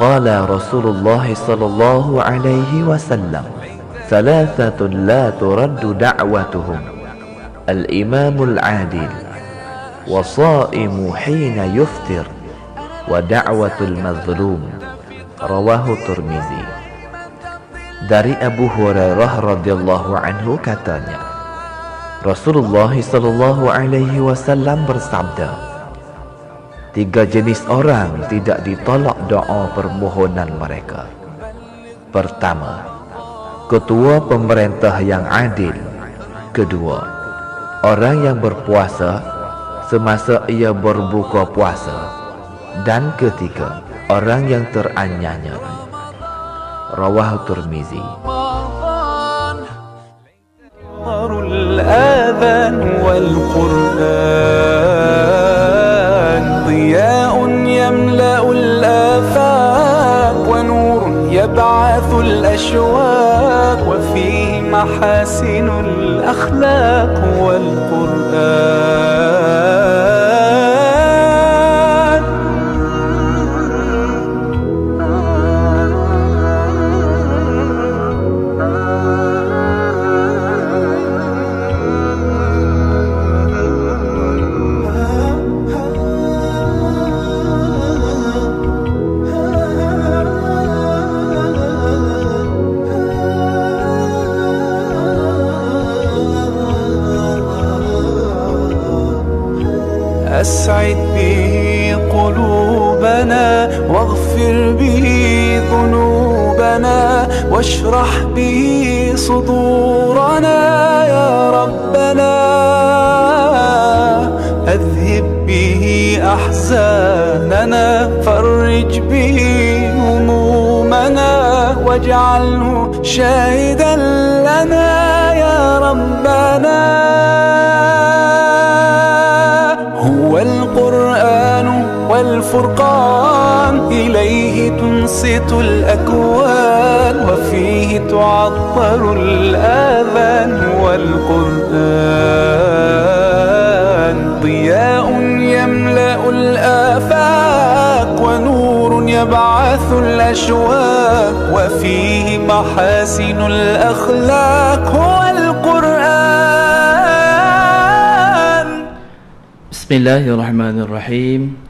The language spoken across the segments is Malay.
قال رسول الله صلى الله عليه وسلم ثلاثة لا ترد دعوتهم الإمام العادل وصائم حين يفتر ودعوة المظلوم رواه الترمذي أبو هريرة رضي الله عنه Hurairah رسول الله صلى الله عليه وسلم wasallam bersabda Tiga jenis orang tidak ditolak doa permohonan mereka Pertama Ketua pemerintah yang adil Kedua Orang yang berpuasa Semasa ia berbuka puasa Dan ketiga Orang yang teranyanya Rawah Turmizi Al-Quran ضياء يملأ الآفاق ونور يبعث الأشواق وفيه محاسن الأخلاق والقرآن واسعد به قلوبنا واغفر به ذنوبنا واشرح به صدورنا يا ربنا أذهب به أحزاننا فرج به همومنا واجعله شاهدا لنا يا ربنا الفرقان إليه تنصت الأكوان وفيه تعطر الآذان والقرآن ضياء يملأ الآفاق ونور يبعث الأشواق وفيه محاسن الأخلاق هو القرآن بسم الله الرحمن الرحيم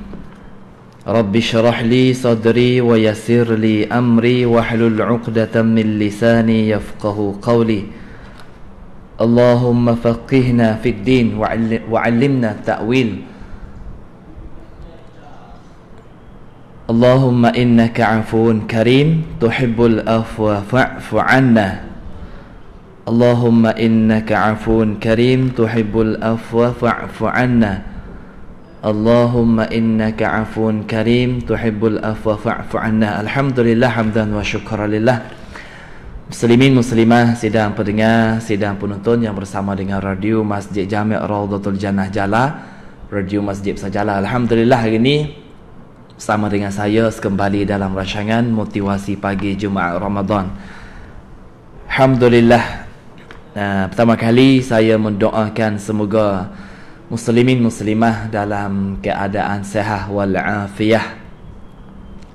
رب اشرح لي صدري ويسر لي أمري واحلل عقدة من لساني يفقه قولي اللهم فقهنا في الدين وعلمنا التأويل اللهم إنك عفو كريم تحب الأفو فاعف عنا اللهم إنك عفو كريم تحب الأفو فاعف عنا Allahumma innaka afun karim tuhibbul afwa fa'fu anna alhamdulillah hamdan wa syukralillah muslimin muslimah sidang pendengar sidang penonton yang bersama dengan radio Masjid Jami' Raudatul Jannah Jala radio Masjid Sajala alhamdulillah hari ini bersama dengan saya kembali dalam rancangan motivasi pagi Jumaat Ramadan alhamdulillah nah, pertama kali saya mendoakan semoga muslimin muslimah dalam keadaan sehat wal afiah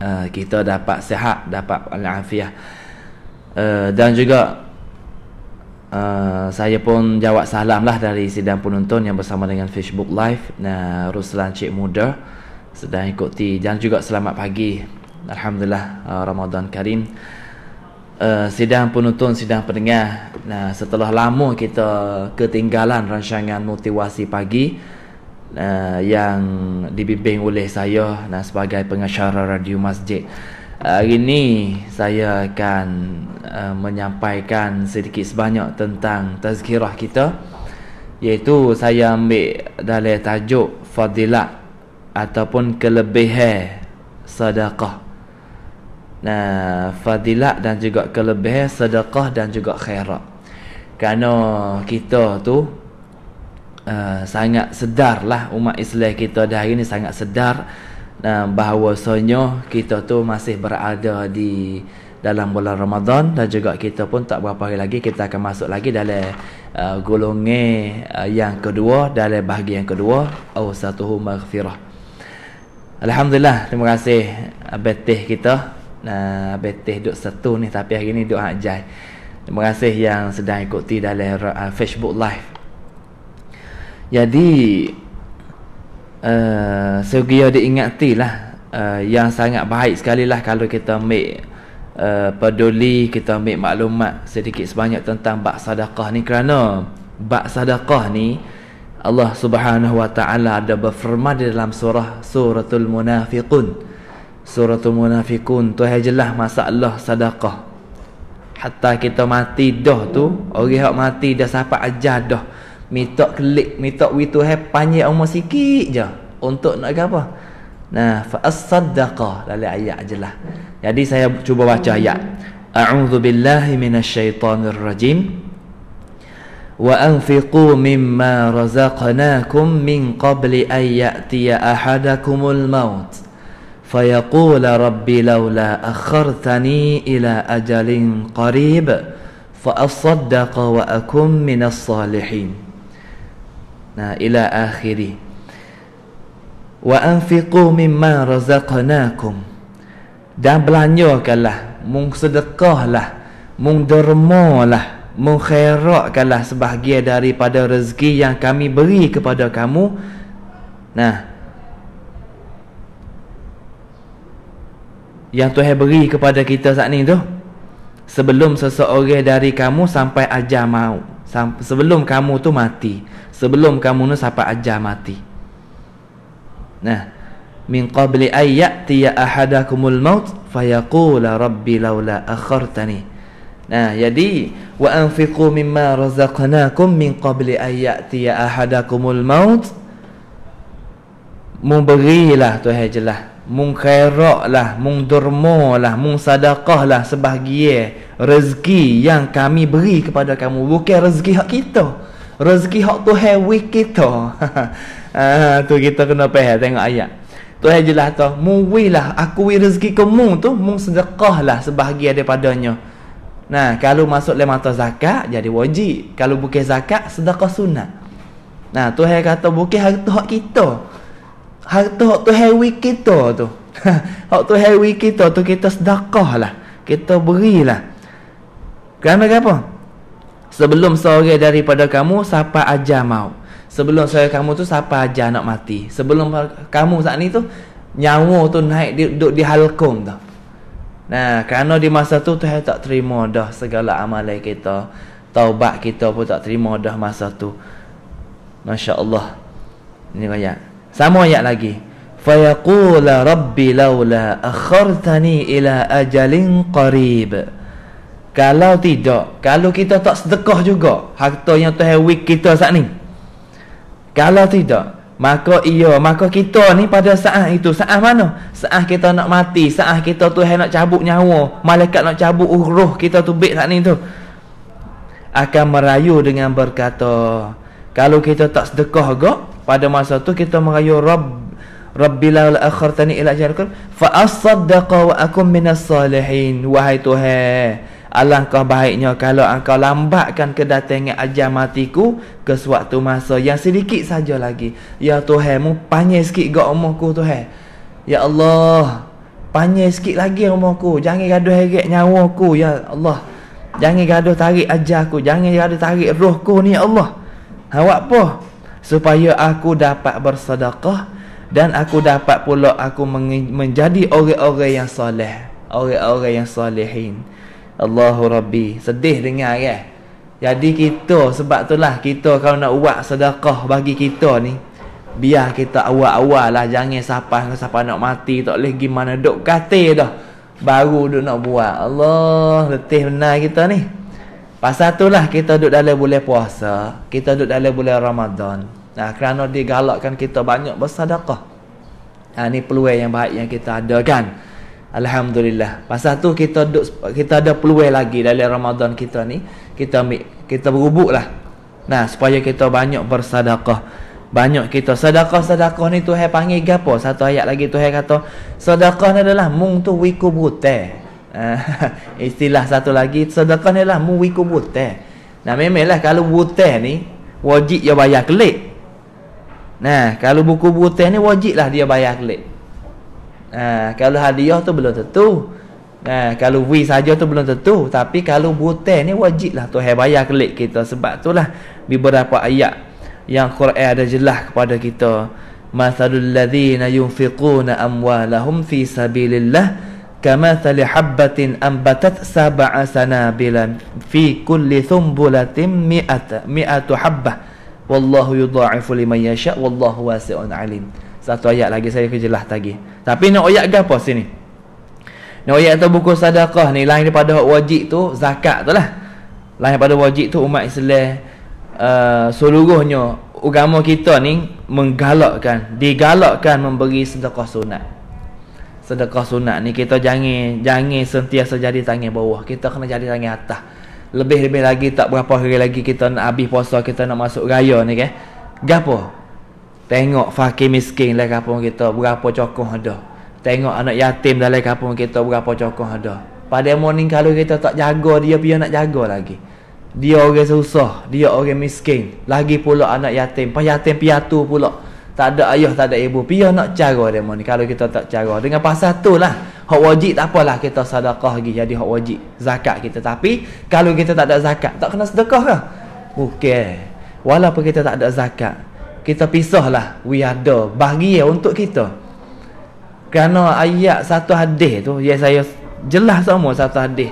uh, kita dapat sehat dapat wal afiah uh, dan juga Uh, saya pun jawab salam lah dari sidang penonton yang bersama dengan Facebook Live nah, Ruslan Cik Muda sedang ikuti dan juga selamat pagi Alhamdulillah uh, Ramadan Karim uh, sidang penonton sidang pendengar nah setelah lama kita ketinggalan rancangan motivasi pagi uh, yang dibimbing oleh saya nah sebagai pengacara radio masjid hari ini saya akan uh, menyampaikan sedikit sebanyak tentang tazkirah kita iaitu saya ambil dalam tajuk fadilat ataupun kelebihan sedekah nah fadilat dan juga kelebih sedekah dan juga khairat kerana kita tu uh, sangat sedar lah umat Islam kita dah hari ni sangat sedar uh, bahawasanya kita tu masih berada di dalam bulan Ramadan dan juga kita pun tak berapa hari lagi kita akan masuk lagi dalam uh, golongan uh, yang kedua dalam bahagian yang kedua au satu maghfirah Alhamdulillah terima kasih abah teh kita uh, betih duk satu ni tapi hari ni duk hajai terima kasih yang sedang ikuti dalam uh, Facebook live jadi uh, segera diingati lah uh, yang sangat baik sekali lah kalau kita ambil uh, peduli kita ambil maklumat sedikit sebanyak tentang bak sadaqah ni kerana bak sadaqah ni Allah Subhanahu Wa Taala ada berfirman di dalam surah Suratul Munafiqun Suratul Munafikun tu hanya jelas masalah sedekah. Hatta kita mati dah tu, orang hak mati dah sampai ajar dah. Minta klik, minta wi tu hai eh, panjang umur sikit je. Untuk nak ke apa? Nah, fa as-sadaqah dalam ayat ajalah. Jadi saya cuba baca ayat. A'udzu billahi minasyaitonir rajim. Wa anfiqu mimma razaqnakum min qabli an ya'tiya ahadakumul maut. فيقول ربي لولا أخرتني إلى أجل قريب فأصدق وأكون من الصالحين إلى آخره وأنفقوا مما رزقناكم dan belanjakanlah mengsedekahlah mengdermalah mengkhairatkanlah sebahagian daripada rezeki yang kami beri kepada kamu nah yang Tuhan beri kepada kita saat ni tu sebelum seseorang dari kamu sampai ajar mau sebelum kamu tu mati sebelum kamu tu sampai ajar mati nah min qabli ay ya'ti ahadakumul maut fayaqula rabbi laula akhartani nah jadi wa anfiqu mimma razaqnakum min qabli ay ya'ti ahadakumul maut memberilah Tuhan jelas Mung mungkhairak lah, mung mungdurmo lah, mung mungsadaqah lah sebahagia rezeki yang kami beri kepada kamu. Bukan rezeki hak kita. Rezeki hak tu hewi kita. ah, tu kita kena pahal tengok ayat. Tu hai jelah tu. Muwi lah, akui rezeki kamu tu, mung mungsadaqah lah sebahagia daripadanya. Nah, kalau masuk lemah tu zakat, jadi wajib. Kalau bukan zakat, sedekah sunat. Nah, tu hai kata bukan hak kita harta hak tu hewi kita tu hak tu hewi kita tu kita sedekah lah kita berilah kerana apa sebelum sore daripada kamu siapa aja mau sebelum sore kamu tu siapa aja nak mati sebelum kamu saat ni tu nyawa tu naik di, duduk di halkum tu nah kerana di masa tu Tuhan tak terima dah segala amalan kita taubat kita pun tak terima dah masa tu Masya Allah Ini banyak sama ayat lagi. Fayaqula rabbi laula akhartani ila ajalin qarib. Kalau tidak, kalau kita tak sedekah juga harta yang Tuhan wik kita saat ni. Kalau tidak, maka iya, maka kita ni pada saat itu, saat mana? Saat kita nak mati, saat kita Tuhan nak cabut nyawa, malaikat nak cabut roh kita tu bik saat ni tu. Akan merayu dengan berkata, kalau kita tak sedekah gak, pada masa tu kita mengayu Rabb Rabbil la akhartani ila jarkum fa asaddaqa wa akum minas salihin wahai tuhan alangkah baiknya kalau engkau lambatkan kedatangan ajal matiku ke suatu masa yang sedikit saja lagi ya tuhan mu panjang sikit gak umurku tuhan ya allah panjang sikit lagi umurku jangan gaduh heret nyawaku ya allah jangan gaduh tarik ajal aku jangan gaduh tarik rohku ni ya allah Awak apa? supaya aku dapat bersedekah dan aku dapat pula aku menjadi orang-orang yang soleh orang-orang yang solehin Allahu Rabbi sedih dengar ya? jadi kita sebab itulah kita kalau nak buat sedekah bagi kita ni biar kita awal-awal lah jangan siapa dengan siapa nak mati tak boleh gimana duk kata dah baru duk nak buat Allah letih benar kita ni Pasal lah kita duduk dalam bulan puasa, kita duduk dalam bulan Ramadan. Nah, kerana digalakkan kita banyak bersedekah. Ha, ini peluang yang baik yang kita ada kan. Alhamdulillah. Pasal tu kita duduk, kita ada peluang lagi dalam Ramadan kita ni. Kita ambil, kita lah. Nah, supaya kita banyak bersedekah. Banyak kita sedekah-sedekah ni Tuhan panggil gapo? Satu ayat lagi Tuhan kata, sedekah ni adalah mung tu wiku butai uh, istilah satu lagi sedekah ni lah muwiku butih nah memanglah kalau butih ni wajib dia bayar kelik nah kalau buku butih ni wajib lah dia bayar kelik nah kalau hadiah tu belum tentu nah kalau wi saja tu belum tentu tapi kalau butih ni wajib lah tu bayar kelik kita sebab tu lah beberapa ayat yang Quran ada jelas kepada kita Masalul ladhina yunfiquna amwalahum fi sabilillah kamathali habbatin ambatat sab'a sanabilan fi kulli thumbulatin mi'ata mi'atu habbah wallahu yudha'ifu liman yasha wallahu wasi'un alim satu ayat lagi saya kejelah tadi tapi nak ayat apa sini nak ayat atau buku sedekah ni lain daripada wajib tu zakat tu lah lain daripada wajib tu umat Islam uh, seluruhnya agama kita ni menggalakkan digalakkan memberi sedekah sunat sedekah sunat ni kita jangan jangan sentiasa jadi tangan bawah kita kena jadi tangan atas lebih-lebih lagi tak berapa hari lagi kita nak habis puasa kita nak masuk raya ni kan gapo tengok fakir miskin dalam kampung kita berapa cokong ada tengok anak yatim dalam kampung kita berapa cokong ada pada morning kalau kita tak jaga dia biar nak jaga lagi dia orang susah dia orang miskin lagi pula anak yatim pak yatim piatu pula tak ada ayah tak ada ibu pia nak cara demo ni kalau kita tak cara dengan pasal tu lah hak wajib tak apalah kita sedekah lagi jadi hak wajib zakat kita tapi kalau kita tak ada zakat tak kena sedekah ke lah. okey walaupun kita tak ada zakat kita pisahlah we ada bahagia ya untuk kita kerana ayat satu hadis tu ya saya jelas semua satu hadis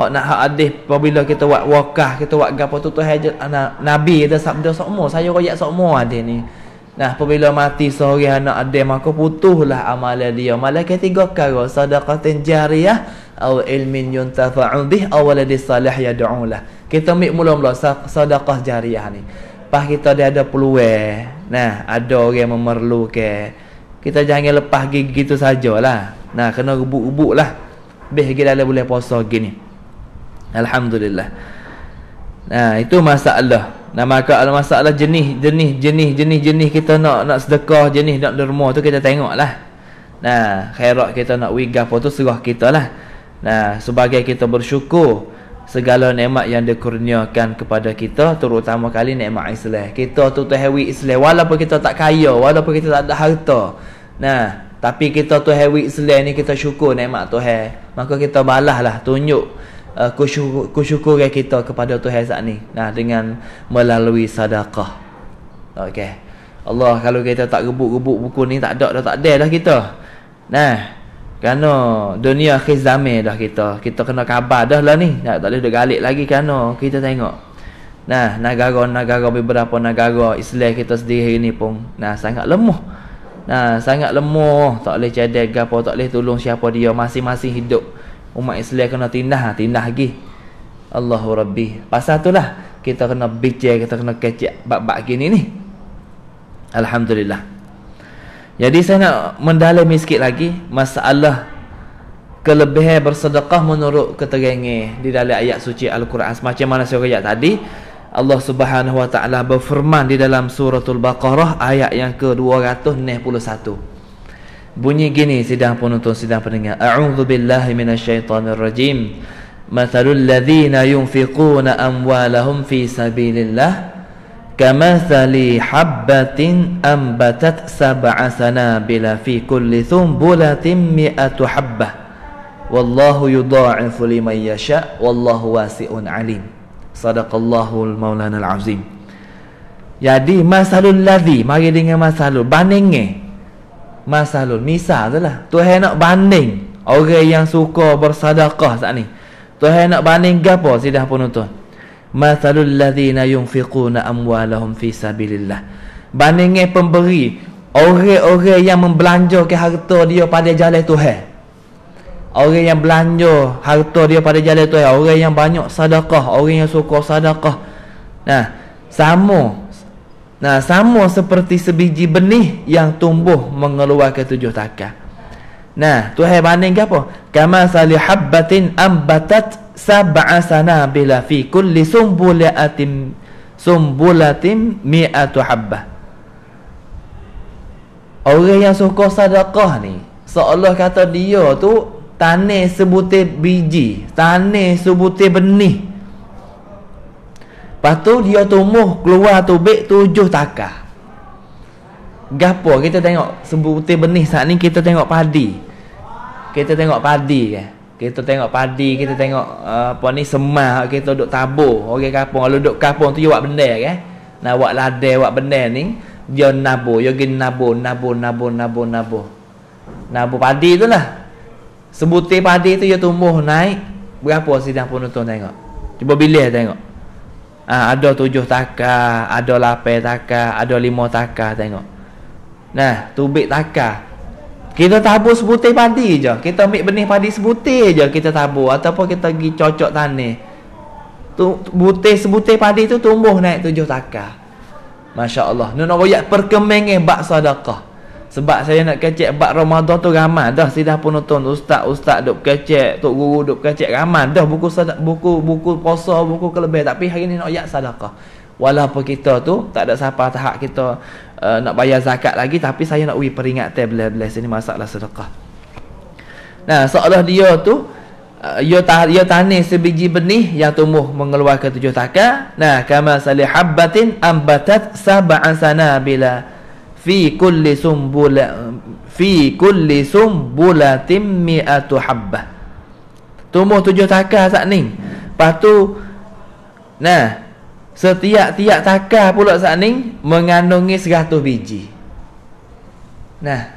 hak nak hak hadis apabila kita buat wakah kita buat gapo tu tu ah, nabi dah sabda semua saya royak semua hadis ni Nah, apabila mati seorang anak Adam aku putuhlah amalan dia. Malah ketiga perkara, sadaqatin jariyah atau ilmin yuntafa'u bih atau waladi salih yad'ulah. Kita ambil mula-mula sedekah jariah ni. Pas kita dia ada peluang, nah ada orang yang memerlukan. Kita jangan lepas gigi gitu sajalah. Nah, kena rebut-rebutlah. Bih gila boleh puasa gini. Alhamdulillah. Nah ha, itu masalah. Nah maka al masalah jenis jenis jenis jenis jenis kita nak nak sedekah, jenis nak derma tu kita tengoklah. Nah ha, khairat kita nak wiga apa tu serah kita lah. Nah ha, sebagai kita bersyukur segala nikmat yang dikurniakan kepada kita terutama kali nikmat Islam. Kita tu tahwi Islam walaupun kita tak kaya, walaupun kita tak ada harta. Nah tapi kita tu hewi Islam ni kita syukur nikmat Tuhan. Maka kita balahlah tunjuk uh, kusyukur, kusyukur kita kepada Tuhan saat ni nah dengan melalui sedekah okey Allah kalau kita tak rebut-rebut buku ni tak ada dah tak ada dah kita nah kerana dunia akhir dah kita kita kena kabar dah lah ni nah, tak boleh galik lagi kerana kita tengok nah negara-negara beberapa negara Islam kita sendiri ni pun nah sangat lemah nah sangat lemah tak boleh cadang apa tak boleh tolong siapa dia masing-masing hidup umat Islam kena tindah ha, tindah lagi Allahu Rabbi pasal tu lah kita kena bijak kita kena kecik bab-bab gini ni Alhamdulillah jadi saya nak mendalami sikit lagi masalah kelebihan bersedekah menurut keterangan di dalam ayat suci Al-Quran macam mana saya kata tadi Allah Subhanahu Wa Taala berfirman di dalam suratul Baqarah ayat yang ke-291 bunyi gini sidang penonton sidang pendengar a'udzu billahi minasyaitonir rajim mathalul ladzina yunfiquna amwalahum fi sabilillah kamathali habbatin ambatat sab'a sanabila fi kulli thumbulatin mi'atu habbah wallahu yudha'ifu liman yasha wallahu wasi'un alim sadaqallahul maulana alazim jadi mathalul ladzi mari dengan mathalul bandingnya Masalul, misal tu lah Tuhan nak banding orang yang suka bersadaqah saat ni tu Tuhan nak banding ke apa sidah penonton masalul ladzina yunfiquna amwalahum fi sabilillah banding eh pemberi orang-orang yang membelanjakan harta dia pada jalan Tuhan orang yang belanja harta dia pada jalan Tuhan orang yang banyak sedekah orang yang suka sedekah nah sama Nah, sama seperti sebiji benih yang tumbuh mengeluarkan tujuh takar. Nah, tu hai banding ke apa? Kama sali habbatin ambatat sab'a bila fi kulli sumbulatin sumbulatin mi'atu habba. Orang yang suka sedekah ni, seolah kata dia tu tanam sebutir biji, tanam sebutir benih, Lepas tu dia tumbuh keluar tu tubik tujuh takah. Gapo kita tengok sebutir benih saat ni kita tengok padi. Kita tengok padi ke. Eh. Kita tengok padi, kita tengok eh, apa ni semah kita duk tabur. Orang kampung kalau duk kampung tu dia buat benda ke. Eh. Nak buat lade, buat benda ni dia nabur, dia gin nabur, nabur, nabur, nabur, nabur. Nabur padi tu lah. Sebutir padi tu dia tumbuh naik berapa sidang penonton tengok. Cuba bila tengok. Ha, ada tujuh takar, ada lapai takar, ada lima takar tengok. Nah, tubik takar. Kita tabur sebutir padi je. Kita ambil benih padi sebutir je kita tabur. Ataupun kita pergi cocok tanah. Tu, butir sebutir padi tu tumbuh naik tujuh takar. Masya Allah. Ini nak buat perkemengi bak sadaqah. Sebab saya nak kecek bab Ramadan tu ramai dah sidah pun nonton ustaz-ustaz duk kecek, tok guru duk kecek ramai dah buku buku buku puasa, buku kelebih tapi hari ni nak yak sedekah. Walaupun kita tu tak ada siapa tahap kita uh, nak bayar zakat lagi tapi saya nak wi peringatan belah-belah sini masalah sedekah. Nah, seolah dia tu ia eh, ya uh, ta ia ya sebiji benih yang tumbuh mengeluarkan tujuh takar nah kama salih habbatin ambatat sab'an sana bila fi kulli sumbula fi kulli sumbulatin mi'atu habbah tumbuh tujuh takar sat ni lepas tu nah setiap-tiap takar pula sat ni mengandungi 100 biji nah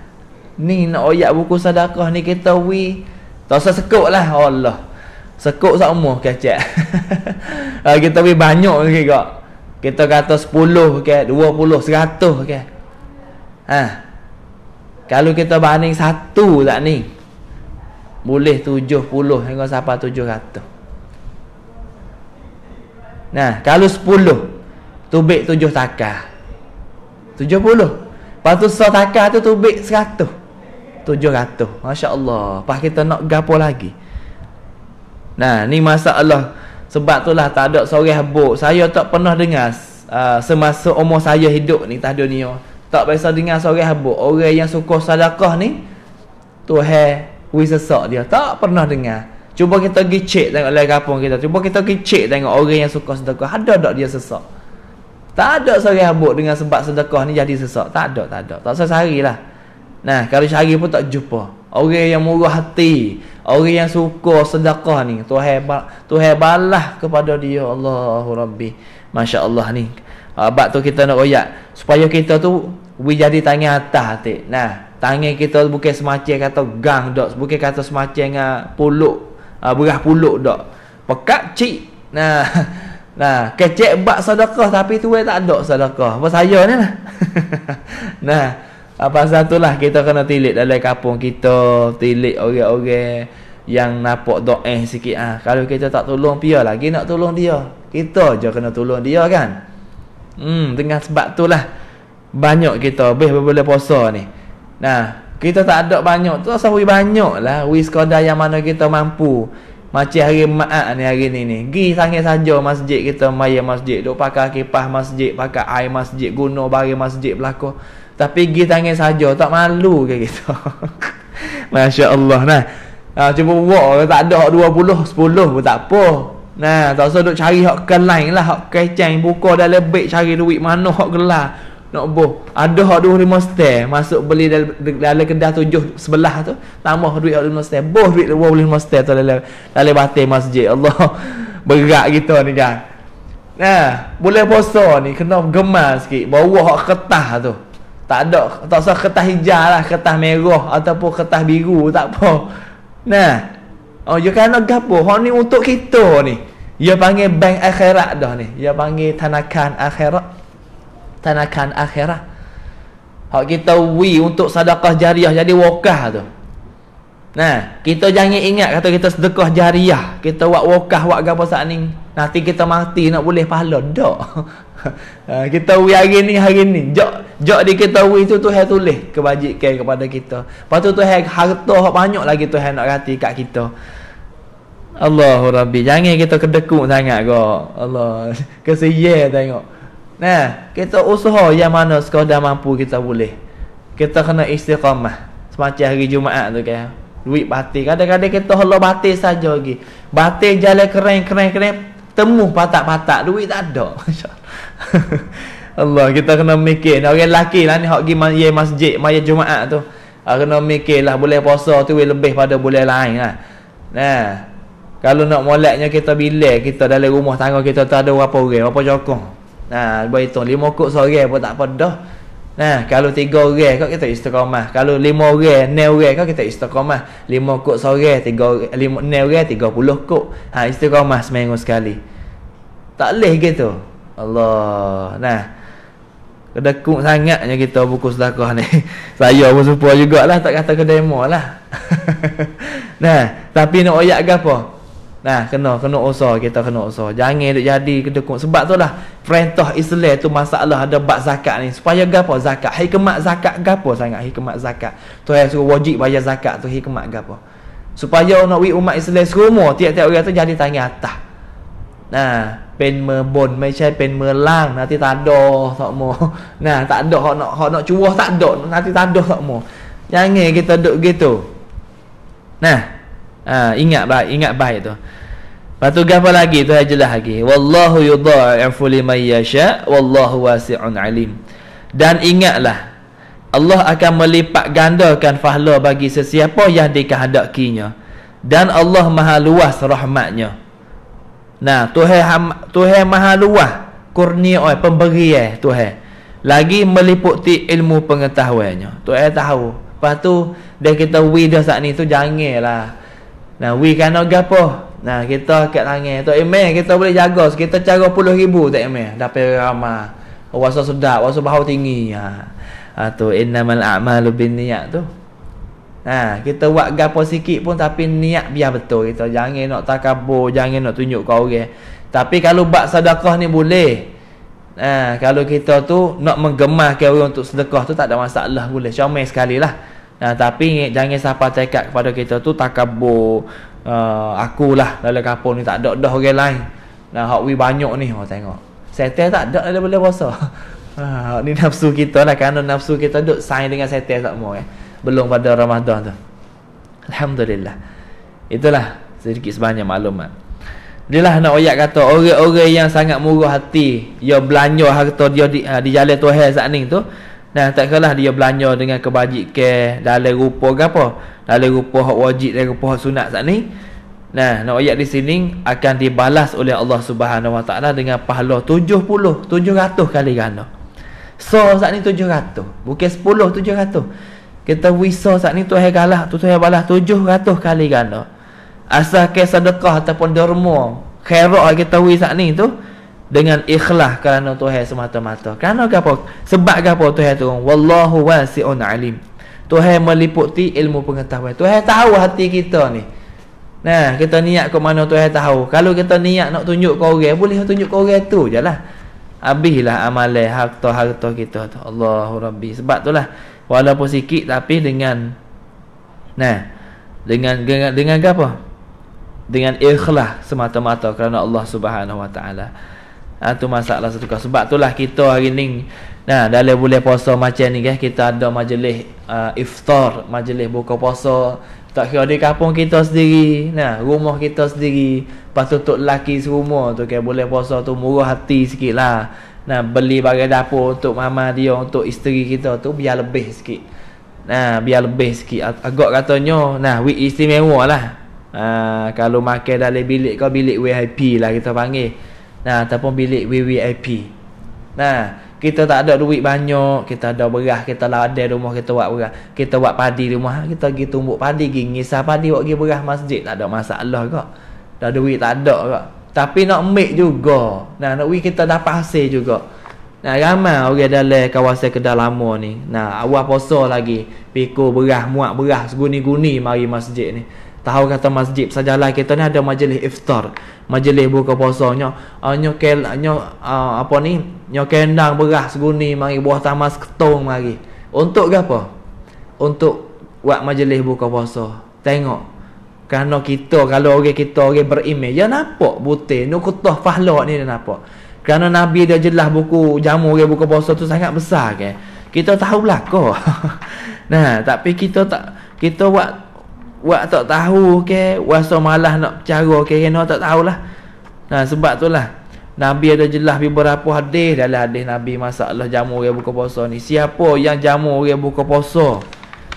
ni nak oyak buku sedekah ni kita wi tak usah sekuk lah Allah sekuk sat umur kecek ah, kita wi banyak lagi kok. kita kata 10 ke 20 100 ke Ha. Kalau kita banding satu tak ni. Boleh tujuh puluh hingga siapa tujuh ratus. Nah, kalau sepuluh. Tubik tujuh takah. Tujuh puluh. Lepas tu setakah tu tubik seratus. Tujuh ratus. Masya Allah. Lepas kita nak gapo lagi. Nah, ni Allah, Sebab tu lah tak ada sore habuk. Saya tak pernah dengar uh, semasa umur saya hidup ni tak dunia tak biasa dengar seorang habuk orang yang suka sedekah ni Tuhan wisesak dia tak pernah dengar cuba kita pergi cek tengok lain kampung kita cuba kita pergi cek tengok orang yang suka sedekah ada tak dia sesak tak ada seorang habuk dengan sebab sedekah ni jadi sesak tak ada tak ada tak sehari lah nah kalau sehari pun tak jumpa orang yang murah hati orang yang suka sedekah ni Tuhan ba Tuhan balas kepada dia Allahu Rabbi masya-Allah ni ah, Abad tu kita nak royak supaya kita tu We jadi tangan atas ti. Nah, tangan kita bukan semacam kata gang dok, bukan kata semacam dengan puluk, uh, berah puluk dok. Pekat cik. Nah. Nah, kecek bak sedekah tapi tuai tak ada sedekah. Apa saya ni ah, lah. nah, apa satu kita kena tilik dalam kampung kita, tilik orang-orang yang nampak doa eh sikit ah. Kalau kita tak tolong dia lagi nak tolong dia. Kita je kena tolong dia kan. Hmm, dengan sebab tu lah banyak kita habis berbulan puasa ni. Nah, kita tak ada banyak tu asal banyak lah. wis sekadar yang mana kita mampu. Macam hari Maat ni hari ni ni. Gi sangat saja masjid kita, maya masjid, duk pakai kipas masjid, pakai air masjid, guna barang masjid belako. Tapi gi tangis saja, tak malu ke kita. Masya-Allah nah. Ha, cuba buat tak ada hak 20, 10 pun tak apa. Nah, tak usah duk cari hak kelain lah, hak kecang buka dalam beg cari duit mana hak gelar nak boh ada hak duit lima setel masuk beli dalam kedai tujuh sebelah tu tambah duit lima setel boh duit dua lima setel tu dalam dalam batin masjid Allah berat kita ni kan nah boleh puasa ni kena gemar sikit bawa hak kertas tu tak ada tak usah kertas hijau lah kertas merah ataupun kertas biru tak apa nah oh you kena gapo hak ni untuk kita ni dia panggil bank akhirat dah ni dia panggil tanakan akhirat tanakan akhirat. Hak kita wi untuk sedekah jariah jadi wakaf tu. Nah, kita jangan ingat kata kita sedekah jariah, kita buat wakaf buat gapo saat ni, nanti kita mati nak boleh pahala dak. Ah, kita wi hari ni hari ni. Jak jak di kita wi tu Tuhan tulis kebajikan kepada kita. Lepas tu Tuhan harta hak banyak lagi Tuhan nak rati kat kita. Allahu Rabbi, jangan kita kedekut sangat kau. Allah, kesian tengok. Nah, kita usaha yang mana sekadar mampu kita boleh. Kita kena istiqamah. Semacam hari Jumaat tu kan. Duit batik. Kadang-kadang kita hala batik saja lagi. Batik jalan keren-keren-keren. Temu patak-patak. Duit tak ada. Allah, kita kena mikir. Orang lelaki lah ni. Hak pergi masjid. Maya Jumaat tu. Ah, kena mikir lah. Boleh puasa tu lebih pada boleh lain lah. Nah. Kalau nak molatnya kita bilik kita dalam rumah tangga kita tak ada berapa orang, berapa cokong. Nah, boleh hitung lima kok seorang pun tak pedah. Nah, kalau tiga orang kau kita istiqamah. Kalau lima orang, enam orang kau kita istiqamah. Lima kok seorang, tiga lima enam orang, tiga puluh kok. Ha, istiqamah seminggu sekali. Tak leh gitu. Allah. Nah. Kedekuk sangatnya kita buku sedekah ni. Saya pun serupa jugalah tak kata kedemo lah. nah, tapi nak oyak ke Nah, kena kena usah kita kena usah. Jangan duk jadi kena sebab tu lah perintah Islam tu masalah ada bab zakat ni. Supaya gapo zakat? Hikmat zakat gapo sangat hikmat zakat. Tu yang suruh wajib bayar zakat tu hikmat gapo? Supaya nak wi umat Islam semua tiap-tiap orang tu jadi tangan atas. Nah, pen merbon ไม่ใช่เป็นเมืองล่างนะที่ตาดอสมอนะตาดอฮอนฮอนชัวตาดอนะที่ตาดอสมอยังไง kita duk gitu nah ha, ingat baik ingat baik tu patu gapo lagi tu jelas lagi wallahu yudha'ifu liman yasha wallahu wasi'un alim dan ingatlah Allah akan melipat gandakan pahala bagi sesiapa yang dikehendakinya dan Allah maha luas rahmatnya nah tuhan tuhan maha luas kurnia oi pemberi eh tuhan lagi meliputi ilmu pengetahuannya tuhan tahu Patu dah kita wida saat ni tu janganlah Nah, we kena gapo? Nah, kita kat langit tu email kita boleh jaga sekitar cara ribu, tak email. Dapat ramah. Rasa sedap, rasa bahu tinggi. Ha. Ha, tu innamal a'malu binniat tu. Ha, kita buat gapo sikit pun tapi niat biar betul kita jangan nak takabur, jangan nak tunjuk kau orang. Tapi kalau buat sedekah ni boleh. Ha, kalau kita tu nak menggemahkan orang untuk sedekah tu tak ada masalah boleh. Comel sekali lah. Nah, tapi jangan siapa cakap kepada kita tu takabur uh, akulah dalam kampung ni tak ada dah orang lain. Nah, hak we banyak ni ha tengok. Setel tak ada dalam bila puasa. Ha, ni nafsu kita lah kan nafsu kita duk sign dengan setel tak mau eh. Belum pada Ramadan tu. Alhamdulillah. Itulah sedikit sebanyak maklumat. Dialah nak ayat kata orang-orang yang sangat murah hati, dia belanja harta dia di, ah, di jalan Tuhan saat ni tu, Nah tak kalah dia belanja dengan kebajikan dalam rupa ke apa. Dalam rupa hak wajib dan rupa hak sunat saat ni. Nah, nak ayat di sini akan dibalas oleh Allah Subhanahu Wa Taala dengan pahala 70, 700 kali ganda. So saat ni 700, bukan 10, 700. Kita wisa saat ni tu hai galah, tu tu hai balas 700 kali ganda. Asal ke sedekah ataupun derma, khairat kita wisa saat ni tu dengan ikhlas kerana Tuhan semata-mata. Kerana apa? Sebab apa Tuhan tu? Wallahu wasi'un alim. Tuhan meliputi ilmu pengetahuan. Tuhan tahu hati kita ni. Nah, kita niat ke mana Tuhan tahu. Kalau kita niat nak tunjuk ke orang, boleh tunjuk ke orang tu jelah. Habislah amalan harta-harta kita tu. Allahu Rabbi. Sebab itulah walaupun sikit tapi dengan nah dengan dengan, dengan apa? Dengan ikhlas semata-mata kerana Allah Subhanahu Wa Taala ha, tu masalah satu kau sebab itulah kita hari ni nah dalam boleh puasa macam ni guys kita ada majlis uh, iftar majlis buka puasa tak kira di kampung kita sendiri nah rumah kita sendiri pas tu tok laki semua. tu kan boleh puasa tu murah hati sikitlah nah beli barang dapur untuk mama dia untuk isteri kita tu biar lebih sikit nah biar lebih sikit agak katanya nah we istimewa lah Uh, kalau makan dalam bilik kau bilik VIP lah kita panggil Nah, ataupun bilik VIP. Nah, kita tak ada duit banyak, kita ada beras, kita ada rumah, kita buat beras. Kita buat padi rumah, ha, kita pergi tumbuk padi, pergi ngisah padi, buat pergi beras masjid. Tak ada masalah kok. Dah duit tak ada kok. Tapi nak mik juga. Nah, nak duit kita dapat hasil juga. Nah, ramai orang dalam kawasan kedai lama ni. Nah, awal poso lagi. Pikul beras, muak beras, seguni guni mari masjid ni. Tahu kata masjid sajalah kita ni ada majlis iftar, majlis buka puasa nya, uh, kel nya uh, apa ni? Nya kendang beras seguni mari buah tamas ketong mari. Untuk ke apa? Untuk buat majlis buka puasa. Tengok kerana kita kalau orang kita orang berimej ya nampak butir nu kutah pahala ni dia nampak. Kerana Nabi dia jelah buku jamu orang buka puasa tu sangat besar ke. Kita tahu lah belaka. nah, tapi kita tak kita buat Wah tak tahu ke Wasa malah nak cara ke Kena tak tahulah Nah sebab tu lah Nabi ada jelas beberapa hadis Dalam hadis Nabi masalah jamu orang buka puasa ni Siapa yang jamu orang buka puasa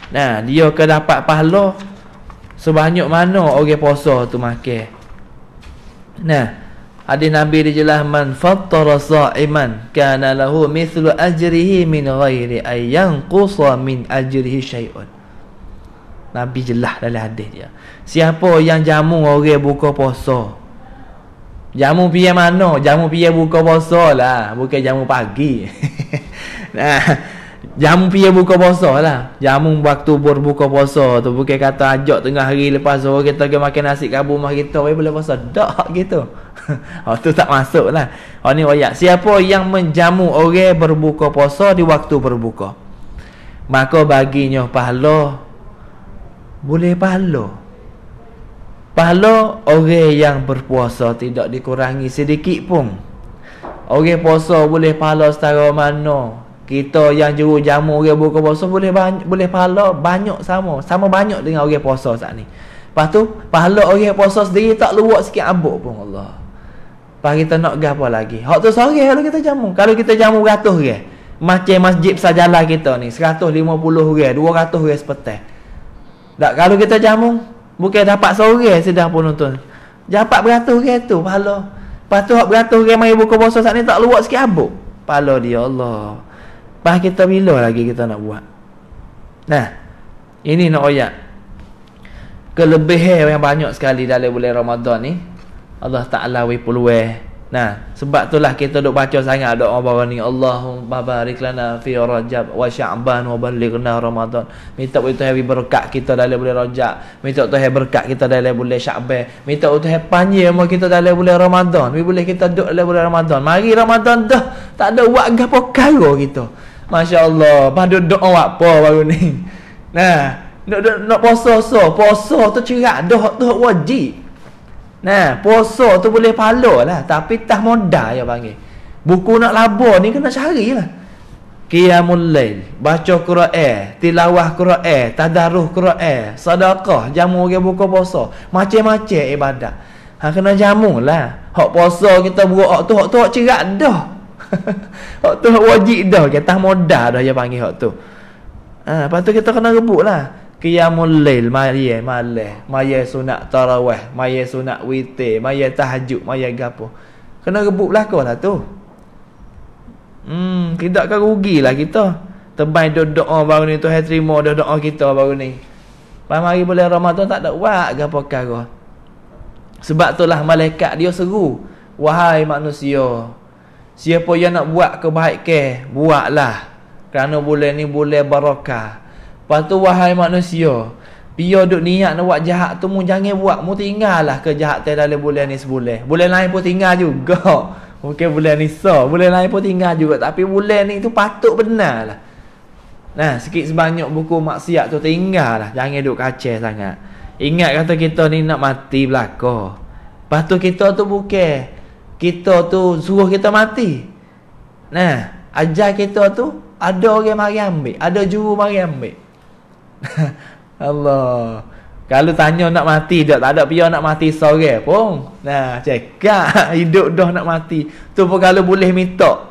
Nah dia ke dapat pahala Sebanyak mana orang puasa tu makan Nah Hadis Nabi dia jelas Man fattara sa'iman Kana lahu mislu ajrihi min ghairi Ayyan qusa min ajrihi syai'un Nabi jelah dalam hadis dia. Siapa yang jamu orang buka puasa? Jamu pian mana? Jamu pian buka puasa lah, bukan jamu pagi. nah, jamu pian buka puasa lah. Jamu waktu berbuka puasa tu bukan kata ajak tengah hari lepas sore kita pergi makan nasi kabu mah kita wei boleh puasa dak gitu. oh tu tak masuk lah. Oh ni wayak. Siapa yang menjamu orang berbuka puasa di waktu berbuka? Maka baginya pahala boleh pahala pahala orang yang berpuasa tidak dikurangi sedikit pun orang puasa boleh pahala setara mana kita yang juru jamu orang buka puasa boleh banyak, boleh pahala banyak sama sama banyak dengan orang puasa saat ni lepas tu pahala orang puasa sendiri tak luak sikit abuk pun Allah Pak kita nak gapo lagi? Hak tu sore kalau kita jamu. Kalau kita jamu ratus orang. Macam masjid sajalah kita ni 150 orang, 200 orang sepetak. Tak kalau kita jamu, bukan dapat seorang sedah pun nonton. Dapat beratus orang tu, pahala. Lepas tu beratus orang mai buka puasa saat ni tak luak sikit abuk. Pahala dia Allah. Pas kita bila lagi kita nak buat. Nah. Ini nak oyak. Kelebihan yang banyak sekali dalam bulan Ramadan ni. Allah Taala wei peluang Nah, sebab itulah kita duk baca sangat orang bawa ni Allahumma barik lana fi Rajab wa Sya'ban wa ballighna Ramadan. Minta untuk Tuhan berkat kita dalam bulan Rajab, minta untuk Tuhan berkat kita dalam bulan Sya'ban, minta untuk Tuhan panjang umur kita dalam bulan Ramadan. Mi boleh kita duk dalam bulan Ramadan. Mari Ramadan dah tak ada wak gapo kaya kita. Masya-Allah, padu doa apa baru ni. Nah, nak nak puasa-puasa, puasa tu cerak dah tu wajib. Nah, puasa tu boleh pahala lah Tapi tak modal yang panggil Buku nak labur ni kena cari lah Qiyamul lail Baca Qur'an Tilawah Qur'an Tadaruh Qur'an Sadaqah Jamu ke buku puasa Macam-macam ibadah Ha, kena jamu lah Hak puasa kita buat hak tu Hak tu hak cerak dah Hak tu hak wajib dah Kita modal dah yang panggil hak tu Ha, lepas tu kita kena rebut lah Qiyamul lail Maya eh, male Maya eh sunat tarawah Maya eh sunat wite Maya tahajud Maya gapo Kena rebut belakang lah tu Hmm Tidak kan rugilah kita Terbaik doa, doa baru ni Tuhan terima doa, doa kita baru ni Pada hari boleh Ramadan tak ada buat gapo kara Sebab tu malaikat dia seru Wahai manusia Siapa yang nak buat kebaikan Buatlah Kerana bulan ni bulan barakah Lepas tu wahai manusia biar duk niat nak buat jahat tu mu jangan buat Mu tinggal lah ke jahat tu dalam bulan ni seboleh. Bulan lain pun tinggal juga Mungkin bulan ni so Bulan lain pun tinggal juga Tapi bulan ni tu patut benar lah Nah sikit sebanyak buku maksiat tu tinggal lah Jangan duk kacau sangat Ingat kata kita ni nak mati belakang Lepas tu kita tu bukan Kita tu suruh kita mati Nah Ajar kita tu Ada orang mari ambil Ada juru mari ambil Allah. Kalau tanya nak mati tak tak ada pia nak mati sore eh, pun. Nah, cekak hidup dah nak mati. Tu pun kalau boleh minta.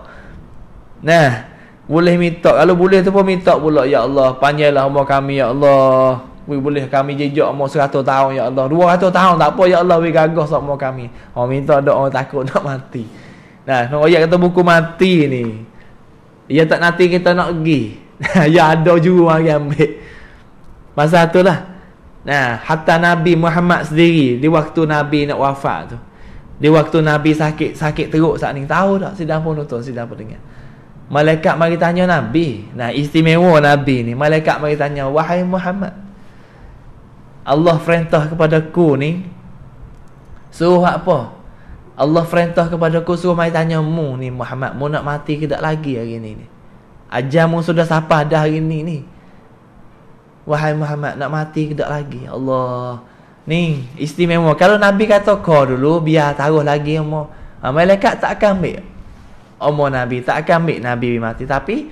Nah, boleh minta. Kalau boleh tu pun minta pula ya Allah, panjanglah umur kami ya Allah. Wei boleh kami jejak umur 100 tahun ya Allah. 200 tahun tak apa ya Allah, wei gagah sok umur kami. Ha minta doa takut nak mati. Nah, nak ayat kata buku mati ni. Ya tak nanti kita nak pergi. ya ada juru mari ambil. Masa tu lah Nah, hatta Nabi Muhammad sendiri Di waktu Nabi nak wafat tu Di waktu Nabi sakit Sakit teruk saat ni Tahu tak sidang pun nonton Sidang pun dengar Malaikat mari tanya Nabi Nah istimewa Nabi ni Malaikat mari tanya Wahai Muhammad Allah perintah kepada ku ni Suruh apa? Allah perintah kepada ku Suruh mari tanya mu ni Muhammad Mu nak mati ke tak lagi hari ni ni Ajar mu sudah sapah dah hari ni ni Wahai Muhammad nak mati ke tak lagi ya Allah Ni istimewa Kalau Nabi kata kau dulu biar taruh lagi umur ha, Malaikat tak akan ambil Umur Nabi tak akan ambil Nabi mati Tapi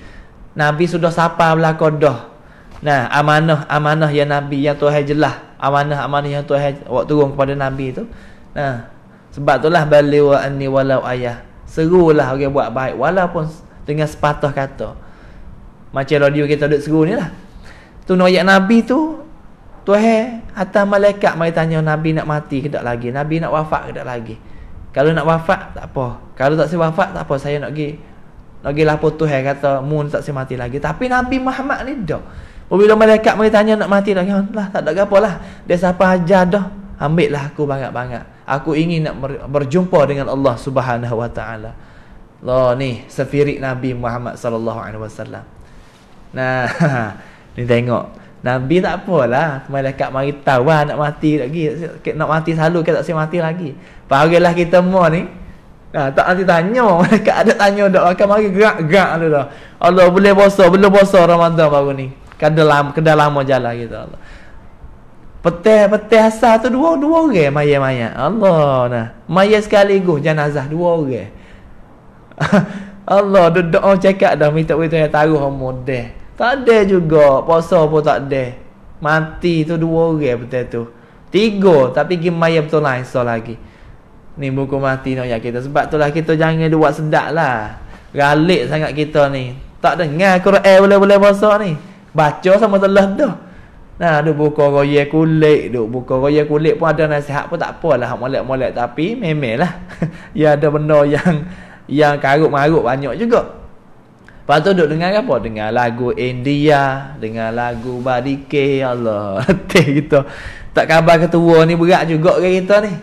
Nabi sudah sapa belakang dah Nah amanah amanah yang Nabi yang Tuhan jelah Amanah amanah yang Tuhan waktu turun kepada Nabi tu Nah sebab itulah baliwa anni walau ayah Serulah orang okay, buat baik walaupun dengan sepatah kata Macam radio kita duduk seru ni lah Tu noyak Nabi tu Tu he Atas malaikat mari tanya Nabi nak mati ke tak lagi Nabi nak wafat ke tak lagi Kalau nak wafat tak apa Kalau tak si wafat tak apa Saya nak pergi Nak pergi lapor tu he eh, Kata mun tak si mati lagi Tapi Nabi Muhammad ni dah Bila malaikat mari tanya nak mati lagi lah, Tak ada apa lah Dia siapa ajar dah Ambil lah aku banyak-banyak Aku ingin nak berjumpa dengan Allah subhanahu wa ta'ala Loh ni Sefirik Nabi Muhammad sallallahu alaihi wasallam. Nah Ni tengok. Nabi tak apalah. Malaikat mari tahu lah nak mati lagi. Nak mati selalu ke tak si mati lagi. Parilah kita mu ni. Nah, tak nanti tanya. Malaikat ada tanya dak akan mari gerak-gerak tu dah. Allah boleh puasa, belum puasa Ramadan baru ni. Kada lama, kada jalan kita Allah. Petih, petih asal tu dua dua orang mayat-mayat. Allah nah. Mayat sekaligus jenazah dua orang. Allah duduk orang cakap dah minta beritahu yang taruh orang tak ada juga Puasa pun tak ada Mati tu dua orang betul tu Tiga tapi pergi maya betul lain So lagi Ni buku mati nak no, ya kita Sebab tu lah kita jangan buat sedap lah Galik sangat kita ni Tak dengar Quran boleh-boleh puasa ni Baca sama telah tu. Nah, duk buka royal kulit Duk buka royal kulit pun ada nasihat pun tak apalah Molek-molek tapi memel lah Ya ada benda yang Yang karut-marut banyak juga Lepas tu duk dengar apa? Dengar lagu India, dengar lagu Badike, ya Allah. Teh kita. Tak khabar ketua ni berat juga ke kita ni.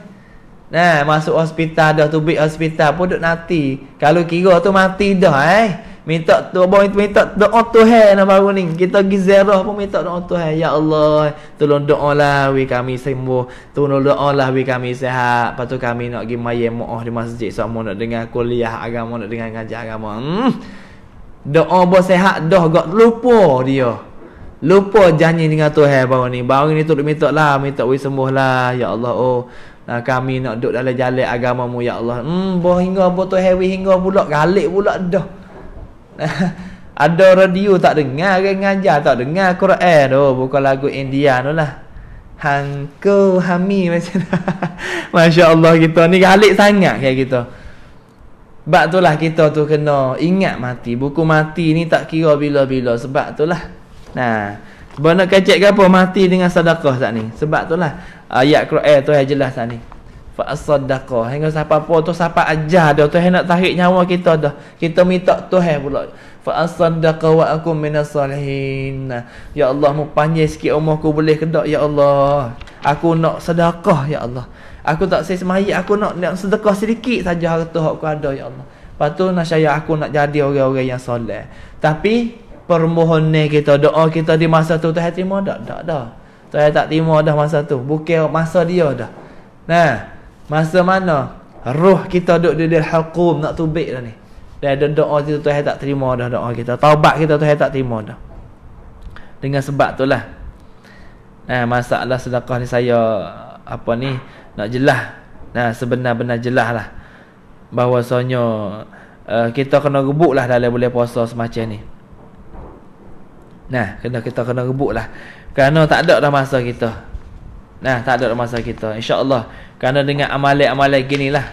Nah, masuk hospital dah tu big hospital pun duk nanti. Kalau kira tu mati dah eh. Minta tu apa itu minta doa Tuhan nak lah baru ni. Kita pergi zero pun minta doa Tuhan. Ya Allah, eh. tolong doa lah we kami sembuh. Tolong doa lah we kami sehat. Lepas tu kami nak pergi mayem muah di masjid sama so, nak dengar kuliah agama nak dengar ngaji agama. Hmm. Doa buat sehat dah gak lupa dia. Lupa janji dengan Tuhan baru ni. Baru ni tu minta lah, minta we sembuh lah. Ya Allah, oh. Nah, kami nak duduk dalam jalan agamamu, Ya Allah. Hmm, boh hingga apa tu hewi hingga pula. Galik pula dah. Ada radio tak dengar ke ngajar tak dengar Quran tu. Oh, bukan lagu India tu lah. Hangku hami macam Masya Allah kita ni galik sangat kayak kita. Gitu. Sebab itulah kita tu kena ingat mati. Buku mati ni tak kira bila-bila. Sebab itulah. Nah, sebab nak kacik ke apa? Mati dengan sadaqah saat ni. Sebab itulah. Ayat Quran tu yang jelas saat ni. Fa'asadaqah. Hingga siapa apa tu, siapa ajar dia. Tuhan nak tarik nyawa kita dah. Kita minta Tuhan pula. Fa'asadaqah wa'akum minasalihin. Ya Allah, mu panjang sikit umur aku boleh kedok. Ya Allah. Aku nak sadaqah. Ya Allah. Aku tak saya semai aku nak nak sedekah sedikit saja harta hak aku ada ya Allah. Lepas tu nasyaya aku nak jadi orang-orang yang soleh. Tapi permohonan kita, doa kita di masa tu Tuhan terima tak? Tak dah. Tuhan tak terima dah masa tu. Bukan masa dia dah. Nah, masa mana? Roh kita duduk di dalam hukum nak tubik dah ni. Dan ada doa tu Tuhan tak terima dah doa kita. Taubat kita Tuhan tak terima dah. Dengan sebab tu lah. Nah, masalah sedekah ni saya apa ni? nak jelah, nah sebenar-benar jelah jelaslah bahwasanya uh, eh, kita kena rebuklah dalam boleh puasa semacam ni nah kena kita kena rebuklah kerana tak ada dah masa kita nah tak ada dah masa kita insyaallah kerana dengan amalan gini lah,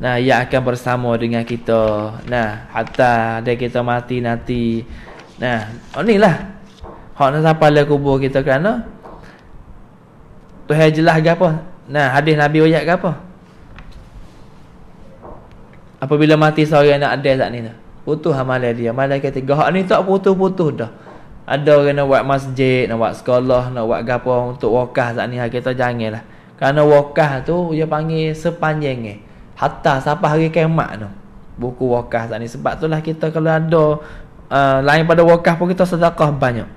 nah ia akan bersama dengan kita nah hatta dia kita mati nanti nah oh ni lah, hak nak sampai ke kubur kita kerana tu jelas ke apa? Nah, hadis Nabi wayak ke apa? Apabila mati seorang nak ada saat ni tu. Putus amalan dia. Malah kata, gahak ni tak putus-putus dah. Ada orang nak buat masjid, nak buat sekolah, nak buat gapo untuk wakah saat ni. Hari kita janganlah. Kerana wakah tu, dia panggil sepanjang ni. Hatta siapa hari kemat tu. Buku wakah saat ni. Sebab tu lah kita kalau ada uh, lain pada wakah pun kita sedekah banyak.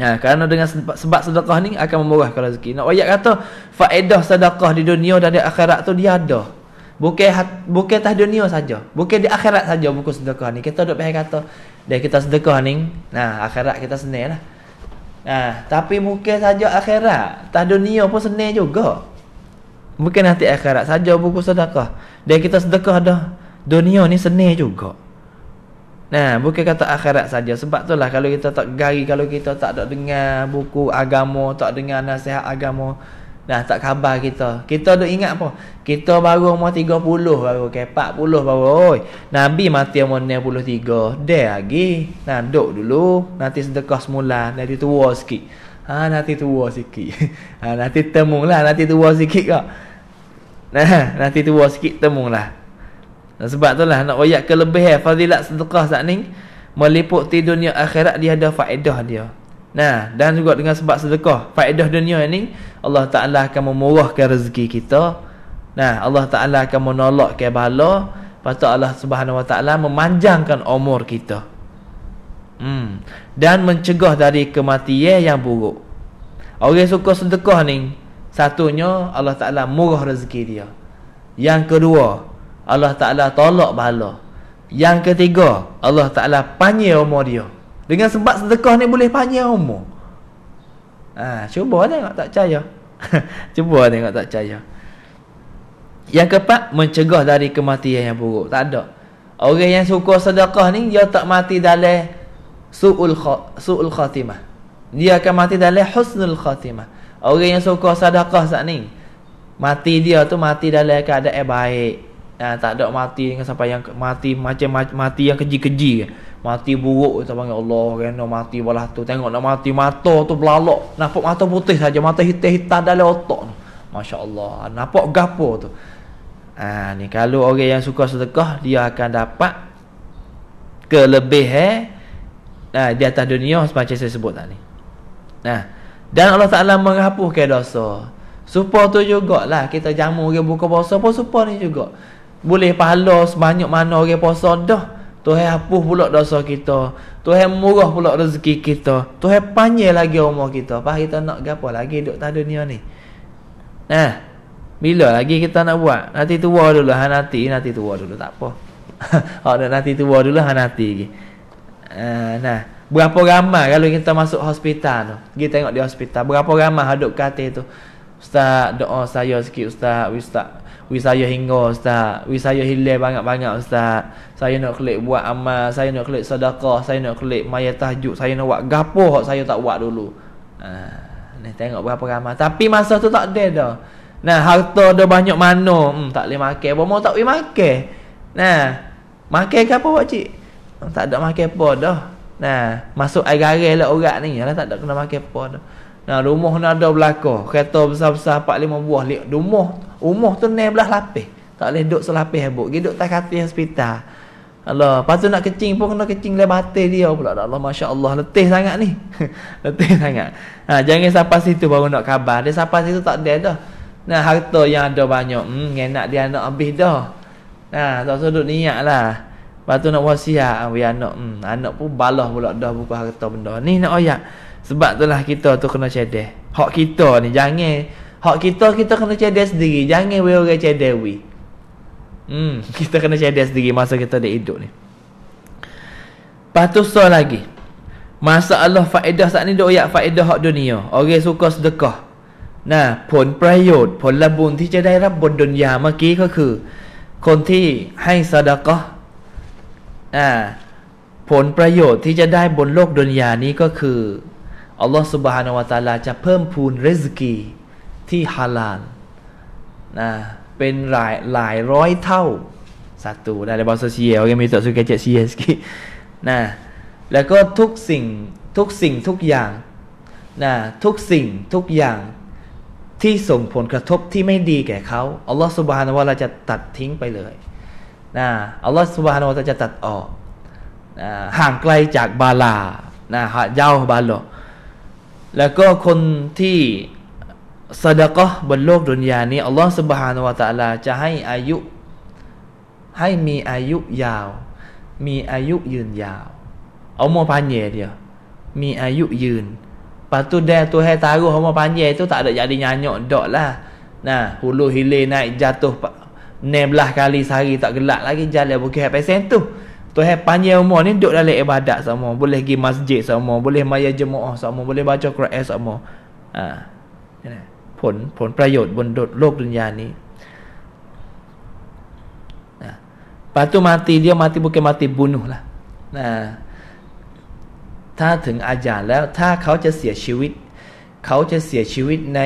Ya, kerana dengan sebab sedekah ni akan memurahkan rezeki. Nak ayat kata faedah sedekah di dunia dan di akhirat tu dia ada. Bukan bukan atas dunia saja, bukan di akhirat saja buku sedekah ni. Kita dok pergi kata dia kita sedekah ni, nah akhirat kita senang lah. Nah, tapi mungkin saja akhirat, atas dunia pun senang juga. Mungkin nanti akhirat saja buku sedekah. Dia kita sedekah dah, dunia ni senang juga. Nah, bukan kata akhirat saja. Sebab itulah kalau kita tak gari, kalau kita tak ada dengar buku agama, tak dengar nasihat agama, dah tak khabar kita. Kita ada ingat apa? Kita baru umur 30 baru ke 40 baru. Oi, Nabi mati umur 63. Dia lagi. Nah, duduk dulu. Nanti sedekah semula. Nanti tua sikit. Ha, nanti tua sikit. Ha, nanti temung lah. Nanti tua sikit kak. Nah, nanti tua sikit temung lah. Sebab tu lah nak royak kelebihan eh, fazilat sedekah saat ni Meliputi dunia akhirat dia ada faedah dia Nah dan juga dengan sebab sedekah Faedah dunia ni Allah Ta'ala akan memurahkan rezeki kita Nah Allah Ta'ala akan menolakkan bala Lepas Allah Subhanahu Wa Ta'ala memanjangkan umur kita hmm. Dan mencegah dari kematian yang buruk Orang suka sedekah ni Satunya Allah Ta'ala murah rezeki dia Yang kedua Allah Ta'ala tolak bala Yang ketiga Allah Ta'ala panjang umur dia Dengan sebab sedekah ni boleh panjang umur ha, Cuba tengok tak percaya Cuba tengok tak percaya Yang keempat Mencegah dari kematian yang buruk Tak ada Orang yang suka sedekah ni Dia tak mati dalam Su'ul su khatimah Dia akan mati dalam husnul khatimah Orang yang suka sedekah saat ni Mati dia tu mati dalam keadaan baik ha, tak ada mati dengan sampai yang mati macam mati yang keji-keji mati buruk kita panggil Allah kena mati balah tu tengok nak mati mata tu belalak nampak mata putih saja mata hitam-hitam dalam otak tu masya-Allah nampak gapo tu ha, ni kalau orang yang suka sedekah dia akan dapat kelebihan. eh ha, di atas dunia macam saya sebut tadi nah ha. dan Allah Taala menghapuskan dosa Supa tu jugalah kita jamu orang buka puasa pun supa ni juga boleh pahala sebanyak mana orang puasa dah. Tuhan hapus pula dosa kita. Tuhan murah pula rezeki kita. Tuhan panjang lagi umur kita. Apa kita nak gapo lagi duk tak dunia ni? Nah. Bila lagi kita nak buat? Nanti tua dulu ha nanti, nanti tua dulu tak apa. Ha oh, nanti tua dulu ha nanti lagi. Eh, nah, berapa ramah kalau kita masuk hospital tu? Pergi tengok di hospital berapa ramah hadap kata tu. Ustaz, doa saya sikit ustaz, ustaz wi saya hingga ustaz wi saya hilang banyak-banyak ustaz saya nak klik buat amal saya nak klik sedekah saya nak klik mayat tahajud saya nak buat gapo saya tak buat dulu ha ni tengok berapa ramai tapi masa tu tak ada dah nah harta dah banyak mana hmm, tak boleh makan apa tak boleh makan nah makan ke apa pak hmm, tak ada makan apa dah nah masuk air garang lah orang ni tak ada kena makan apa dah Nah, rumah ni ada belakang. Kereta besar-besar 4-5 buah. Rumah, rumah tu ni belah lapih. Tak boleh duduk selapih habuk. Dia duduk tak kati hospital. Allah, lepas nak kencing pun kena kencing lebih batin dia oh, pula. Dah Allah, Masya Allah, letih sangat ni. letih sangat. Ha, jangan sampai situ baru nak kabar. Dia sampai situ tak ada dah. Nah, harta yang ada banyak. Hmm, enak dia nak habis dah. Nah, tak usah duduk niat lah. Lepas nak wasiat. Ah, anak, hmm, anak pun balah pula dah buku harta benda. Ni nak oyak. Oh, sebab tu lah kita tu kena cedek. Hak kita ni jangan hak kita kita kena cedek sendiri. Jangan we orang cedek we. Hmm, kita kena cedek sendiri masa kita dah hidup ni. Patut so lagi. Masa Allah faedah saat ni dok ayat faedah hak dunia. Orang suka sedekah. Nah, pun prayot, pun labun ที่จะได้รับบน dunia pun เมื่อกี้ก็คือคนที่ dunia sedekah อ่าผลประโยชน์ที่จะได้บนโลกดุนยานี้ก็คืออัลลอฮฺสุบฮานาวะตาลาจะเพิ่มพูนเรซกีที่ฮาลาลนะเป็นหลายหลายร้อยเท่าสัตูได้ในบอสเซียเขามีตัวสุเกเจเซียสกีนะแล้วก็ทุกสิ่งทุกสิ่งทุกอย่างนะทุกสิ่งทุกอย่างที่ส่งผลกระทบที่ไม่ดีแก่เขาอัลลอฮฺสุบฮานาวะตาลาจะ ตัดทิ้งไปเลยนะอัลลอฮฺสุบฮานาวะตาลาจะตัดออกนะห่างไกลจากบาลานะฮะเย้าบาลอแล้วก็คนที่สดกะบนโลกดุนยานี้อัลลอฮฺสุบฮานวะตะลาจะให้อายุ ให้มีอายุยาว มีอายุยืนยาว เอาโมพานเยเดียวมีอายุยืน Patut dia tu hai taruh umur panjang tu tak ada jadi nyanyok dok lah. Nah, hulu hilir naik jatuh 16 kali sehari tak gelak lagi jalan bukan hai pesen tu. tu hai panjang umur ni duduk dalam ibadat sama boleh pergi masjid ยมายาจม e h maya j e m เล h sama boleh baca Quran sama ha ผลผลประโยชน์บนโลกดุนยานี้นะปาตุมาติเดียวมาติบุเกมาติบุนุล่ะนะถ้าถึงอาญาแล้วถ้าเขาจะเสียชีวิต เขาจะเสียชีวิตใน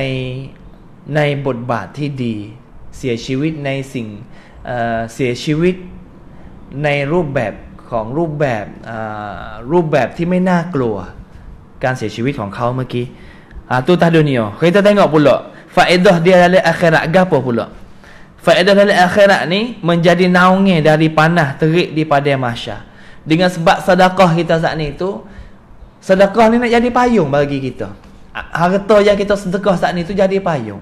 ในบทบาทที่ดี เสียชีวิตในสิ่งเเสียชีวิตในรูปแบบของรูปแบบรูปแบบที่ไม่น่ากลัวการเสียชีวิตของเขาเมื่อกี้อตูตาดูนิโอเคยจะได้เงาปุ๋ลฟาเอโดเดียเลอาเครากาปปุ๋ลฟาเอโดเลอาเครานี้ menjadi naungnya dari panah terik di pada masa dengan sebab sedekah kita saat ni itu sedekah ni nak jadi payung bagi kita ha, harta yang kita sedekah saat ni itu jadi payung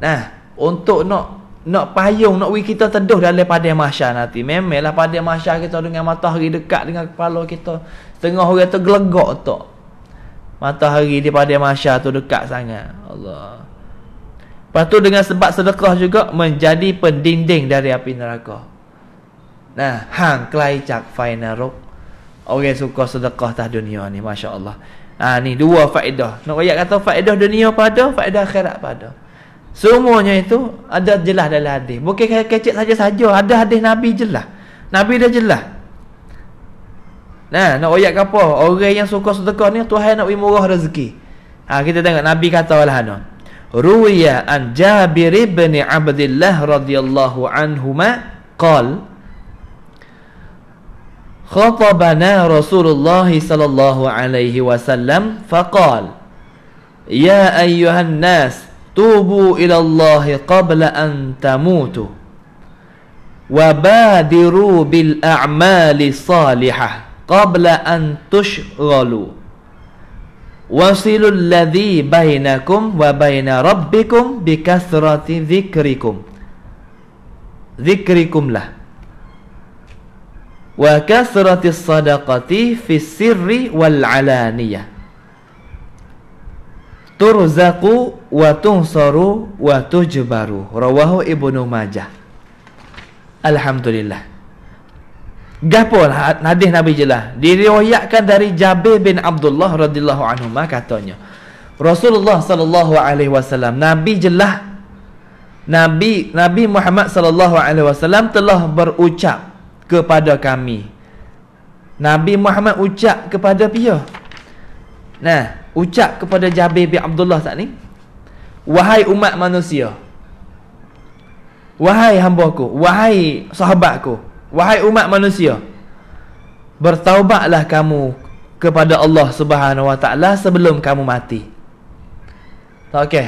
nah untuk nak no, nak payung nak wui kita teduh dalam pada masya nanti memelah pada masya kita dengan matahari dekat dengan kepala kita tengah hari tu gelegak tu matahari di pada masya tu dekat sangat Allah lepas dengan sebab sedekah juga menjadi pendinding dari api neraka nah hang klai cak fainaruk orang suka sedekah tah dunia ni masya Allah Ah ha, ni dua faedah. Nak ayat kata faedah dunia pada, faedah akhirat pada. Semuanya itu ada jelas dalam hadis. Bukan kecil-kecil saja-saja. Ada hadis Nabi jelas. Nabi dah jelas. Nah, nak oyak apa? Orang yang suka sedekah ni Tuhan nak bagi murah rezeki. Ha, kita tengok Nabi kata lah ana. Ruwiya an Jabir bin Abdullah radhiyallahu anhuma qal Khatabana Rasulullah sallallahu alaihi wasallam faqal Ya ayyuhan nas توبوا إلى الله قبل أن تموتوا وبادروا بالأعمال الصالحة قبل أن تشغلوا وصلوا الذي بينكم وبين ربكم بكثرة ذكركم ذكركم له وكثرة الصدقة في السر والعلانية turzaqu wa tunsaru wa tujbaru rawahu ibnu majah alhamdulillah gapo lah hadis nabi jelah diriwayatkan dari jabir bin abdullah radhiyallahu anhu katanya Rasulullah sallallahu alaihi wasallam nabi jelah nabi nabi Muhammad sallallahu alaihi wasallam telah berucap kepada kami nabi Muhammad ucap kepada pihak Nah, ucap kepada Jabir bin Abdullah tak ni? Wahai umat manusia. Wahai hamba aku, wahai sahabat wahai umat manusia. Bertaubatlah kamu kepada Allah Subhanahu Wa Taala sebelum kamu mati. Tak okey.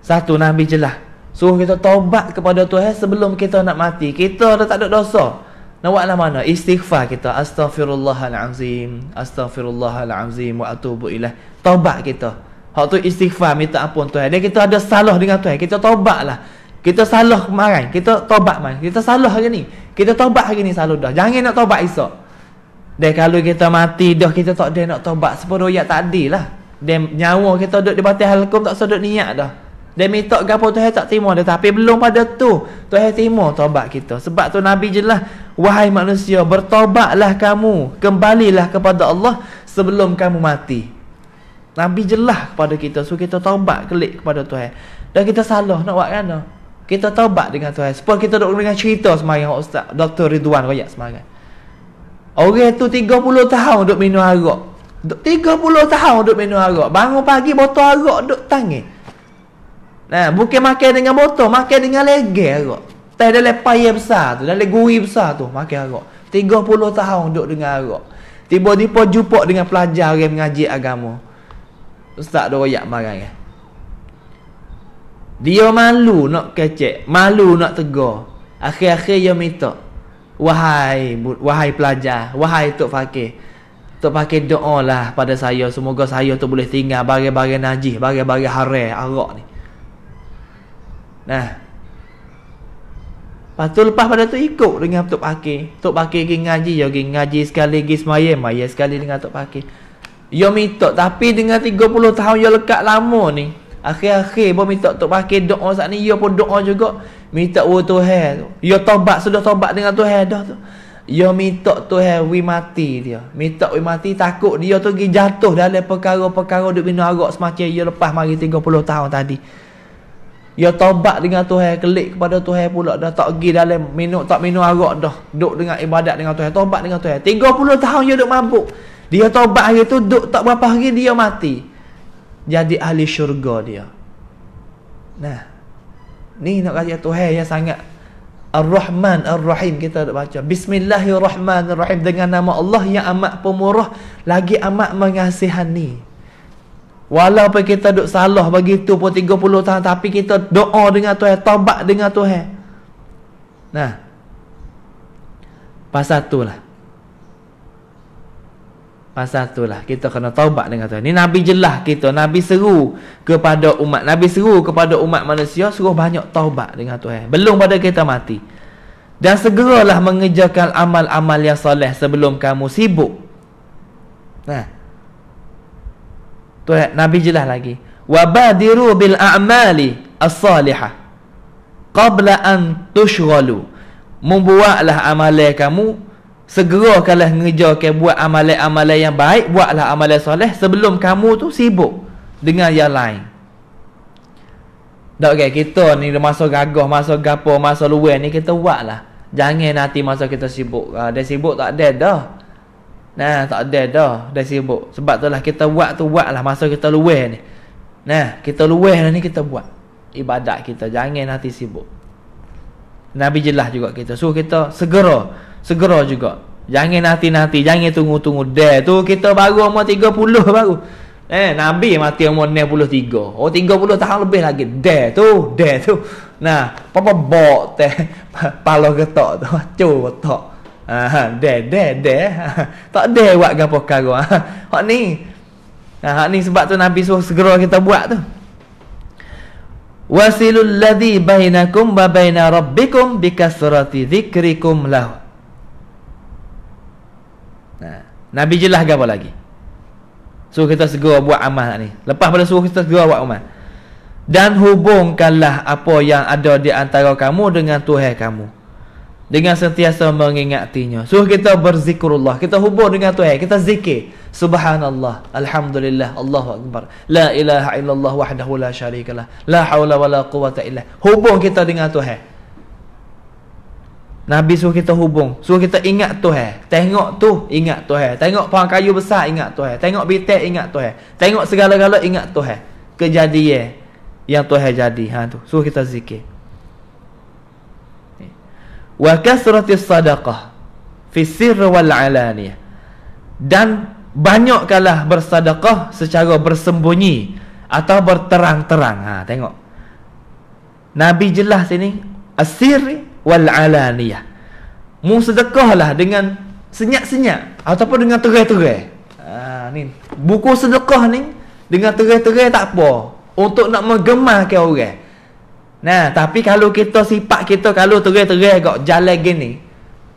Satu Nabi jelah, Suruh kita taubat kepada Tuhan sebelum kita nak mati. Kita dah tak ada dosa. Nawaklah mana istighfar kita astaghfirullahalazim astaghfirullahalazim wa atubu ilaih taubat kita. Hak tu istighfar minta ampun Tuhan. Dan kita ada salah dengan Tuhan, kita taubatlah. Kita salah kemarin, kita taubat mai. Kita salah hari ni. Kita taubat hari ni salah dah. Jangan nak taubat esok. Dan kalau kita mati dah kita tak ada nak taubat sepuluh ayat tadi lah. Dan nyawa kita duduk di batin halkum tak sedut niat dah. Dia minta gapo Tuhan tak terima dia tapi belum pada tu. Tuhan terima tobat kita. Sebab tu Nabi jelah, wahai manusia, bertobatlah kamu, kembalilah kepada Allah sebelum kamu mati. Nabi jelah kepada kita so kita tobat kelik kepada Tuhan. Dan kita salah nak buat kan? Kita taubat dengan Tuhan. Sebab kita dok dengan cerita semalam Ustaz Dr. Ridwan Royak semalam. Orang tu 30 tahun duduk minum arak. 30 tahun duduk minum arak. Bangun pagi botol arak duduk tangis. Nah, eh, bukan makan dengan botol, makan dengan leger arak. Teh dalam payah besar tu, dalam guri besar tu makan arak. 30 tahun duduk dengan arak. Tiba-tiba jumpa dengan pelajar yang mengaji agama. Ustaz dia royak marang kan. Eh. Dia malu nak kecek, malu nak tegur. Akhir-akhir dia minta, "Wahai wahai pelajar, wahai Tok Fakir, Tok Fakir doa lah pada saya semoga saya tu boleh tinggal bagai-bagai najis, bagai-bagai hara arak ni." Nah. Lepas lepas pada tu ikut dengan Tok Pakir. Tok Pakir pergi ngaji. Ya pergi ngaji sekali pergi semaya. Maya sekali dengan Tok Pakir. Ya minta. Tapi dengan 30 tahun ya lekat lama ni. Akhir-akhir pun minta Tok Pakir doa saat ni. Ya pun doa juga. Minta wa oh, Tuhan tu. Ya tobat. Sudah tobat dengan Tuhan dah tu. Ya minta Tuhan wi mati dia. Minta wi mati takut dia tu pergi jatuh dalam perkara-perkara duk bina arak semacam ya lepas mari 30 tahun tadi. Ya taubat dengan Tuhan Kelik kepada Tuhan pula Dah tak pergi dalam minum Tak minum arak dah duduk dengan ibadat dengan Tuhan Taubat dengan Tuhan 30 tahun dia duduk mabuk Dia taubat hari tu duduk tak berapa hari dia mati Jadi ahli syurga dia Nah Ni nak kata Tuhan yang sangat Ar-Rahman Ar-Rahim kita nak baca Bismillahirrahmanirrahim Dengan nama Allah yang amat pemurah Lagi amat mengasihani Walaupun kita duk salah begitu pun 30 tahun tapi kita doa dengan Tuhan, taubat dengan Tuhan. Nah. Pasal itulah. Pasal itulah kita kena taubat dengan Tuhan. Ni Nabi jelah kita, Nabi seru kepada umat, Nabi seru kepada umat manusia suruh banyak taubat dengan Tuhan. Belum pada kita mati. Dan segeralah mengejarkan amal-amal yang soleh sebelum kamu sibuk. Nah. Tu eh, Nabi jelas lagi. Wabadiru bil a'mali as-salihah qabla an tushghalu. Membuatlah amalan kamu segerakanlah ngerjakan buat amalan-amalan yang baik, buatlah amalan soleh sebelum kamu tu sibuk dengan yang lain. Dok okay, kita ni masa gagah, masa gapo, masa luar ni kita buatlah. Jangan nanti masa kita sibuk, uh, ah, dah sibuk tak ada dah. Nah, tak ada dah, dah sibuk. Sebab tu lah kita buat tu buat lah masa kita luweh ni. Nah, kita luweh lah ni kita buat. Ibadat kita, jangan nanti sibuk. Nabi jelah juga kita, suruh kita segera. Segera juga. Jangan nanti-nanti, jangan tunggu-tunggu. Dah tu kita baru umur 30 baru. Eh, Nabi mati umur 63. Oh, 30 tahun lebih lagi. Dah tu, dah tu. Nah, apa-apa bok teh, palo getok tu, cu getok de de de tak de buat gapo karo ha ah. hak ni ha hak ni sebab tu nabi suruh segera kita buat tu wasilul ladzi bainakum wa baina rabbikum bikasrati dzikrikum Nah, Nabi jelas gapo lagi. Suruh kita segera buat amal ni. Lepas pada suruh kita segera buat amal. Dan hubungkanlah apa yang ada di antara kamu dengan Tuhan kamu dengan sentiasa mengingatinya. Suruh kita berzikrullah, kita hubung dengan Tuhan, kita zikir. Subhanallah, alhamdulillah, Allahu akbar. La ilaha illallah wahdahu la syarikalah. La haula wala quwata illa. Hubung kita dengan Tuhan. Nabi suruh kita hubung, suruh kita ingat Tuhan. Tengok tu ingat Tuhan. Tengok pohon kayu besar ingat Tuhan. Tengok bitek ingat Tuhan. Tengok segala-gala ingat Tuhan. Kejadian yang Tuhan jadi. Ha tu. Suruh kita zikir wa kathratis sadaqah fi sirr wal alaniyah dan banyakkanlah bersedekah secara bersembunyi atau berterang-terang. Ha tengok. Nabi jelas sini asir wal alaniyah. Mu sedekahlah dengan senyap-senyap ataupun dengan terai-terai. Ha ni buku sedekah ni dengan terai-terai tak apa untuk nak menggemarkan orang. Nah, tapi kalau kita sipak kita kalau terus-terus gak jalan gini.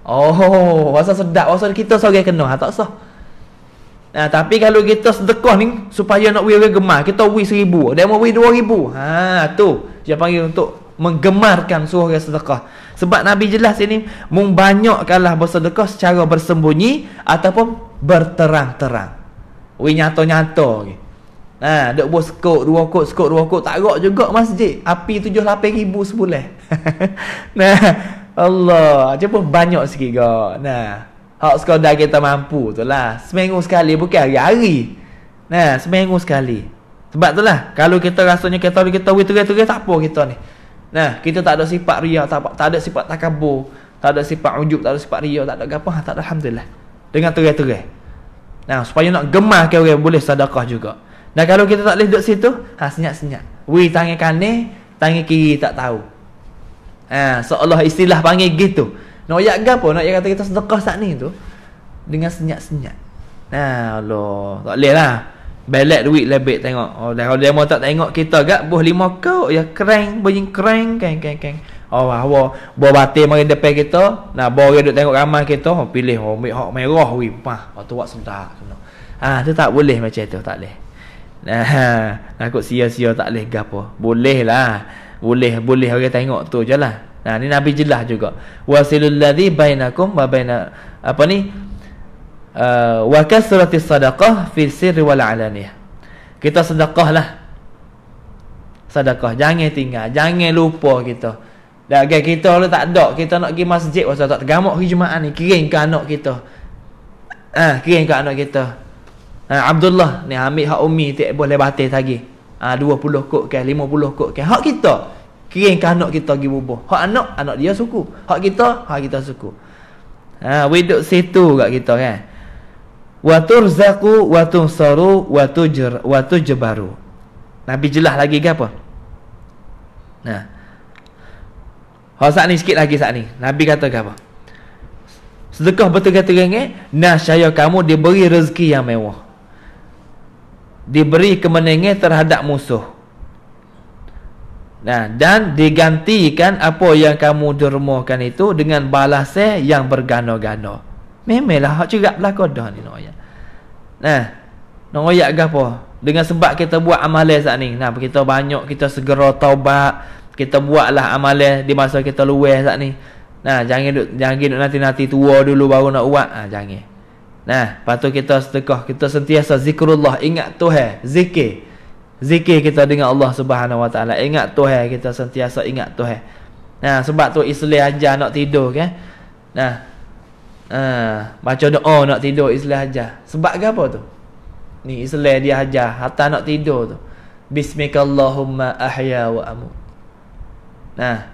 Oh, rasa sedap, rasa kita sorang kena, ha, tak sah. Nah, tapi kalau kita sedekah ni supaya nak wewe gemar, kita wi seribu, dia mau wi dua ribu. Ha, tu. Dia panggil untuk menggemarkan suara sedekah. Sebab Nabi jelas ini mung banyakkanlah bersedekah secara bersembunyi ataupun berterang-terang. Wi nyato-nyato. Okay. Ha, duk buat skok, dua kot, skok, dua kot. Tak rok juga masjid. Api tujuh lapan ribu sebulan. nah, Allah. aja pun banyak sikit kot. Nah. Hak sekolah kita mampu tu lah. Seminggu sekali bukan hari-hari. Nah, seminggu sekali. Sebab tu lah. Kalau kita rasanya kita tahu kita boleh terai-terai, tak apa kita ni. Nah, kita tak ada sifat riak, tak, tak ada sifat takabur. Tak ada sifat ujub, tak ada sifat Ria, tak ada apa. Ha, tak ada Alhamdulillah. Dengan terai-terai. Nah, supaya nak gemah, ke orang boleh sadakah juga. Dan kalau kita tak boleh duduk situ, ha senyap-senyap. Wei tangan kanan, tangan kiri tak tahu. Ha, seolah istilah panggil gitu. Nak ayat gapo? Nak ayat kata kita sedekah sat ni tu dengan senyap-senyap. Nah, ha, Allah, tak boleh lah. Belak duit lebih tengok. Oh, dah kalau dia mau tak tengok kita gap buh lima kau ya kereng, bunyi kereng, keng keng keng. Oh, wah wah, buah batin mari depan kita. Nah, bawa dia duduk tengok ramai kita, oh, pilih oh, hok merah wi pah. Oh, tu buat sentak kena. Ah, ha, tu tak boleh macam tu, tak boleh. Nah, takut sia-sia tak boleh gapo. Boleh lah. Boleh, boleh orang tengok tu jelah. Nah, ni Nabi jelas juga. Wasilul ladzi bainakum wa baina apa ni? Uh, wa kasrati sadaqah fi sirri wal alaniyah. Kita sedekah lah. Sedekah jangan tinggal, jangan lupa kita. Dan kita kalau tak ada, kita nak pergi masjid pasal tak tergamak pergi jumaat ni, kirim ke anak kita. Ah, ha, kirim ke anak kita. Ha, Abdullah ni ambil hak umi tak eh, boleh batal tadi. Ha, ah, 20 kot ke 50 kot ke. Hak kita. Kering ke anak kita pergi bubuh. Hak anak, anak dia suku. Hak kita, hak kita suku. Ha, we duduk situ kat kita kan. Wa turzaku wa tunsaru wa tujr wa tujbaru. Nabi jelas lagi ke apa? Nah. Ha sat ni sikit lagi sat ni. Nabi kata ke apa? Sedekah betul kata ni, nah saya kamu diberi rezeki yang mewah diberi kemenangan terhadap musuh. Nah, dan digantikan apa yang kamu dermakan itu dengan balasan yang bergano-gano. Memelah hak juga berlaku dah ni nak Nah, nak ayat ke Dengan sebab kita buat amalan saat ni. Nah, kita banyak kita segera taubat, kita buatlah amalan di masa kita luas saat ni. Nah, jangan duk jangan duk nanti-nanti tua dulu baru nak buat. Ah, jangan. Nah, lepas kita sedekah, kita sentiasa zikrullah, ingat Tuhan, zikir. Zikir kita dengan Allah Subhanahu Wa Taala. Ingat Tuhan, kita sentiasa ingat Tuhan. Nah, sebab tu Islam aja nak tidur kan. Nah. Ah, baca doa oh, nak tidur Islam aja. Sebab apa tu? Ni Islam dia aja. hatta nak tidur tu. Bismikallahumma ahya wa amut. Nah.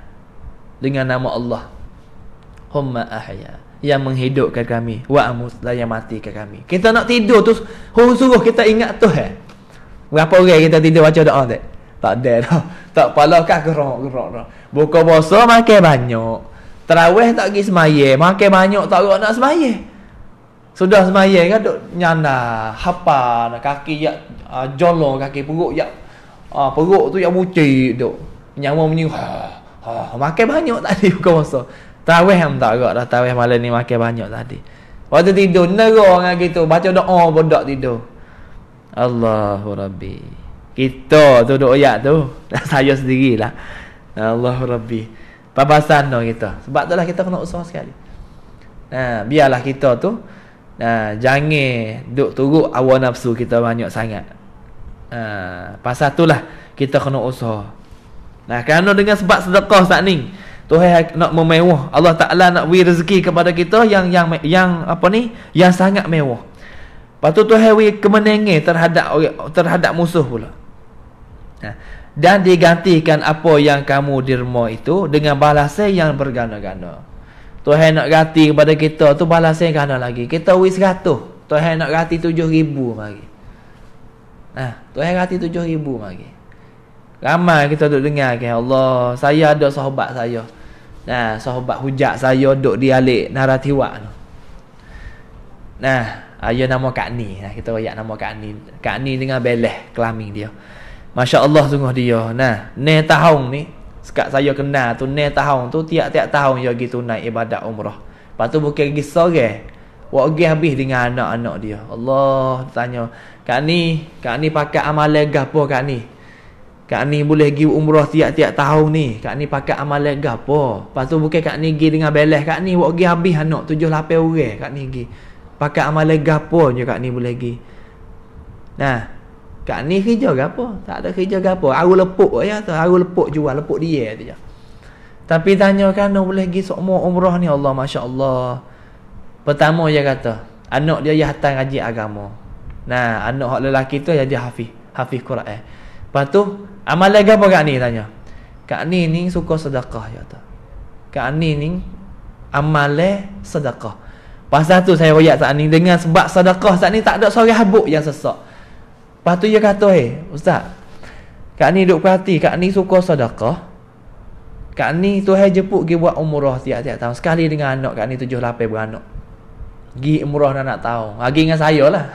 Dengan nama Allah. Humma ahya yang menghidupkan kami wa amutla yang mati ke kami kita nak tidur tu huruf suruh kita ingat tu eh berapa orang kita tidur baca doa tak tak ada dah tak pala kah gerak gerak dah buka puasa makan banyak terawih tak pergi semaya makan banyak tak gerak nak semaya sudah semaya kan duk nyana hapa nak kaki yak uh, ah, jolo kaki perut yak uh, perut tu yak mucik duk nyama menyu ha, ha, ha makan banyak tadi buka puasa Tarawih yang tak agak dah Tarawih malam ni makin banyak tadi Waktu tidur Nerok dengan gitu Baca doa pun tak tidur Allahu Rabbi Kita tu duk ayat tu Saya sendirilah Allahu Rabbi pabasan tu kita Sebab tu lah kita kena usaha sekali Nah, biarlah kita tu nah, Jangan duk turut awal nafsu kita banyak sangat nah, Pasal tu lah kita kena usaha Nah, kerana dengan sebab sedekah saat ni Tuhan nak memewah. Allah Taala nak beri rezeki kepada kita yang yang yang apa ni? Yang sangat mewah. Lepas tu Tuhan beri kemenangan terhadap terhadap musuh pula. Ha. Dan digantikan apa yang kamu derma itu dengan balasan yang berganda-ganda. Tuhan nak ganti kepada kita tu balasan ganda lagi. Kita beri 100. Tuhan nak ganti tujuh ribu lagi. Nah, ha. Tuhan ganti tujuh ribu lagi. Ramai kita duduk dengar kan Allah Saya ada sahabat saya Nah, sahabat hujak saya duduk di alik naratiwa tu. Nah, ayo nama Kak Ni. Nah, kita royak nama Kak Ni. Kak Ni dengan beleh kelamin dia. Masya Allah sungguh dia. Nah, ni tahun ni. Sekat saya kenal tu, ni tahun tu. Tiap-tiap tahun dia gitu tunai ibadat umrah. Lepas tu bukan pergi sore. Wagi habis dengan anak-anak dia. Allah tanya. Kak Ni, Kak Ni pakai amal legah pun Kak Ni. Kak ni boleh pergi umrah tiap-tiap tahun ni. Kak ni pakai amal amalan gapo? Pastu bukan kak ni pergi dengan belas kak ni buat pergi habis anak 7 8 orang kak ni pergi. Pakai amal amalan gapo je kak ni boleh pergi. Nah. Kak ni kerja gapo? Tak ada kerja gapo. Aku lepuk ya tu. Aku lepuk jual lepuk dia tu je. Tapi tanya kan nak oh, boleh pergi semua umrah ni Allah masya-Allah. Pertama dia kata, anak dia yang hatan ngaji agama. Nah, anak hak lelaki tu jadi hafiz, hafiz Quran. Eh. Lepas tu Amalan ke apa Kak Ni tanya Kak Ni ni suka sedekah ya tu. Kak Ni ni Amalan sedekah Pasal tu saya royak saat ni Dengan sebab sedekah saat ni tak ada sore habuk yang sesak Lepas tu dia kata hey, eh, Ustaz Kak Ni duk perhati Kak Ni suka sedekah Kak Ni tu hai jeput pergi buat umrah tiap-tiap tahun. Sekali dengan anak Kak Ni tujuh lapis beranak. Gi umrah dah nak tahu. Lagi dengan saya lah.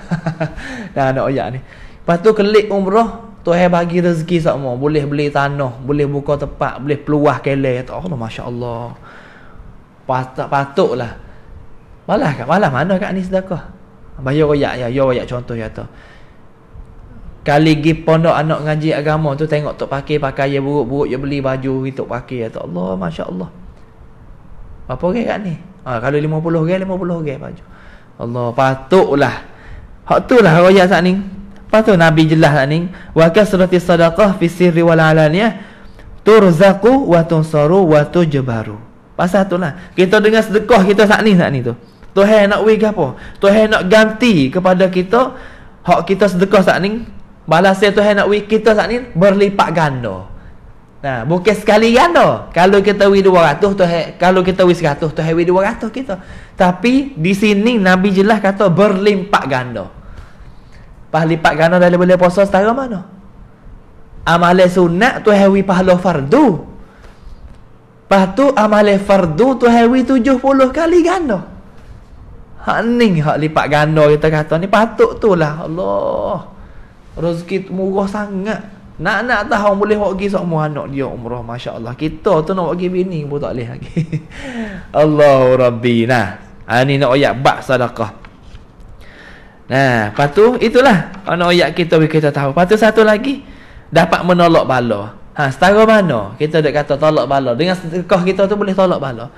dah anak oyak ni. Lepas tu kelik umrah. Tuhan bagi rezeki semua, boleh beli tanah, boleh buka tempat, boleh peluah kelai tu. Allah masya-Allah. Patut lah. Malah kat malah mana kat ni sedekah. Bayar royak ya, yo royak contoh ya tu. Kali gi pondok anak ngaji agama tu tengok tu pakai pakai ya buruk-buruk ya beli baju gitu pakai ya tu. Allah masya-Allah. Apa orang kat ni? Ah ha, kalau 50 orang puluh orang baju. Allah patutlah. Hak tu lah royak sat ni. Lepas tu Nabi jelas lah ni Wa kasrati sadaqah fi sirri wal alaniyah Turzaku wa tunsaru wa tujbaru Pasal tu lah Kita dengan sedekah kita saat ni saat ni tu Tuhan nak wig apa? Tuhan nak ganti kepada kita Hak kita sedekah saat ni Balasnya Tuhan nak wig kita saat ni Berlipat ganda Nah, bukan sekali ganda. Kalau kita wi 200 tu kalau kita wi 100 tu wi 200 kita. Tapi di sini Nabi jelas kata berlimpah ganda. Pas lipat ganah dah boleh puasa setara mana? Amal sunat tu hewi pahala fardu. Lepas tu amal fardu tu hewi tujuh puluh kali ganah. Hak ni hak lipat ganah kita kata ni patut tu lah. Allah. Rezeki murah sangat. Nak-nak tahu boleh buat pergi sok anak dia umrah Masya Allah Kita tu nak buat pergi bini pun tak boleh lagi Allah Rabbi Nah ha, Ini nak ayat bak sadaqah Nah, patu tu itulah ana oyak kita bagi kita tahu. Patu satu lagi dapat menolak bala. Ha, setara mana? Kita dak kata tolak bala. Dengan sedekah kita tu boleh tolak bala.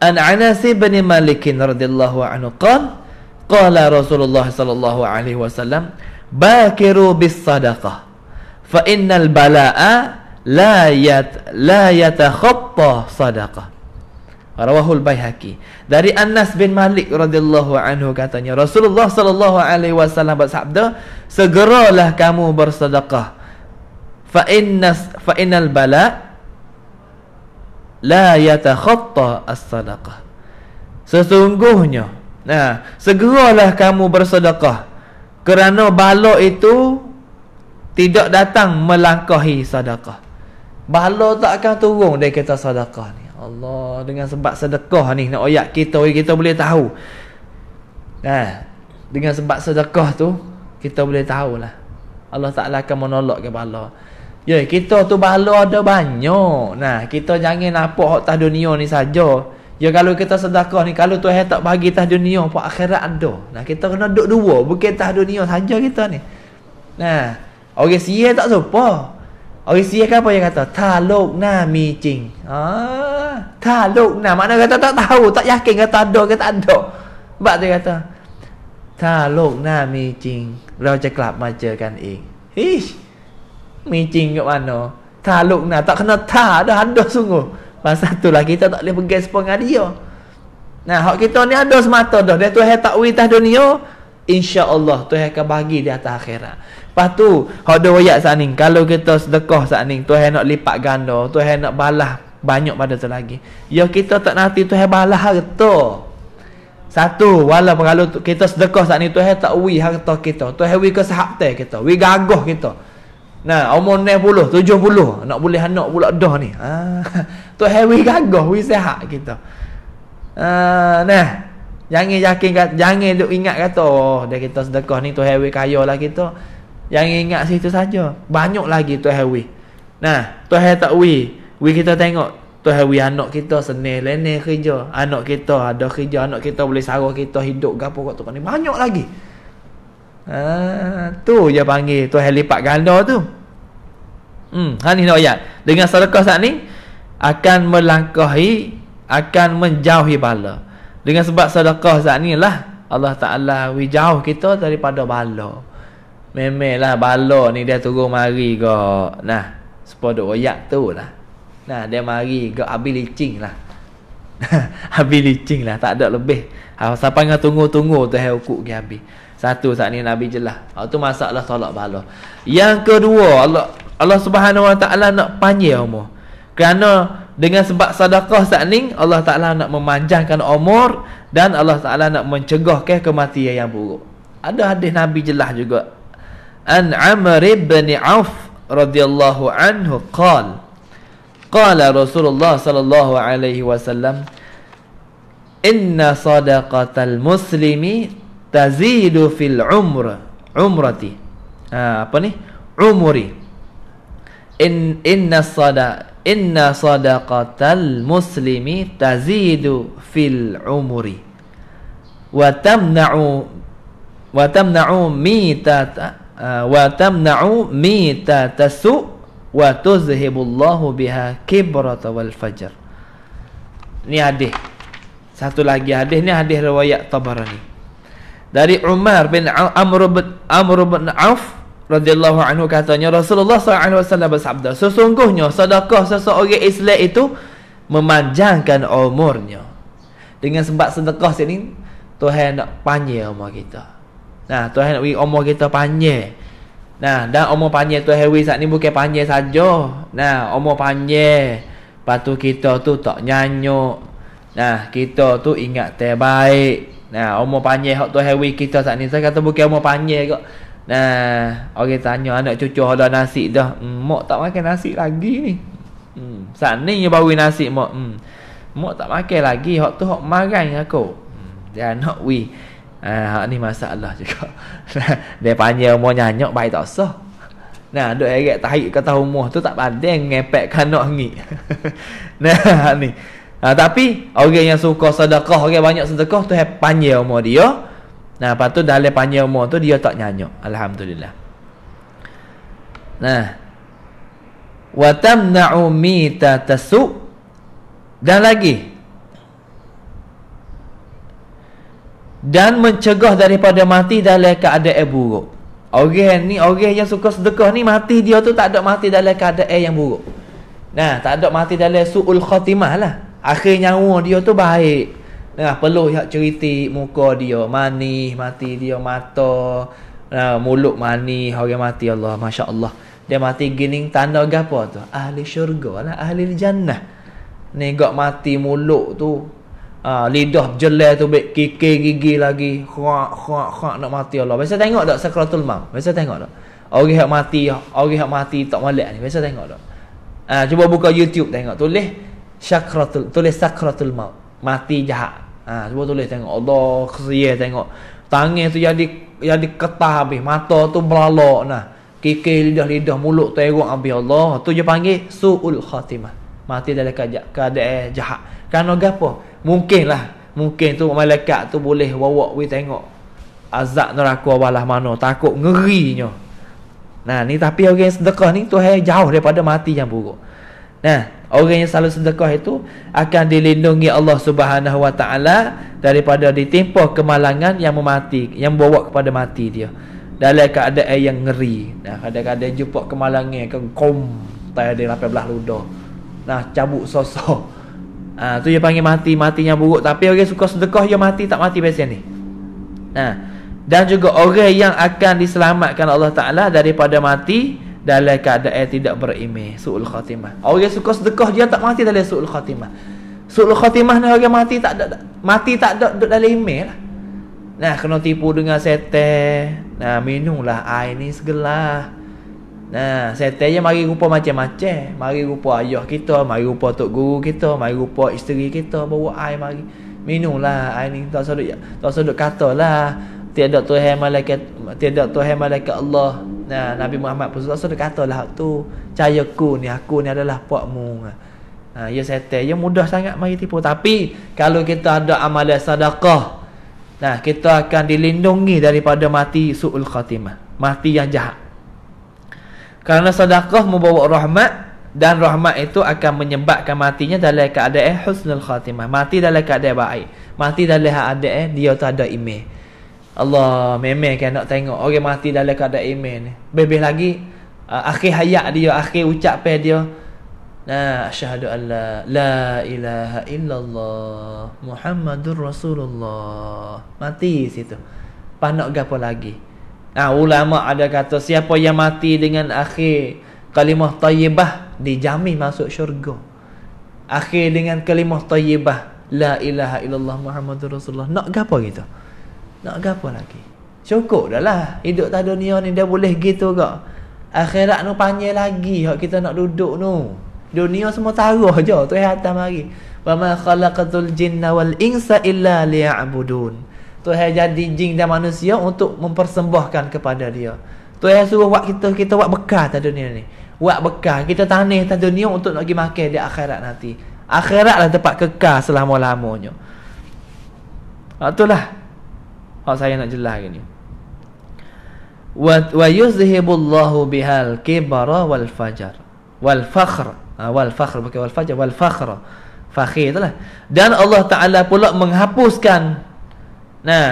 An Anas bin Malik radhiyallahu anhu qal qala Rasulullah sallallahu alaihi wasallam bakiru bis sadaqah fa innal bala'a la yat la yatakhatta sadaqah. Rawahul Baihaqi. Dari Anas bin Malik radhiyallahu anhu katanya, Rasulullah sallallahu alaihi wasallam bersabda, "Segeralah kamu bersedekah. Fa inna fa innal bala la yatakhatta as-sadaqah." Sesungguhnya, nah, segeralah kamu bersedekah kerana bala itu tidak datang melangkahi sedekah. Bala tak akan turun dari kita sedekah ni. Allah dengan sebab sedekah ni nak oyak kita kita boleh tahu. Nah, eh, dengan sebab sedekah tu kita boleh tahulah. Allah Taala akan menolak kepala. Ya, kita tu bala ada banyak. Nah, kita jangan nampak hak tah dunia ni saja. Ya kalau kita sedekah ni kalau Tuhan tak bagi tah dunia pun akhirat ada. Nah, kita kena duduk dua, bukan tah dunia saja kita ni. Nah, orang okay, sia tak sopan. เอาเสียก็ไปยังไงต่อถ้าโลกหน้ามีจริงอ๋อถ้าโลกหน้ามันก็ต้องเท่าต้องยากเก่งก็ตันโดก็ตันโดบะเดียวต่อถ้าโลกหน้ามีจริงเราจะกลับมาเจอกันเองฮิมีจริงกับอันเนาะถ้าโลกหน้าต้องขนาดถ้าดันโดสุงภาษาตุลากิตต้องเรียกเป็นเกสปงาดิโอ Nah, hak kita ni น d a semata dah. Dia tu hai t a k w า l atas อ u n i a InsyaAllah Tuhan akan bagi di atas akhirat Lepas tu Hada wayak saat ni Kalau kita sedekah saat ni Tuhan nak lipat ganda Tuhan nak balah Banyak pada tu lagi Ya kita tak nanti Tuhan balah harta Satu Walaupun kalau kita sedekah saat ni Tuhan tak wui harta kita Tuhan wui kesahabtai kita Wui gagah kita Nah, umur 90, 70 Nak boleh anak pula dah ni ah, Tuhan wui gagah, wui sehat kita ah, Nah, Jangan yakin kat, jangan duk ingat kata oh, dia kita sedekah ni Tuhan Hawi kaya lah kita. Jangan ingat situ saja. Banyak lagi tu hewi. Nah, Tuhan tak wi. Wi kita tengok Tuhan hewi anak kita seni lene kerja. Anak kita ada kerja, anak kita boleh sarah kita hidup gapo kok tukang ni. Banyak lagi. Ah, tu dia panggil Tuhan lipat ganda tu. Hmm, ha ni nak ayat. Dengan sedekah saat ni akan melangkahi akan menjauhi bala. Dengan sebab sedekah saat ni lah Allah Ta'ala jauh kita daripada bala Memang lah bala ni dia turun mari ke Nah Sepada oyak tu lah Nah dia mari ke habis licin lah Habis licin lah Tak ada lebih ha, Siapa yang tunggu-tunggu tu Hei ukuk ke habis satu saat ni Nabi jelah. Oh tu masalah solat bala. Yang kedua, Allah Allah Subhanahu Wa Taala nak panggil umur. Kerana dengan sebab sedekah saat ni Allah Taala nak memanjangkan umur dan Allah Taala nak mencegah ke kematian yang buruk. Ada hadis Nabi jelas juga. An Amr ibn Auf radhiyallahu anhu qal qala Rasulullah sallallahu alaihi wasallam inna sadaqatal muslimi tazidu fil umra umrati. Ha, apa ni? umuri. In inna sadaqah inna sadaqatal muslimi tazidu fil umuri wa tamna'u wa tamna'u mita uh, wa tamna'u mita tasu wa tuzhibu Allah biha kibrat wal fajr ni hadis satu lagi hadis ni hadis riwayat Tabarani dari Umar bin Amr bin Amr bin Auf radhiyallahu anhu katanya Rasulullah SAW bersabda sesungguhnya sedekah seseorang Islam itu memanjangkan umurnya dengan sebab sedekah sini Tuhan nak panjang umur kita nah Tuhan nak bagi umur kita panjang nah dan umur panjang tu wis saat ni bukan panjang saja nah umur panjang patu kita tu tak nyanyuk nah kita tu ingat terbaik nah umur panjang hak Tuhan wis kita saat ni saya kata bukan umur panjang kok Nah, orang tanya anak cucu ada nasi dah. Mm, mak tak makan nasi lagi ni. Hmm, sat baru nasi mak. Hmm. Mak tak makan lagi. Hak tu hak marah aku. Hmm, dia nak we. Ah, hak ni masalah juga. dia panggil umur nyanyok baik tak sah. Nah, duk erek tahik kata umur tu tak pandai ngepek kanak ni. nah, ni. Ah, tapi orang yang suka sedekah, orang banyak sedekah tu panggil umur dia. Nah, lepas tu dalam panjang umur tu dia tak nyanyuk. Alhamdulillah. Nah. Wa tamna'u mita tasu. Dan lagi. Dan mencegah daripada mati dalam keadaan buruk. Orang ni, orang yang suka sedekah ni mati dia tu tak ada mati dalam keadaan yang buruk. Nah, tak ada mati dalam su'ul khatimah lah. Akhir nyawa dia tu baik. Nah, perlu hak cerita muka dia mani mati dia mata nah, mulut mani orang mati Allah Masya Allah dia mati gini tanda gapo tu ahli syurga lah ahli jannah ni gak mati mulut tu uh, lidah jelai tu baik kikir gigi lagi khak khak khak nak mati Allah biasa tengok tak sakratul maut biasa tengok tak orang yang mati orang yang mati tak molek ni biasa tengok tak uh, cuba buka YouTube tengok tulis syakratul tulis sakratul maut mati jahat Ha, cuba tulis tengok Allah kesia tengok. Tangis tu jadi jadi ketah habis, mata tu melalak nah. Kiki lidah lidah mulut terok habis Allah. Tu je panggil suul khatimah. Mati dalam keadaan, keadaan jahat. Kerana gapo? Mungkinlah Mungkin tu malaikat tu boleh bawa we tengok azab neraka balah mana takut ngerinya. Nah, ni tapi orang sedekah ni tu hai jauh daripada mati yang buruk. Nah, Orang yang selalu sedekah itu akan dilindungi Allah Subhanahu Wa Taala daripada ditimpa kemalangan yang memati yang bawa kepada mati dia. Dalam keadaan yang ngeri. Nah, kadang-kadang jumpa kemalangan kan kom tai ada lapan belah ludah. Nah, cabut soso, Ah, ha, tu dia panggil mati, matinya buruk tapi orang yang suka sedekah dia mati tak mati pasal ni. Nah, dan juga orang yang akan diselamatkan Allah Taala daripada mati dalam keadaan tidak berime suul khatimah orang suka sedekah dia tak mati dalam suul khatimah suul khatimah ni orang mati tak ada mati tak ada duduk dalam iman lah. nah kena tipu dengan sete. nah minumlah air ni segala. Nah, sete je mari rupa macam-macam. Mari rupa ayah kita, mari rupa tok guru kita, mari rupa isteri kita bawa air mari. Minumlah air ni tak sedut tak sedut katalah tiada tuhan malaikat tiada tuhan malaikat Allah nah Nabi Muhammad pun sudah sudah katalah tu cayaku ni aku ni adalah puakmu ha ya setan ya mudah sangat mari tipu tapi kalau kita ada amalan sedekah nah kita akan dilindungi daripada mati suul khatimah mati yang jahat kerana sedekah membawa rahmat dan rahmat itu akan menyebabkan matinya dalam keadaan husnul khatimah mati dalam keadaan baik mati dalam keadaan dia tak ada imej Allah memeh kan nak tengok orang mati dalam keadaan iman ni. Bebih lagi uh, akhir hayat dia, akhir ucap pe dia. nah, syahadu alla la ilaha illallah Muhammadur Rasulullah. Mati situ. Panak nak gapo lagi? Ah ulama ada kata siapa yang mati dengan akhir kalimah tayyibah dijamin masuk syurga. Akhir dengan kalimah tayyibah la ilaha illallah Muhammadur Rasulullah. Nak gapo gitu? Nak apa lagi? Cukup dah lah. Hidup tak dunia ni dia boleh gitu kak. Akhirat ni panjang lagi hak kita nak duduk ni. Dunia semua taruh je. Tu yang atas mari. Wama khalaqatul jinna wal insa illa liya'budun. Tu yang jadi jin dan manusia untuk mempersembahkan kepada dia. Tu yang suruh buat kita, kita buat bekal tak dunia ni. Buat bekal. Kita tanih tak dunia untuk nak pergi makan di akhirat nanti. Akhirat lah tempat kekal selama-lamanya. Itulah. Oh saya nak jelas gini. Wa wa yuzhibullahu bihal kibara wal fajar wal fakhr ha, wal fakhr bukan wal fajar wal fakhr fakhir itulah dan Allah Taala pula menghapuskan nah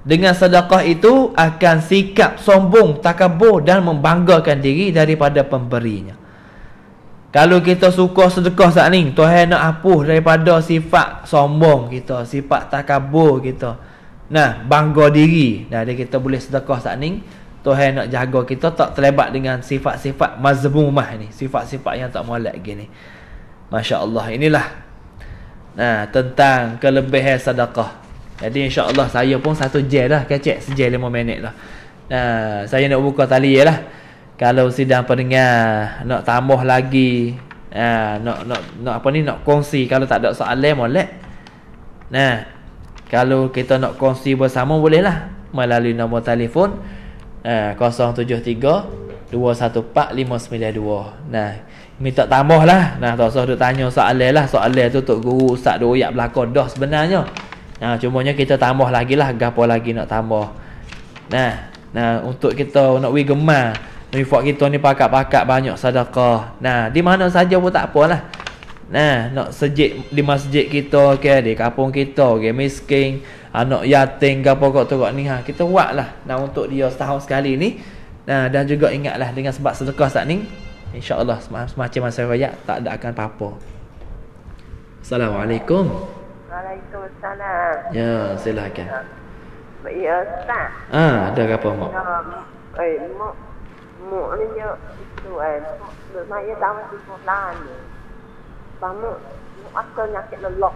dengan sedekah itu akan sikap sombong takabur dan membanggakan diri daripada pemberinya kalau kita suka sedekah saat ni Tuhan nak hapus daripada sifat sombong kita sifat takabur kita gitu. Nah, bangga diri. Nah, dia kita boleh sedekah saat ni. Tuhan nak jaga kita tak terlibat dengan sifat-sifat mazmumah ni. Sifat-sifat yang tak mualak gini. Masya Allah. Inilah. Nah, tentang kelebihan sedekah. Jadi insya Allah saya pun satu je lah. Kecek sejel lima minit lah. Nah, saya nak buka tali je lah. Kalau sidang pendengar nak tambah lagi. Nah, nak, nak, nak apa ni nak kongsi. Kalau tak ada soalan mualak. Nah, kalau kita nak kongsi bersama bolehlah melalui nombor telefon eh, uh, 0732145992. Nah, minta tambah lah. Nah, tak usah duk tanya soalan lah. Soalan tu tok guru ustaz dok yak belakang dah sebenarnya. Nah, cumanya kita tambah lagi lah gapo lagi nak tambah. Nah, nah untuk kita nak wi gemar Nifat kita ni pakak-pakak banyak sadaqah Nah, di mana saja pun tak apalah Nah, nak sejik di masjid kita ke okay, di kampung kita ke okay, miskin anak yatim ke apa kok tu ni ha kita buat lah nah untuk dia setahun sekali ni nah dan juga ingatlah dengan sebab sedekah saat ni Allah semacam masa raya tak ada akan apa-apa Assalamualaikum Waalaikumsalam Ya, silakan Ya, tak Ha, ada ke apa, Mok? Ya, eh, Mok Mok ni je Itu, eh Mok, maknanya tahun 2019 pertama muak ke nyakit lelok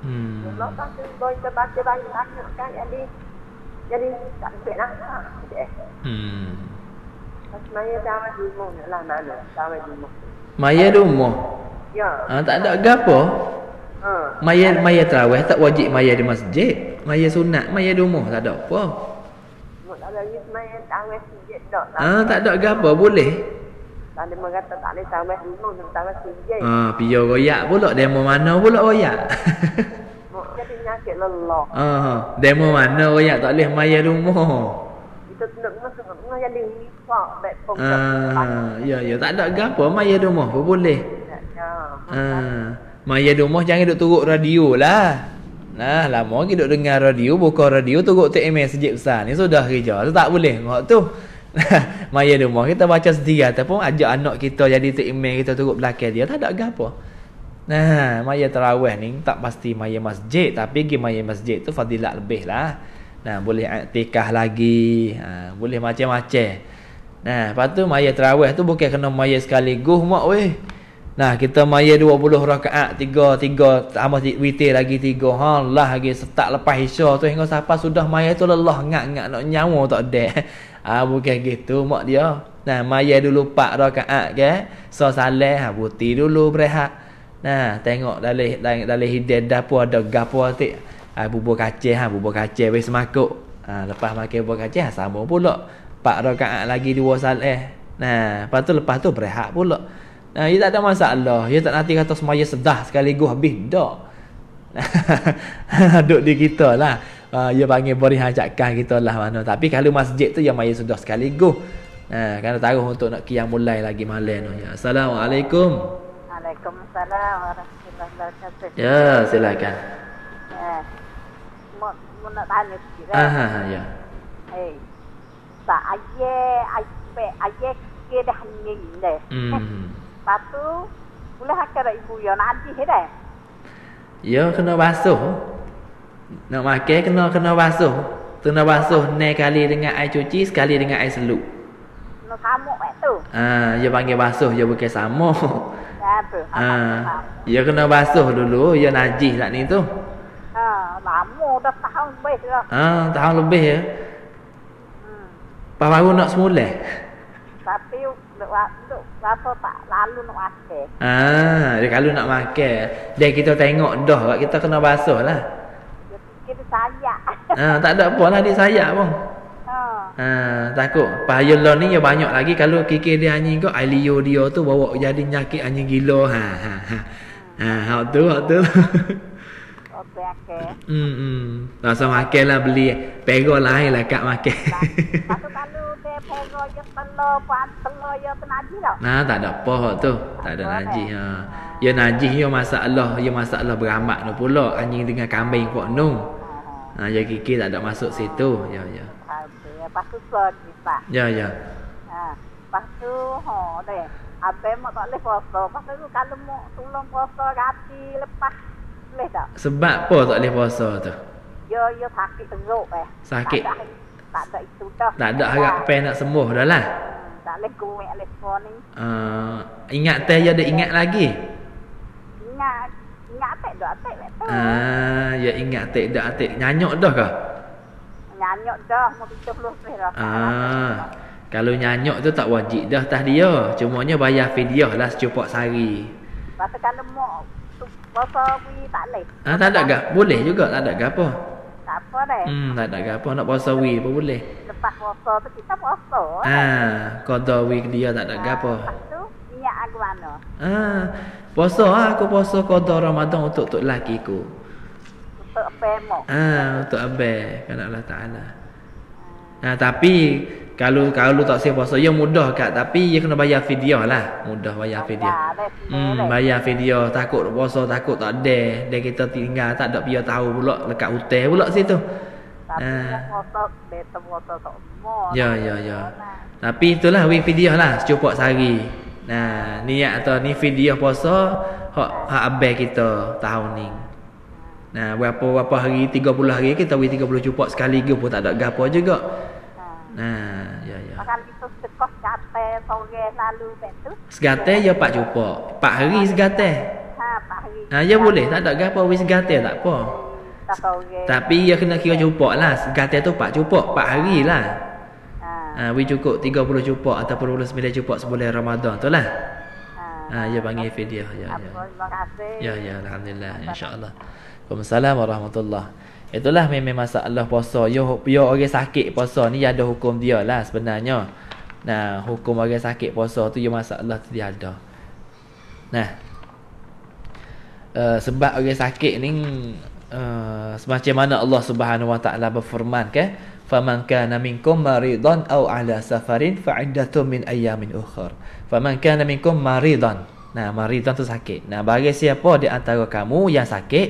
hmm. lelok tak tu boleh terbaca banyak banyak kan jadi jadi tak sempit eh. hmm. lah eh. maya dawa di ni lah mana dawa di maya di ya ha, tak ada gapo Ha. Maya maya terawih tak wajib maya di masjid. Maya sunat, maya di rumah tak ada apa. Ha, tak ada gapo boleh. Ada mengata tak boleh sama dulu tentang sijil. Ha, piyo royak pula demo mana pula royak. Jadi nyakit lelah. Ha, demo mana royak tak boleh maya rumah. Itu tak masuk rumah jadi hisap bet pom. Ah, ya ya tak ada gapo maya rumah pun boleh. Ah, Ha. Maya rumah jangan duduk turuk radio lah. Nah, lama lagi duduk dengar radio, buka radio, turuk TMS sejak besar ni. Sudah kerja. tak boleh. Waktu tu. maya rumah kita baca sendiri ataupun ajak anak kita jadi tu imam kita turut belakang dia tak ada apa nah maya tarawih ni tak pasti maya masjid tapi pergi maya masjid tu fadilat lebih lah nah boleh tikah lagi ha, boleh macam-macam nah lepas tu maya tarawih tu bukan kena maya sekali guh mak weh Nah kita maya 20 rakaat tiga tiga tambah witir lagi tiga ha lah lagi setak lepas isya tu hingga siapa sudah maya tu lelah ngak-ngak nak nyawa tak ada ha, bukan gitu mak dia nah maya dulu pak rakaat ke so salat ha buti dulu berehat nah tengok dalam dalam dalam hidup dapur ada gapo ti ha, bubur kacang ha bubur kacang wis semakuk. ha, lepas makan bubur kacang ha, sama pula pak rakaat lagi dua salat nah lepas tu lepas tu berehat pula nah dia tak ada masalah dia tak nanti kata semaya sedah sekali gua habis dak duduk di kita lah ia ah, ya panggil boleh hajatkan kita lah mana. Tapi kalau masjid tu yang maya sudah sekali go. Ha, ah, kena taruh untuk nak kiam mulai lagi malam tu. Ya. Assalamualaikum. Waalaikumsalam warahmatullahi wabarakatuh. Ya, silakan. Ya. Mau, nak tanya sikit. Eh? Ah, ha, ha, ya. Hei. Eh, tak ayah, ayah, ayah kira dah ni dah. Hmm. Lepas tu, boleh akar ibu yang nanti dah. Ya, kena basuh. Ha. Nak makan kena kena basuh. Kena basuh ni kali dengan air cuci sekali dengan air seluk. Kena samuk tu. Ah, ha, dia panggil basuh dia bukan samuk. Ya, ha, dia kena basuh dulu dia najis lah ni tu. Ha, lama dah tahun lebih dah. Ha, ah, tahun lebih ya. Hmm. Pak baru nak semula. Tapi Rasa tak lalu nak makan Ah, dia kalau nak makan Dan kita tengok dah kita kena basuh lah sayak. Ha, tak ada apa lah dia sayak pun. Ha. ha takut. Bahaya lah ni ya banyak lagi kalau kiki dia anjing kau, ailio dia tu bawa jadi nyakit anjing gila. Ha, ha, ha. Ha, hak tu, hak tu. Hmm, hmm. Rasa makan lah beli. Pego lain lah kat makan. Nah, ha, tak ada apa hak tu. Tak ada najis. Ha. Ha. Ya najis, ya masalah. Ya masalah beramak tu pula. Anjing dengan kambing kuat nung. No. Ha, ya Kiki tak ada masuk situ. Ya ya. Ha, ya, pas tu slot ni pak. Ya ya. Ha, pas tu ha deh. Apa mak tak leh puasa? Pas tu kalau mau tolong puasa gati lepas leh tak? Sebab apa uh, tak leh puasa tu? Ya ya sakit tenggorok eh. Sakit. Tak ada, itu dah. Tak ada harap pen nak sembuh dah lah. Hmm, tak leh gumek leh phone ni. Uh, ingat teh ya ada ingat lagi. Ingat ingat atik dak atik tu. Ah, ya ingat atik dak atik nyanyok dah ke? Nyanyok dah mau 70 perak. Ah. Kalau nyanyok tu tak wajib dah tak dia. Cumanya bayar video lah secepat sehari. Pasal kan? mak bahasa bunyi tak leh. Ah tak ada gak? Boleh juga tak ada gak apa. Tak apa deh. Hmm, tak ada gak apa nak puasa wi pun boleh. Lepas puasa tu kita puasa. Ah, kau dah dia tak ada gak apa. Ah, Puasa ha, aku puasa qada Ramadan untuk tok lelaki ku. Ah, ha, untuk abai kan Allah Taala. Ha, tapi kalau kalau tak sempat puasa, ya mudah kak, tapi ya kena bayar video lah. Mudah bayar video. Lah, hmm, lah. bayar video takut puasa, takut tak ada, dan kita tinggal tak ada pia tahu pula dekat hotel pula situ. Tapi ha. Ya, ya, ya. Tapi itulah wifi video lah, secupak sehari. Nah, niat atau ni video puasa hak hak abai kita tahun ni. Nah, berapa berapa hari 30 hari kita wei 30 cupak sekali ke pun tak ada gapo juga. Nah, ya ya. Segate ya pak cupak. Pak hari segate. Ha, pak hari. Nah, ya boleh tak ada gapo wei segate tak apa. Tapi ya kena kira cupak lah. Segate tu pak cupak, pak hari lah. Ah, ha, we cukup 30 jumpa ataupun 29 jumpa sebulan Ramadan tu lah. Ha, ya panggil video. ya ya. Ya ya alhamdulillah insyaallah. Waalaikumsalam warahmatullahi. Itulah memang masalah puasa. Yo yo orang sakit puasa ni ada hukum dia lah sebenarnya. Nah, hukum orang sakit puasa tu yo masalah tu dia ada. Nah. Uh, sebab orang sakit ni uh, semacam mana Allah Subhanahu Wa Taala berfirman ke? Okay? فمن كان منكم مريضا ala على سفر فعدة من أيام أخر فمن كان منكم مريضا Nah, maridan tu sakit. Nah, bagi siapa di antara kamu yang sakit,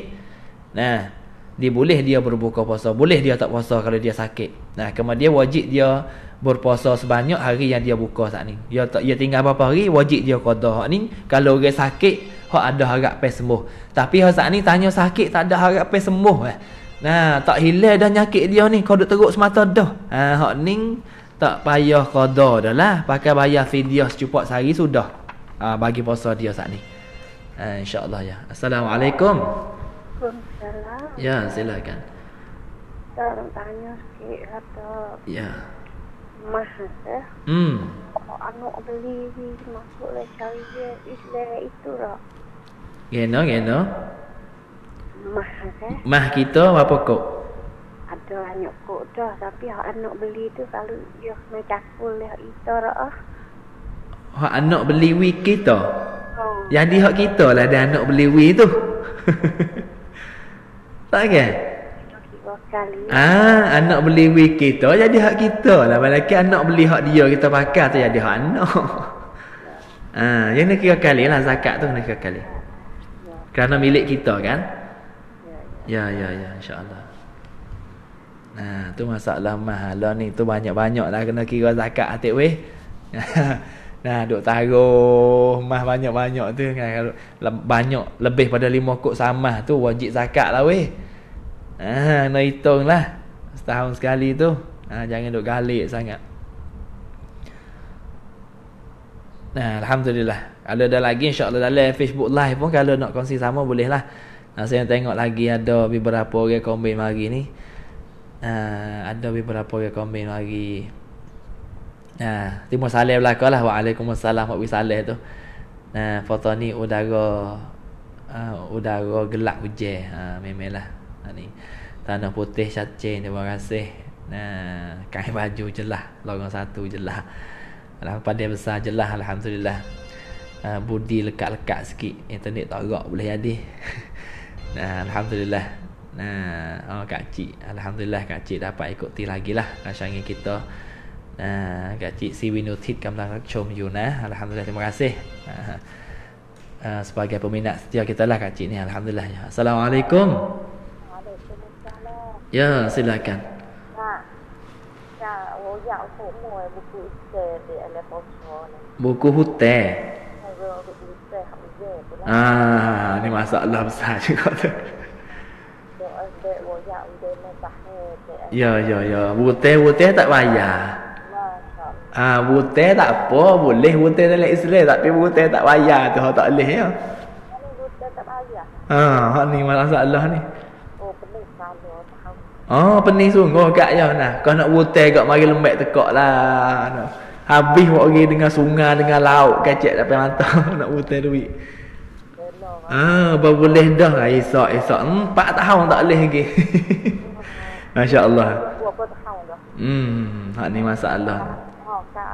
nah, dia boleh dia berbuka puasa, boleh dia tak puasa kalau dia sakit. Nah, kemudian wajib dia berpuasa sebanyak hari yang dia buka saat ni. Dia tak dia tinggal berapa hari, wajib dia qada hak ni. Kalau orang sakit, hak ada harap pe sembuh. Tapi hak saat ni tanya sakit tak ada harap pe sembuh eh. Nah, tak hilang dah nyakit dia ni. Kau duk teruk semata dah. Ha, hak ni tak payah qada dah lah. Pakai bayar fidyah secupak sehari sudah. Ha, bagi puasa dia saat ni. Ha, InsyaAllah ya. Assalamualaikum. Assalamualaikum. Ya, silakan. Tak tanya sikit ada. Ya. Mahal eh. Ya. Hmm. Kalau anak beli masuk lecari dia, itu lah. ya no. Eh? mah kita apa kok? Ada banyak kok dah tapi hak anak beli tu kalau dia nak mencakul lah kita roh. Hak anak beli wi kita. Oh. Jadi hak kita lah ada anak beli wi tu. tak ke? Ah, anak beli wi kita jadi hak kita lah. Malaki anak beli hak dia kita pakai tu jadi hak anak. ah, yang nak kira kali lah zakat tu nak kira kali. Ya. Kerana milik kita kan? Ya ya ya insyaallah. Nah tu masalah mahala ni tu banyak-banyak lah kena kira zakat atik weh. nah duk taruh mah banyak-banyak tu kan kalau le banyak lebih pada lima kok sama tu wajib zakat lah weh. Ah nak hitung lah setahun sekali tu. Ah jangan duk galik sangat. Nah alhamdulillah. Kalau ada lagi insya-Allah dalam Facebook live pun kalau nak kongsi sama boleh lah. Ha, saya tengok lagi ada beberapa orang komen lagi ni. Ha, ada beberapa orang komen lagi. Ha, timu salih belakang lah. Waalaikumsalam. Wabi salih tu. Ha, foto ni udara. Ha, udara gelap uje. Ha, memang lah. Ha, ni. Tanah putih cacing. Terima kasih. Nah, ha, kain baju je lah. Lorong satu je lah. Alhamdulillah besar je lah. Alhamdulillah. Ha, budi lekat-lekat sikit. Internet tak rock boleh jadi. Ya, Nah, Alhamdulillah Nah, oh, Kak Cik Alhamdulillah Kak Cik dapat ikuti lagi lah Rasanya kita Nah, Kak Cik si Winu Tid Kamu cium you nah. Alhamdulillah, terima kasih nah, uh, Sebagai peminat setia kita lah Kak Cik ni Alhamdulillah ya. Assalamualaikum Ya, silakan eh, Buku hutan Ah, ni masalah besar juga tu. Ya, ya, ya. Wute, wute tak bayar. Ah, wute tak apa. Boleh wute dalam Islam. Tapi wute tak bayar tu. Tak boleh, ya. Ah, ni masalah ni. Oh, pening sungguh kat ya nah. Kau nak wute kat mari lembek tekak lah. Habis buat pergi dengan sungai, dengan laut, kacik tak payah mantap nak wute duit. Ah, ha, boleh dah lah esok esok. Empat tahun tak boleh lagi. Masya-Allah. Berapa tahun dah? Hmm, hak ni masalah. Ha,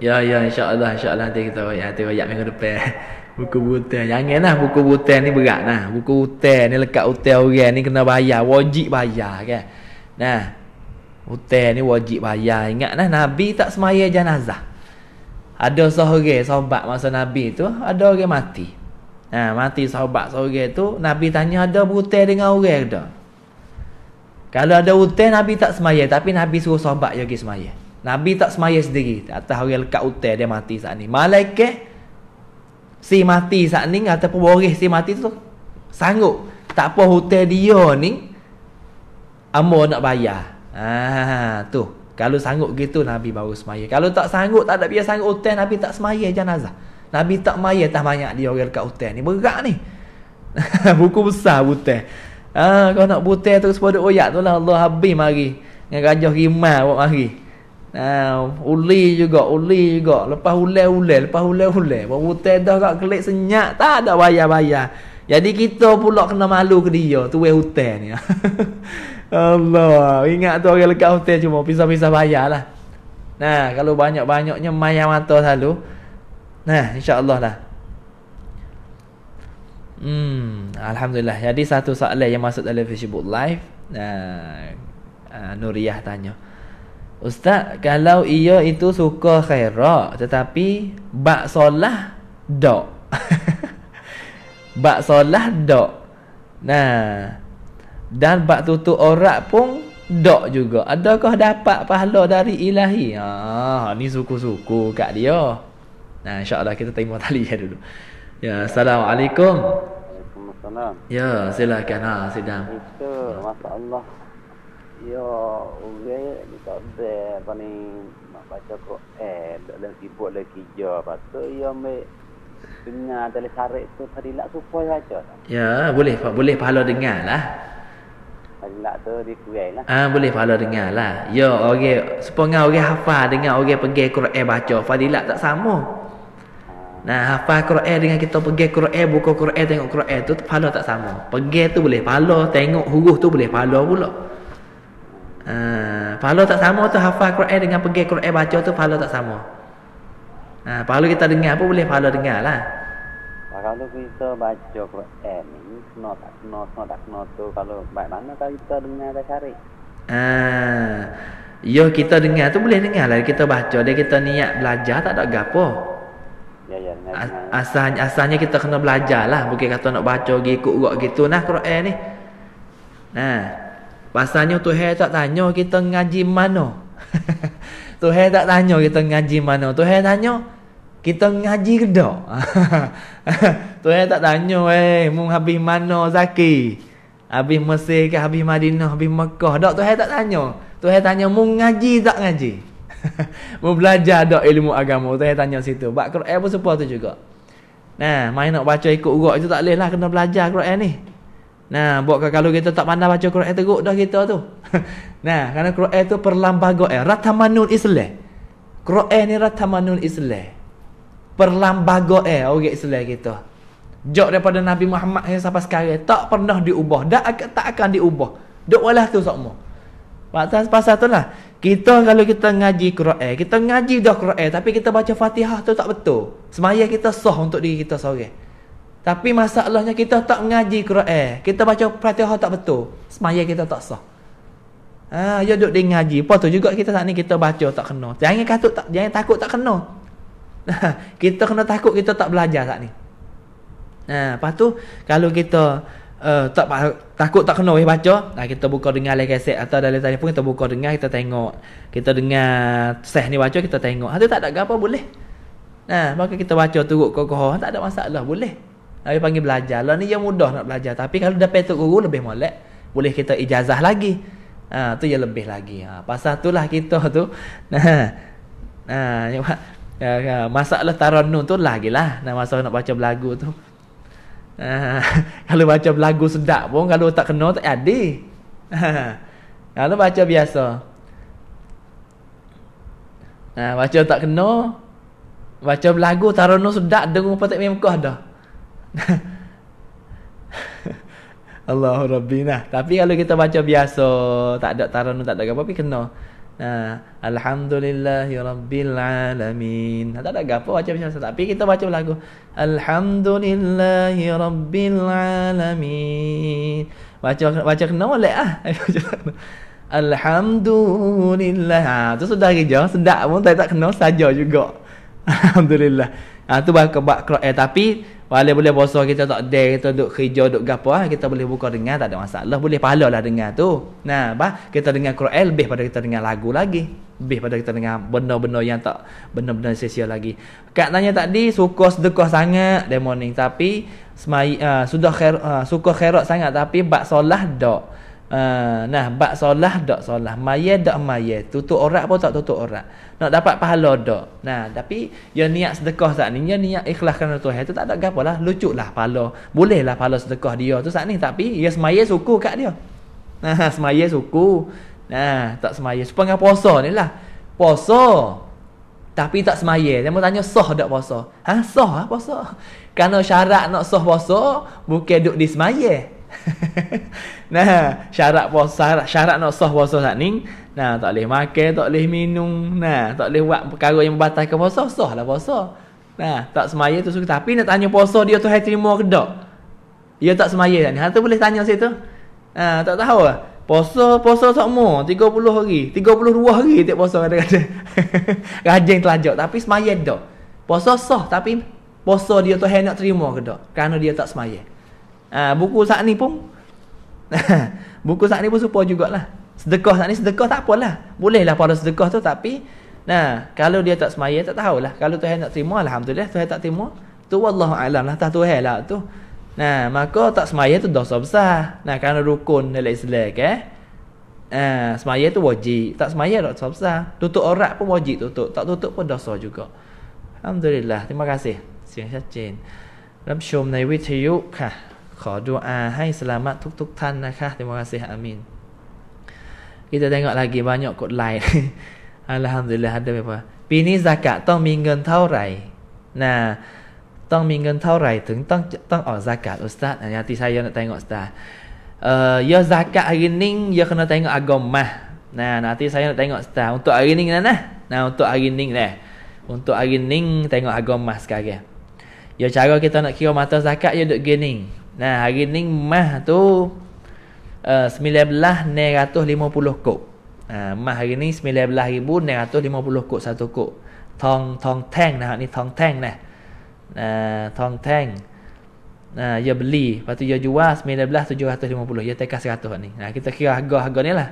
Ya ya insyaallah Allah. nanti kita ya nanti ayat minggu depan buku butan janganlah buku butan ni berat nah buku hotel ni lekat hotel orang ni kena bayar wajib bayar kan nah hotel ni wajib bayar ingat nah nabi tak semaya jenazah ada seorang sahabat masa Nabi tu ada orang mati. Ha, mati sahabat seorang tu Nabi tanya ada berhutang dengan orang ke Kalau ada hutang Nabi tak semaya tapi Nabi suruh sahabat dia pergi semaya. Nabi tak semaya sendiri atas orang lekat hutang dia mati saat ni. Malaikat si mati saat ni ataupun boris si mati tu sanggup tak apa hutang dia ni amo nak bayar. Ha tu. Kalau sanggup gitu Nabi baru semaya. Kalau tak sanggup tak ada biasa sanggup hutan Nabi tak semaya jenazah. Nabi tak maya tak banyak dia orang dekat hutan ni. Berat ni. Buku besar hutan. Ha, kau nak butir terus pada oyak tu lah Allah habis mari. Dengan gajah rimah buat mari. Ha, uli juga, uli juga. Lepas ulai ulai, lepas ulai ulai. Buat butir dah kat kelik senyap. Tak ada bayar-bayar. Jadi kita pula kena malu ke dia. Tu weh hutan ni. Allah Ingat tu orang lekat hotel cuma pisah-pisah bayar lah Nah kalau banyak-banyaknya mayang mata selalu Nah insyaAllah lah Hmm, Alhamdulillah Jadi satu soalan yang masuk dalam Facebook Live uh, uh, Nuriyah tanya Ustaz, kalau ia itu suka khairah Tetapi Bak solah Dok Bak solah dok Nah dan bak tutup orat pun dok juga. Adakah dapat pahala dari ilahi? Ha, ni suku-suku kat dia. Nah, insyaallah kita terima tali ya dulu. Ya, assalamualaikum. Waalaikumsalam. Ya, silakan ha, sidang. Itu masya Ya, orang kita tak ada apa ni nak baca Quran, eh, dah sibuk dah kerja, patut ya me dengar dari syarat tu tadi lah poin saja. Ya, boleh, boleh pahala lah nak tu di kuih lah. Ah boleh pahala dengar lah. Ya orang okay. sepengah orang okay, hafal dengan orang okay, pergi Quran baca fadilat tak sama. Nah hafal Quran dengan kita pergi Quran buka Quran tengok Quran tu pahala tak sama. Pergi tu boleh pahala, tengok huruf tu boleh pahala pula. Ah pahala tak sama tu hafal Quran dengan pergi Quran baca tu pahala tak sama. Ah pahala kita dengar pun boleh pahala dengar lah kalau kita baca Quran ni, kena tak kena, kena tak kena tu kalau baik mana kalau kita dengar dah syarik. Ah. Yo kita dengar tu boleh dengar lah kita baca dia kita niat belajar tak ada gapo. Ya ya. asalnya kita kena belajar lah bukan kata nak baca gi ikut urak gitu nah Quran ni. Nah. Pasalnya Tuhan tak tanya kita ngaji mana. Tuhan tak tanya kita ngaji mana. Tuhan tanya kita ngaji ke tak? Tuan saya tak tanya, eh, mu habis mana Zaki? Habis Mesir ke habis Madinah, habis Mekah? Tak, tuan saya tak tanya. Tuan saya tanya, mu ngaji tak ngaji? mu belajar tak ilmu agama? Tuan saya tanya situ. Bak Quran pun sebuah tu juga. Nah, main nak baca ikut urak itu tak boleh lah, kena belajar Quran ni. Nah, buat kalau kita tak pandai baca Quran teruk dah kita tu. nah, kerana Quran tu perlambagan eh. Ratamanun Islam. Quran ni Ratamanun Islam perlambago eh orang Islam kita. Jok daripada Nabi Muhammad yang sampai sekarang tak pernah diubah, tak tak akan diubah. Dok walah tu sokmo. Pasal pasal tu lah. Kita kalau kita ngaji Quran, kita ngaji dah Quran tapi kita baca Fatihah tu tak betul. Semaya kita sah untuk diri kita sore. Tapi masalahnya kita tak ngaji Quran, kita baca Fatihah tak betul. Semaya kita tak sah. Ah, ha, ya duk di ngaji. Apa tu juga kita saat ni kita baca tak kena. Jangan takut, tak jangan takut tak kena. kita kena takut kita tak belajar saat ni. Ha, lepas tu kalau kita uh, tak takut tak kena weh baca, nah, kita buka dengar lagi set atau dalam tadi pun kita buka dengar kita tengok. Kita dengar seh ni baca kita tengok. Hati tak ada apa boleh. Nah, ha, maka kita baca turut kokoh tak ada masalah boleh. Tapi panggil belajar. Lah ni yang mudah nak belajar tapi kalau dah petuk guru lebih molek boleh kita ijazah lagi. Ah ha, tu yang lebih lagi. Ha, pasal itulah kita tu. Nah. Nah, Ya, ya. masalah tarannum tu lagi lah nak masa nak baca lagu tu ah, kalau baca lagu sedap pun kalau tak kena tak ada kalau baca biasa Ha, baca tak kena baca lagu tarannum sedap dengung patik memkah dah Allahu Rabbina. Tapi kalau kita baca biasa, tak ada tarannum, tak ada apa-apa, kena. Nah, alhamdulillahi rabbil alamin. Tak ada gapo baca macam tak tapi kita baca lagu. Alhamdulillahi rabbil alamin. Baca baca kena molek ah. Alhamdulillah. Ha, tu sudah gejo, Sedap pun tak tak kena saja juga. Alhamdulillah. Ha, tu bak bak eh, tapi Paling boleh puasa kita tak ada kita duk kerja duk gapo ah kita boleh buka dengar tak ada masalah boleh pahalalah dengar tu. Nah, apa kita dengar Quran lebih pada kita dengar lagu lagi. Lebih pada kita dengar benda-benda yang tak benda-benda sia-sia lagi. Kak tanya tadi suka sedekah sangat demoning tapi semai, uh, sudah khair, uh, ah, suka khairat sangat tapi bak solah dak. Ah, nah bak solah dak solah maya dak maya tutup orang pun tak tutup orang nak dapat pahala dak nah tapi ya niat sedekah saat ni ya niat ikhlas kerana Tuhan tu tak ada gapo lah lucuklah pahala lah pahala sedekah dia tu saat ni tapi ya semaya suku kat dia nah semaya suku nah tak semaya supaya puasa ni lah puasa tapi tak semaya dia mau tanya sah dak puasa ha sah ha puasa kerana syarat nak sah puasa bukan duk di semaya nah, syarat puasa, syarat, syarat nak sah puasa sah ni. Nah, tak boleh makan, tak boleh minum. Nah, tak boleh buat perkara yang membatalkan puasa, sah lah puasa. Nah, tak semaya tu suka tapi nak tanya puasa dia tu hai terima ke tak? Dia tak semaya ni. Hang tu boleh tanya situ. tu. Ha, nah, tak tahu lah. Puasa, puasa tak mau. 30 hari. 32 hari tak puasa kadang-kadang. Rajin telajak tapi semaya tak. Puasa sah tapi puasa dia tu hai nak terima ke tak? Kerana dia tak semaya. Ha, buku saat ni pun buku saat ni pun super jugalah. Sedekah saat ni sedekah tak apalah. Bolehlah pada sedekah tu tapi nah kalau dia tak semaya tak tahulah. Kalau Tuhan nak terima alhamdulillah, Tuhan tak terima tu wallahu alam lah tah Tuhan lah tu. Nah, maka tak semaya tu dosa besar. Nah, kerana rukun dalam Islam ke. Eh? Nah, semaya tu wajib. Tak semaya dosa besar. Tutup aurat pun wajib tutup. Tak tutup pun dosa juga. Alhamdulillah. Terima kasih. Sian kasih. Terima kasih. Terima ka? ขอดูอาให้สลามะทุกทุกท่านนะคะติมกาเซฮามินกิจะได้เงาะลากีบานเนาะกดไลค์อัลฮัมดุลิลลาฮ์ได้ไหมพ่อปีนี้ซากะต้องมีเงินเท่าไหร่นะต้องมีเงินเท่าไหร่ถึงต้องต้องออกซากะอุสตาอัญญาติชัยยอนแตงเงาะสตาเอ่อยอซากะอารินิงยอคนแตงเงาะอากอมมานะนาติชัยยอนแตงเงาะสตาอุนตุอารินิงนะนะนะอุนตุอารินิงแหละอุนตุอารินิงแตงเงาะอากอมมาสกาเกยอชาโกกิตะนะคิโอมาตะซากะยอดึกเกนิง Nah, hari ni mah tu eh, uh, 19,950 kok. Ah, uh, mah hari ni 19,950 kok satu kok. Tong tong tang nah ni tong tang nah. Nah, uh, tong tang. Nah, uh, ya beli, lepas tu ya jual 19,750. Ya teka 100 ni. Nah, kita kira harga-harga ni lah.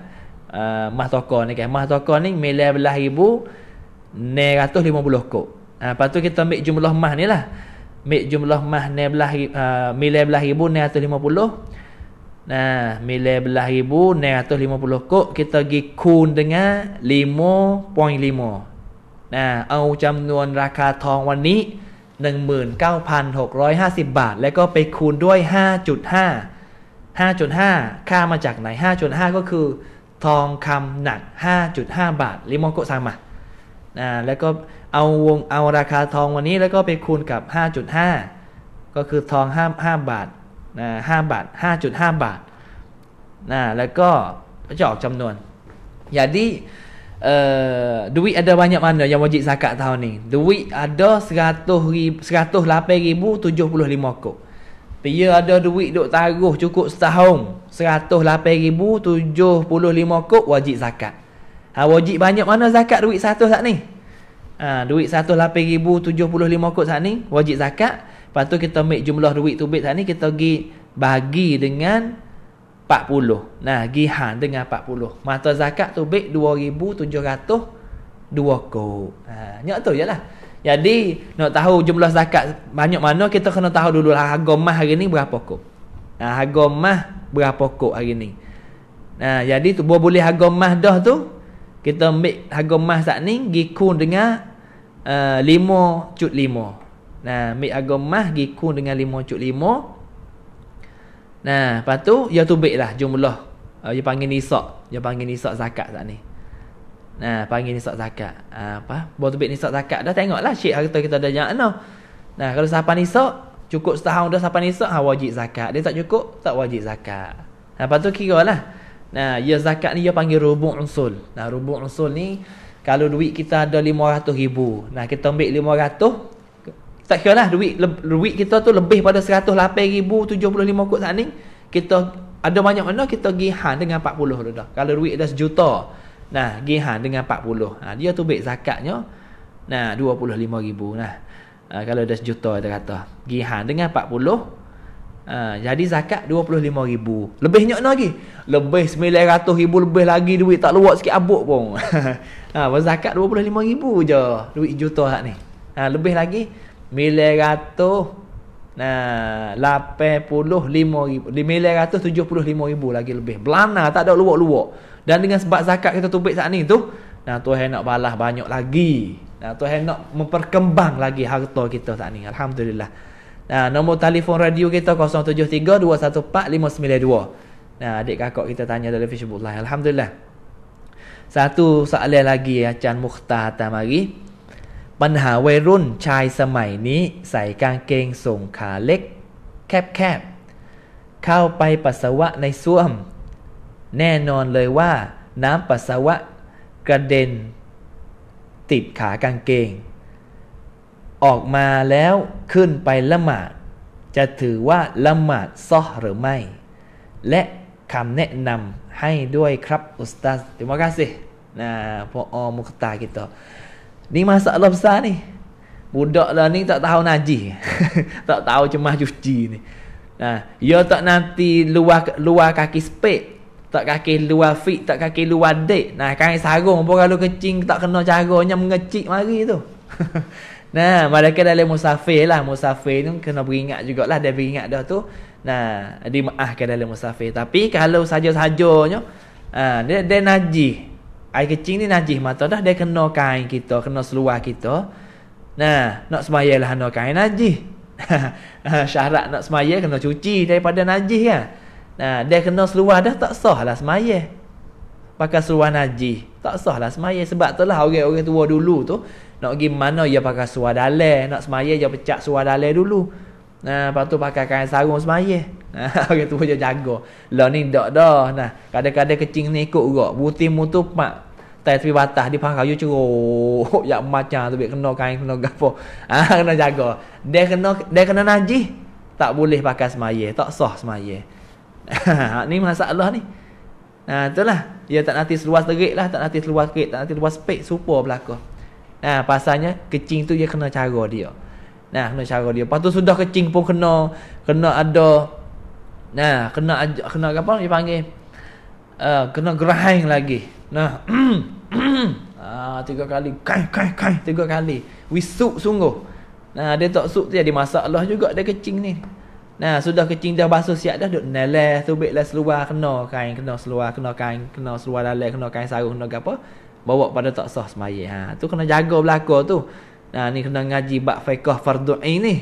Ah, uh, mah toko ni kan. Mah toko ni 19,000 950 kok. Ah, uh, lepas tu kita ambil jumlah mah ni lah. มีจุมลอมาเนบลาฮิมีเลบลาฮิบุเนตุลิมาปุลห์นะมีเลบลาฮิบุเนตุลิมาปุลห์ก็คิดต่อกีิคูณดังงะลิโม่พอยลิโม่นะเอาจำนวนราคาทองวันนี้หนึ่งหมื่นเก้าพันหกร้อยห้าสิบบาท แล้วก็ไปคูณด้วยห้าจุดห้าห้าจุดห้าค่ามาจากไหนห้าจุดห้าก็คือ ทองคำหนักห้าจุดห้าบาท ลิโม่ก็สร้างมานะแล้วก็เอาวงเอาราคาทองวันนี้แล้วก็ไปคูณกับ 5.5 ก็คือทองหห้า้าบาทนะห้าบาท5.5 บาทนะแล้วก็จะออกจำนวนอย่าดี่ดุวิอัดวันยามันเนี่ยยามวจิสากะทาวนี่ดุวิอัดอสกัตุริสกัตุลาเปริบุตุจุบุลิมอกุปีเยอะอัดอดุวิดุตากุจุกุสตาฮงสกัตุลาเปริบุตุจุบุลิมอกุวาจิสากะฮะวาจิบันยามันเนี่ยสากะดุวิสกตตุสักนี่ ha, duit 108,075 lah kot saat ni wajib zakat lepas tu kita ambil jumlah duit tu bit saat ni kita pergi bagi dengan puluh. nah pergi ha, dengan puluh. mata zakat tu dua ribu bit 2,702 kot ha, nyok tu je lah jadi nak tahu jumlah zakat banyak mana kita kena tahu dulu lah harga mah hari ni berapa kot ha, harga mah berapa kot hari ni Nah, jadi tu boleh harga mah dah tu kita ambil harga emas saat ni pergi kun dengan eh, lima cut lima nah ambil harga emas pergi kun dengan lima cut lima nah lepas tu ya tu ambil lah jumlah uh, dia panggil nisak dia panggil nisak zakat saat ni nah panggil nisak zakat uh, apa buat ambil nisak zakat dah tengok lah syik harta kita dah jangan nah nah kalau siapa nisak cukup setahun dah siapa nisak ha, wajib zakat dia tak cukup tak wajib zakat nah, lepas tu kira lah Nah, ya zakat ni dia panggil rubu' usul. Nah, rubu' usul ni kalau duit kita ada 500 ribu Nah, kita ambil 500 Tak kira lah duit, duit kita tu lebih pada 108 ribu 75 kot saat ni Kita ada banyak mana kita gihan dengan 40 tu dah Kalau duit dah sejuta Nah, gihan dengan 40 ha, Dia tu ambil zakatnya Nah, 25 ribu nah. Uh, kalau dah sejuta kita kata Gihan dengan Ha, jadi zakat RM25,000. lebih mana lagi? Lebih RM900,000 lebih lagi duit. Tak luak sikit abuk pun. ha, pasal zakat RM25,000 je. Duit juta lah ni. Ha, lebih lagi RM185,000. Nah, RM175,000 lagi lebih. Belana tak ada luak-luak. Dan dengan sebab zakat kita tubik saat ni tu. Nah, tu nak balas banyak lagi. Nah, tu nak memperkembang lagi harta kita saat ni. Alhamdulillah. Nah, nombor telefon radio kita 073-214-592. Nah, adik kakak kita tanya dalam Facebook Live. Alhamdulillah. Satu soalan lagi y Acan h Mukhtar Tamari. ปัญหาวัยรุ่นชายสมัยนี้ใส่กางเกงส่งขาเล็กแคบๆเข้าไปปัสสาวะในส้วม แน่นอนเลยว่าน้ำปัสสาวะกระเด็นติดขากางเกงออกมาแล้วขึ้นไปละหมาดจะถือว่าละหมาดซ้อหรือไม่ และคำแนะนำให้ด้วยครับอุสตาสติมากาสินะพออมุกตากิตโตนี่มาสลับซานี่บุดอลนี่ตะตาวนาจีตะตาจะมาจุจีนี่นะยอตะนาทีลัวลัวกากิสเปตตะกากิลัวฟิตะกากิลัวเดนะกายสากงพวกเราเกจิงตะกันมอจาโกงยำเงจิมากีตัว Nah, malaikat dalam musafir lah. Musafir ni kena beringat jugalah. Dia beringat dah tu. Nah, dia maafkan dalam musafir. Tapi kalau saja-sajanya, uh, ah, dia, dia najih. Air kecing ni najih mata dah. Dia kena kain kita, kena seluar kita. Nah, nak semaya lah nak kain najih. Syarat nak semaya kena cuci daripada najih kan. Nah, dia kena seluar dah tak sah lah semaya. Pakai seluar najih. Tak sah lah semaya. Sebab tu lah orang-orang tua dulu tu. Nak pergi mana dia pakai suar dalai. Nak semaya dia pecak suar dalai dulu. Nah, lepas tu pakai kain sarung semaya. Nah, orang tu dia jaga. Lah ni dak dah. Nah, kadang-kadang kecing ni ikut juga. Butim mu tu pak tai tepi batas di pangkau ceruk. Yang macam tu bik kena kain kena gapo. Ah kena jaga. Dia kena dia kena najis. Tak boleh pakai semaya. Tak sah semaya. Ha, ni masalah ni. Nah, itulah. Dia tak nanti seluas terik lah. Tak nanti seluas kerik. Tak nanti seluas pek. Super belakang. Nah, pasalnya kecing tu dia kena cara dia. Nah, kena cara dia. Pastu sudah kecing pun kena kena ada nah, kena kena apa dia panggil? Uh, ah, kena gerahang lagi. Nah. ah, tiga kali kai kai kai tiga kali. Wisuk sungguh. Nah, dia tak suk tu jadi masalah juga dia kecing ni. Nah, sudah kecing dah basuh siap dah duk neles tu baiklah seluar kena kain kena seluar kena kain kena seluar dalam kena kain sarung kena apa bawa pada tak sah semayang. Ha, tu kena jaga belaka tu. Nah, ha, ni kena ngaji bab fiqh fardu ain ni.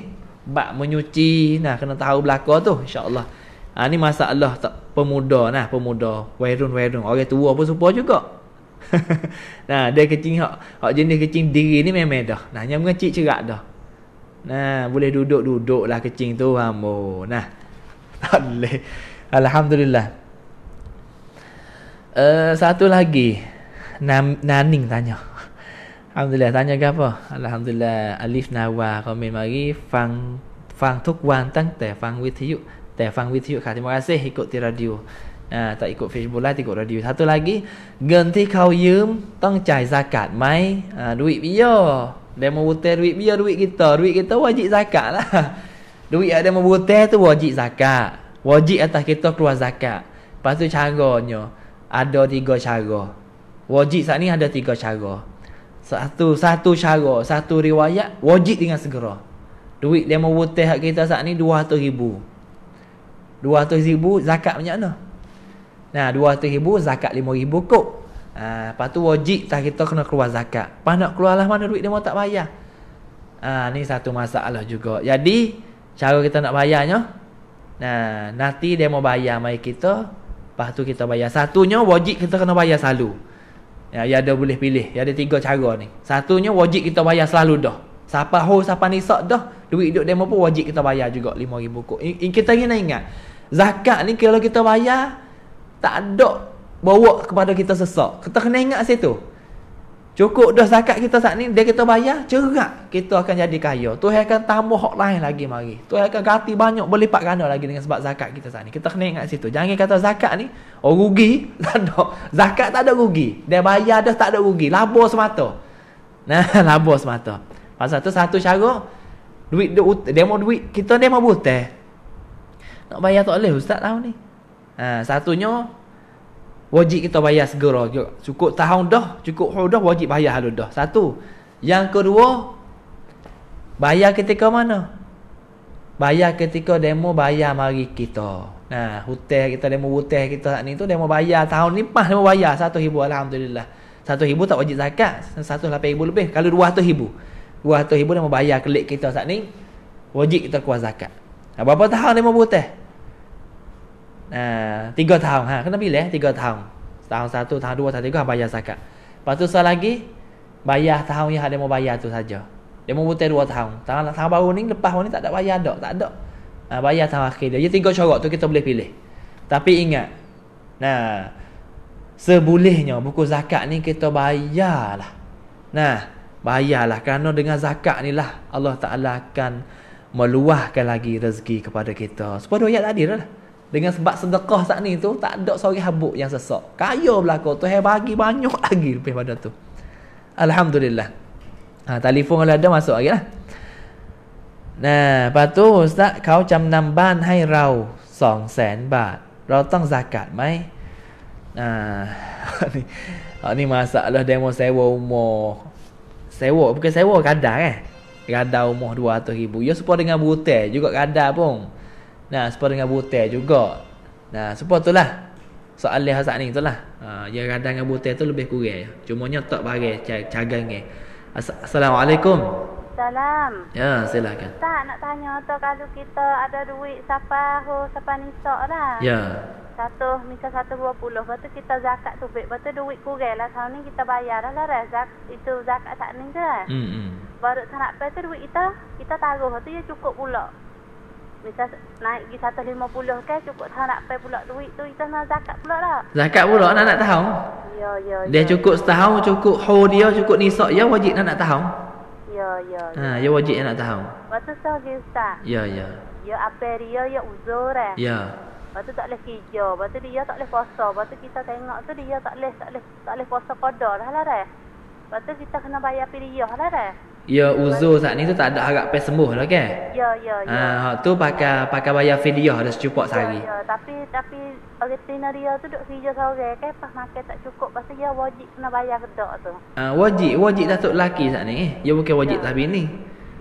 Bab menyuci. Nah, kena tahu belaka tu insya-Allah. Ha, ni masalah tak pemuda nah, pemuda. Wairun wairun. Orang tua pun serupa juga. nah, dia kecing hak, hak jenis kecing diri ni memang dah. Nah, yang mengecik cerak dah. Nah, boleh duduk-duduklah kecing tu hambo. Nah. Alhamdulillah. Uh, satu lagi nam nam nan naning tanya Alhamdulillah tanya ke apa Alhamdulillah Alif Nawa komen ghi phang phang thuốc quan Tăng Tẻ Fang Withiyu Tẻ Fang Withiyu Kha terima kasih ikut di radio à, Tak ikut Facebook Live ikut radio Satu thì Ganti yếm, yum Tong cai cả máy, à, Duit biar Dia mau butir duit biar duit kita Duit kita wajib zakat lah Duit ada mau butir tu wajib zakat Wajib atas cả, keluar zakat Lepas tu caranya Ada tiga cara Wajib saat ni ada tiga cara. Satu satu cara, satu riwayat wajib dengan segera. Duit dia mau butih hak kita saat ni 200 ribu. dua 200 ribu zakat banyak mana? Nah, dua 200 ribu zakat lima ribu kok. Ha, lepas tu wajib tak kita kena keluar zakat. Pas nak keluar lah mana duit dia mau tak bayar. Ha, ni satu masalah juga. Jadi, cara kita nak bayarnya. Nah, nanti dia mau bayar mai kita. Lepas tu kita bayar. Satunya wajib kita kena bayar selalu. Ya, ya ada boleh pilih. Ya ada tiga cara ni. Satunya wajib kita bayar selalu dah. Siapa ho, siapa nisak dah. Duit duduk demo pun wajib kita bayar juga RM5,000. Kita ingin ingat. Zakat ni kalau kita bayar, tak ada bawa kepada kita sesak. Kita kena ingat situ. Cukup dah zakat kita saat ni, dia kita bayar, cerak kita akan jadi kaya. Tuhan akan tambah hak lain lagi mari. Tuhan akan ganti banyak berlipat ganda lagi dengan sebab zakat kita saat ni. Kita kena ingat situ. Jangan kata zakat ni, oh rugi, tak ada. Zakat tak ada rugi. Dia bayar dah tak ada rugi. Labo semata. Nah, labo semata. Pasal tu satu cara, duit dia, dia mau duit, kita dia mau teh. Nak bayar tak boleh ustaz tahu ni. Ha, satunya, wajib kita bayar segera Cukup tahun dah, cukup hu dah wajib bayar halu dah. Satu. Yang kedua, bayar ketika mana? Bayar ketika demo bayar mari kita. Nah, hotel kita demo hotel kita saat ni tu demo bayar tahun ni pas demo bayar satu ribu alhamdulillah. Satu ribu tak wajib zakat, satu lapan ribu lebih. Kalau dua ratus ribu, dua ratus ribu demo bayar kelik kita saat ni wajib kita keluar zakat. Nah, berapa tahun demo hotel? Ha, tiga tahun ha. Kena pilih eh, tiga tahun. Tahun satu, tahun dua, tahun tiga hang bayar zakat. Lepas tu sah lagi bayar tahun yang ada mau bayar tu saja. Dia mau butuh dua tahun. Tahun tahun baru ni lepas baru ni tak ada bayar dok, tak ada. Ha, bayar tahun akhir dia. Jadi tiga syarat tu kita boleh pilih. Tapi ingat. Nah, sebolehnya buku zakat ni kita bayarlah. Nah, bayarlah kerana dengan zakat ni lah Allah Taala akan meluahkan lagi rezeki kepada kita. Sebab dua ayat tadi dah lah. Dengan sebab sedekah saat ni tu Tak ada seorang habuk yang sesak Kaya belakang tu Hei bagi banyak lagi lebih pada tu Alhamdulillah ha, Telefon kalau ada masuk lagi lah Nah, lepas tu ustaz Kau macam namban hai rau Song sen bat Rau tang zakat mai Nah, ni, ni masalah demo sewa rumah Sewa, bukan sewa kadang kan eh? Kadang rumah 200 ribu Ya, supaya dengan butir juga kadang pun Nah, sepa dengan butel juga. Nah, sepa tu lah. Soal dia saat ni tu lah. Ha, dia radang dengan butel tu lebih kurang. Cumanya tak bagai cagang ni. Assalamualaikum. Salam. Ya, silakan. Tak nak tanya tu kalau kita ada duit siapa ho siapa ni sok lah. Ya. Satu, misal satu dua puluh. Lepas tu kita zakat tu. Lepas tu duit kurang lah. Tahun ni kita bayar lah lah. Zak, itu zakat saat ni ke. Hmm. hmm. Baru tak nak pay tu duit kita. Kita taruh. Lepas tu dia cukup pula. Bisa naik pergi 150 kan cukup tahu nak pay pula duit tu kita nak zakat pula dah. Zakat pula nak nak tahu. Ya ya. Dia ya, cukup ya. setahun cukup hu dia cukup nisab ya wajib nak nak tahu. Ya ya. Ha ya, ya wajib ya. nak tahu. Waktu tahu ke ustaz? Ya ya. Ya apa dia ya uzur eh. Ya. Waktu tak boleh kerja, waktu dia tak boleh puasa, waktu kita tengok tu dia tak boleh tak boleh tak boleh puasa qada dah lah dah. Waktu kita kena bayar pilih ya lah dah. Ya uzur saat ni tu tak ada harap pay sembuh lah kan? Ya, ya, ah, ya. Ah, ha, tu pakai ya. pakai bayar video dah secupak ya, sehari. Ya, ya, tapi tapi veterinaria tu duk kerja sore kan pas makan tak cukup pasal dia wajib kena bayar gedak tu. Ah, ha, wajib, wajib Datuk laki saat ni. Dia bukan ya. wajib tapi ni.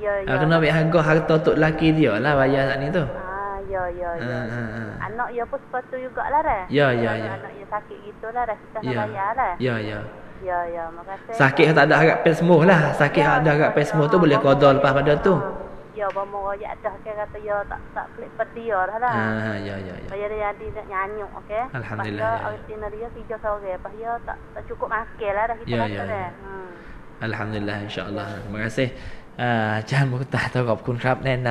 Ya, ya. Ha, kena ambil harga harta Datuk laki dia lah bayar saat ni tu. Ah, ha, ya, ya, ha, ya. Ha, ha. Anak dia pun sepatu jugaklah kan? Ya, ya, ya. Anak dia sakit gitulah dah kita kena ya. bayar lah. Ya, ya. Ya, ya. Sakit yang tak ada harap pen semua lah. Sakit ya, yang ada harap pen ya, semua tu boleh ya. kodol lepas pada tu. Ya, bama raya ada ke kata ya tak tak pelik peti ya dah lah. Ha, ya, ya, ya. Bayar dia jadi nak nyanyi, okey? Alhamdulillah, ya. Pada awal dia tiga sore. Lepas dia tak tak cukup makan lah dah kita ya, ya, ya. Hmm. Alhamdulillah, insyaAllah. Terima kasih. Uh, Kon semai, ขอบคุณครับแนะน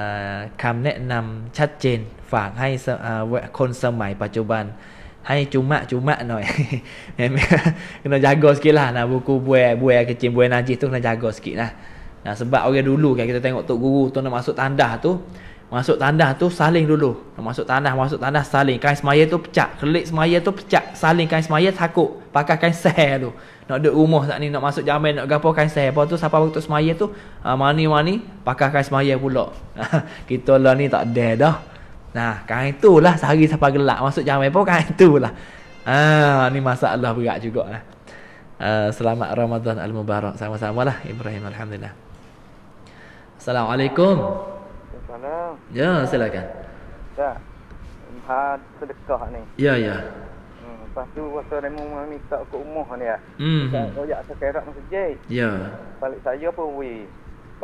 ำคำแนะนำชัดเจนฝากให้คนสมัยปัจจุบัน hai cuma cuma noi kena jaga sikitlah nak buku buai buai kecil buai najis tu kena jaga sikitlah nah sebab orang dulu kan kita tengok tok guru tu nak masuk tandah tu masuk tandah tu saling dulu nak masuk tanah masuk tanah saling kain semaya tu pecah kelik semaya tu pecah saling kain semaya takut pakai kain seh tu nak duduk rumah saat ni nak masuk jamin nak gapo kain seh apa tu siapa waktu semaya tu ah, mani-mani pakai kain semaya pula kita lah ni tak ada dah Nah, kan itulah sehari sampai gelap. Masuk jamai pun kan itulah. Ah, ha, ni masalah berat juga lah. Uh, selamat Ramadan Al-Mubarak. Sama-sama lah Ibrahim. Alhamdulillah. Assalamualaikum. Assalamualaikum. Ya, silakan. Ya. Ha, sedekah ni. Ya, ya. Hmm, lepas tu, waktu Remu minta ke rumah ni lah. Hmm. Saya hmm. royak sekerak masjid. Ya. Balik saya pun, weh.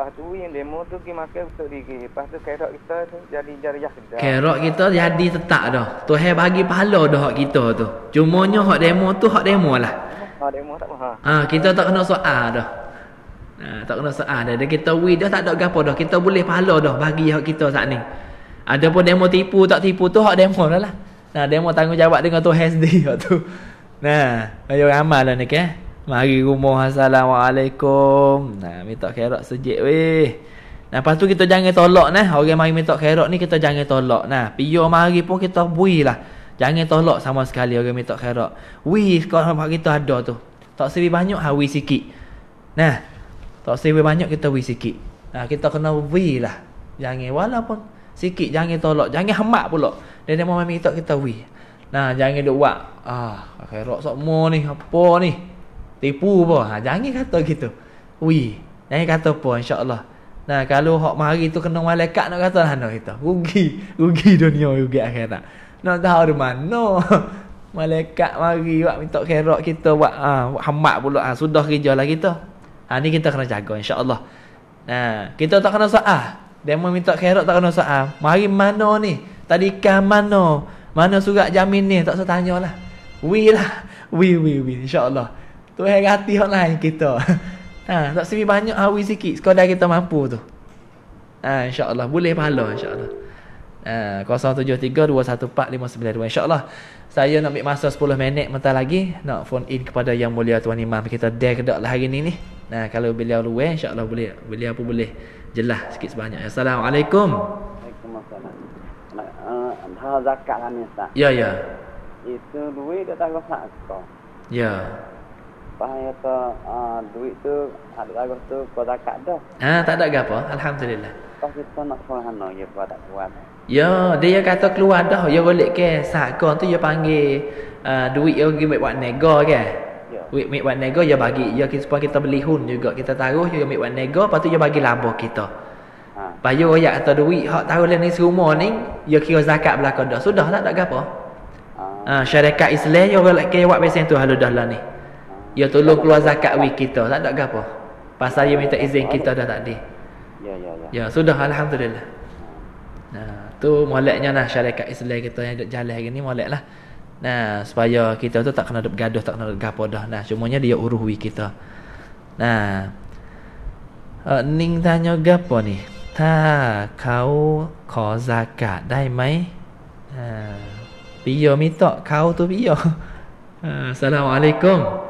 Lepas tu yang demo tu pergi makan untuk diri. Lepas tu kerok kita tu jadi jariah kedah. Kerok kita jadi tetap dah. Tuhan bagi pahala dah hak kita tu. Cumanya hak demo tu hak demo lah. Ha demo tak apa. Ha. ha kita tak kena soal dah. Ha, tak kena soal dah. kita wi dah tak ada gapo dah. Kita boleh pahala dah bagi hak kita saat ni. Ada pun demo tipu tak tipu tu hak demo lah. Nah, demo tanggungjawab dengan Tuhan sendiri hak tu. Nah, ayo amal lah ni ke. Okay? Mari rumah Assalamualaikum Nah minta kerak sejik weh Nah, lepas tu kita jangan tolak nah. Orang mari minta kerok ni kita jangan tolak nah. Piyo mari pun kita bui lah. Jangan tolak sama sekali orang minta kerok. Wi sekarang kita ada tu. Tak sewi banyak hawi sikit. Nah. Tak sewi banyak kita wi sikit. Nah, kita kena wi lah. Jangan walaupun sikit jangan tolak. Jangan hamak pula. Dan dia mau minta kita wi. Nah, jangan duk buat ah kerok sok mo ni apa ni tipu apa ha, jangan kata gitu ui jangan kata apa Allah. nah kalau hak mari tu kena malaikat nak kata lah nak kita rugi rugi dunia rugi akhirat nak tahu di mana malaikat mari buat minta kerok kita buat ha, hamak pula ha, sudah kerja lah kita ha, ni kita kena jaga Allah. nah kita tak kena soal ah, demo minta kerok tak kena soal ah. mari mana ni tadi kan mana mana surat jamin ni tak usah tanyalah wi lah wi lah. wi wi insya Allah. Tuhan hati online kita. Ha, tak sini banyak hawi sikit. Sekadar kita mampu tu. Ha, Allah Boleh pahala insyaAllah. Ha, 073 Insya Allah Saya nak ambil masa 10 minit Mentah lagi Nak phone in kepada Yang Mulia Tuan Imam Kita dare ke lah hari ni ni Nah ha, Kalau beliau luar Allah boleh Beliau pun boleh Jelas sikit sebanyak Assalamualaikum Waalaikumsalam Uh, zakat lah Ya ya Itu duit dia tak rosak Ya Pahang tu uh, ah, duit tu ada lagu tu kau tak ada. Ah tak ada apa alhamdulillah. Pas itu nak sekolah ana ya kau tak kuat. Ya, dia kata keluar dah, dia ya, boleh ke sakon tu dia ya panggil uh, duit dia ya, pergi buat nego ke. Duit mik buat nego dia bagi, dia kita supaya kita beli hun juga, kita taruh dia mik buat nego, patu dia bagi laba kita. Ha. Bayu ya atau duit hak tahu lain ni serumah ni, dia kira zakat belaka dah. sudah lah, tak ada Ah ha, syarikat Islam yo lek ke wak besen tu halu dah lah ni. Ha. Ya tolong keluar zakat wik kita. Tak ada apa. Pasal dia minta izin kita dah tadi. Ya ya ya. Ya sudah alhamdulillah. Nah, tu moleknya nah syarikat Islam kita yang jalan hari ni lah. Nah, supaya kita tu tak kena gaduh, tak kena gapo dah. Nah, cumanya dia uruh wik kita. Nah. Uh, ning tanya gapo ni? Ha, kau ko zakat dai mai? Ha. Uh, Biar minta kau tu biar. Ha, Assalamualaikum. Uh,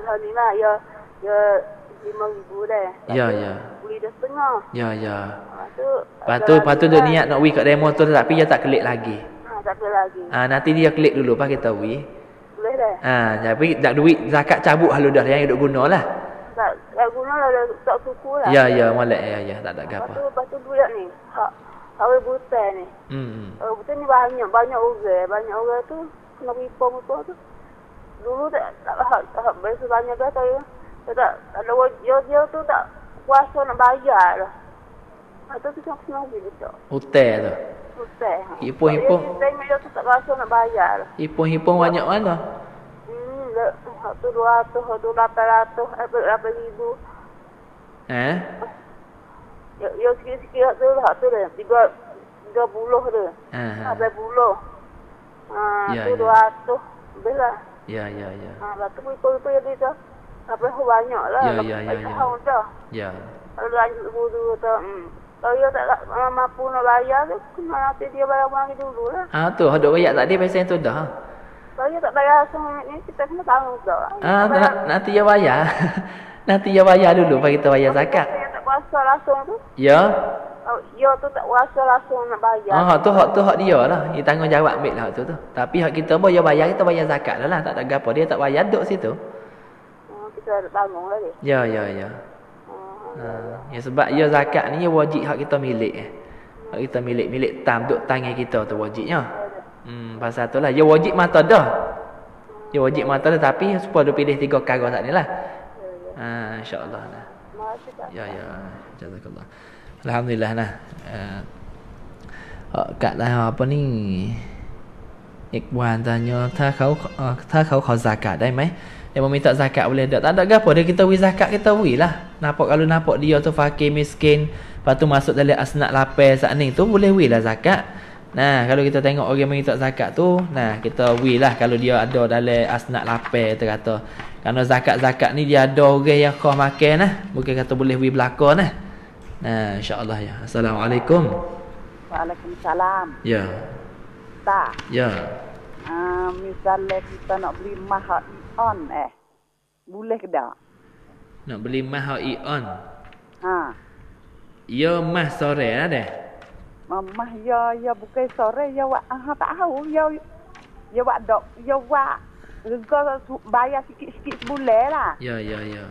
alhamdulillah ya ya lima ribu dah. Ya ya. Beli dah setengah. Ya ya. Patu patu dia niat nak wih kat demo tu tapi dia tak klik lagi. Ha, tak klik lagi. Ah ha, nanti dia klik dulu pak kita wih. Boleh ah, dah. Ah ha, tapi tak duit zakat cabut halu dah yang duk gunalah. Tak tak gunalah dah tak suku lah. Ya ya molek ya ya tak ada apa. Patu patu budak ni. Hak hawe buta ni. Hmm. Oh buta ni banyak banyak orang banyak orang tu nak wih pom tu dulu tak tak tak, tak biasa tanya dah saya. Saya tak kalau dia dia tu tak kuasa nak bayar lah. Atau tu cuma cuma gitu. Hotel tu. Hotel. Ha. Ipo ipo. Saya dia tu tak kuasa nak bayar. Ipo ipo banyak mana? Hmm, satu dua ratus, dua lapan ratus, eh, berapa ribu? Eh? Yo yo sikit sikit tu lah tu tiga tiga puluh tu. Tiga eh, eh. puluh. Ah, dua ratus. Bila? Ya, ya, ya. Ha, lah, tapi kalau yang dia apa banyak lah. Ya, ya, ya. Ya. ya. Kalau lanjut guru kata, hmm. Kalau dia tak uh, mampu nak bayar, kena nanti dia bayar barang dulu lah. Ah ha, tu, ada bayar tak dia pasal tu dah. Kalau dia tak bayar semua ni, kita kena tahu dah. Ah nanti dia bayar. nanti dia bayar dulu, bagi kita bayar zakat. Kalau tak puasa langsung tu. Ya dia tu tak rasa langsung nak bayar. Ha tu hak tu hak dia lah. Dia tanggungjawab ambil lah tu tu. Tapi hak kita pun dia bayar kita bayar zakat lah, lah. Tak ada apa dia tak bayar duduk situ. Oh kita bangun lagi. Ya ya ya. Hmm. Ha ya sebab ya zakat ni ya wajib hak kita milik eh. Hak kita milik milik tam duk tangan kita tu wajibnya. Hmm pasal tu lah. Ya wajib mata dah. Ya wajib mata dah tapi supaya dia pilih tiga perkara sat ni lah. Ha insya-Allah lah. Ya ya. Ah, lah. ya, ya. Jazakallah. Alhamdulillah lah. Uh, kat lah apa ni Ikhwan tanya Tak kau uh, eh, Tak kau kau zakat Dah mai Dia meminta zakat boleh tak Tak ada apa Dia kita beri zakat Kita beri lah Nampak kalau nampak dia tu Fakir miskin Lepas tu masuk dalam asnak lapar saat ni tu boleh wih lah zakat. Nah, kalau kita tengok orang yang minta zakat tu, nah kita wih lah kalau dia ada dalam asnak lapar tu kata. Karena zakat-zakat ni dia ada orang yang kau makan lah. Bukan kata boleh wih belakang lah. Nah, eh, insyaallah ya. Assalamualaikum. Waalaikumsalam. Ya. Ta. Ya. Ah, uh, misalnya kita nak beli mahal ion eh. Boleh ke tak? Nak beli mahal ion. Ha. Ya mah sore ada. Eh, deh. Mamah ya ya bukan sore ya wak ah tahu ya ya wak dok ya wak rego bayar sikit-sikit boleh lah. Ya ya ya.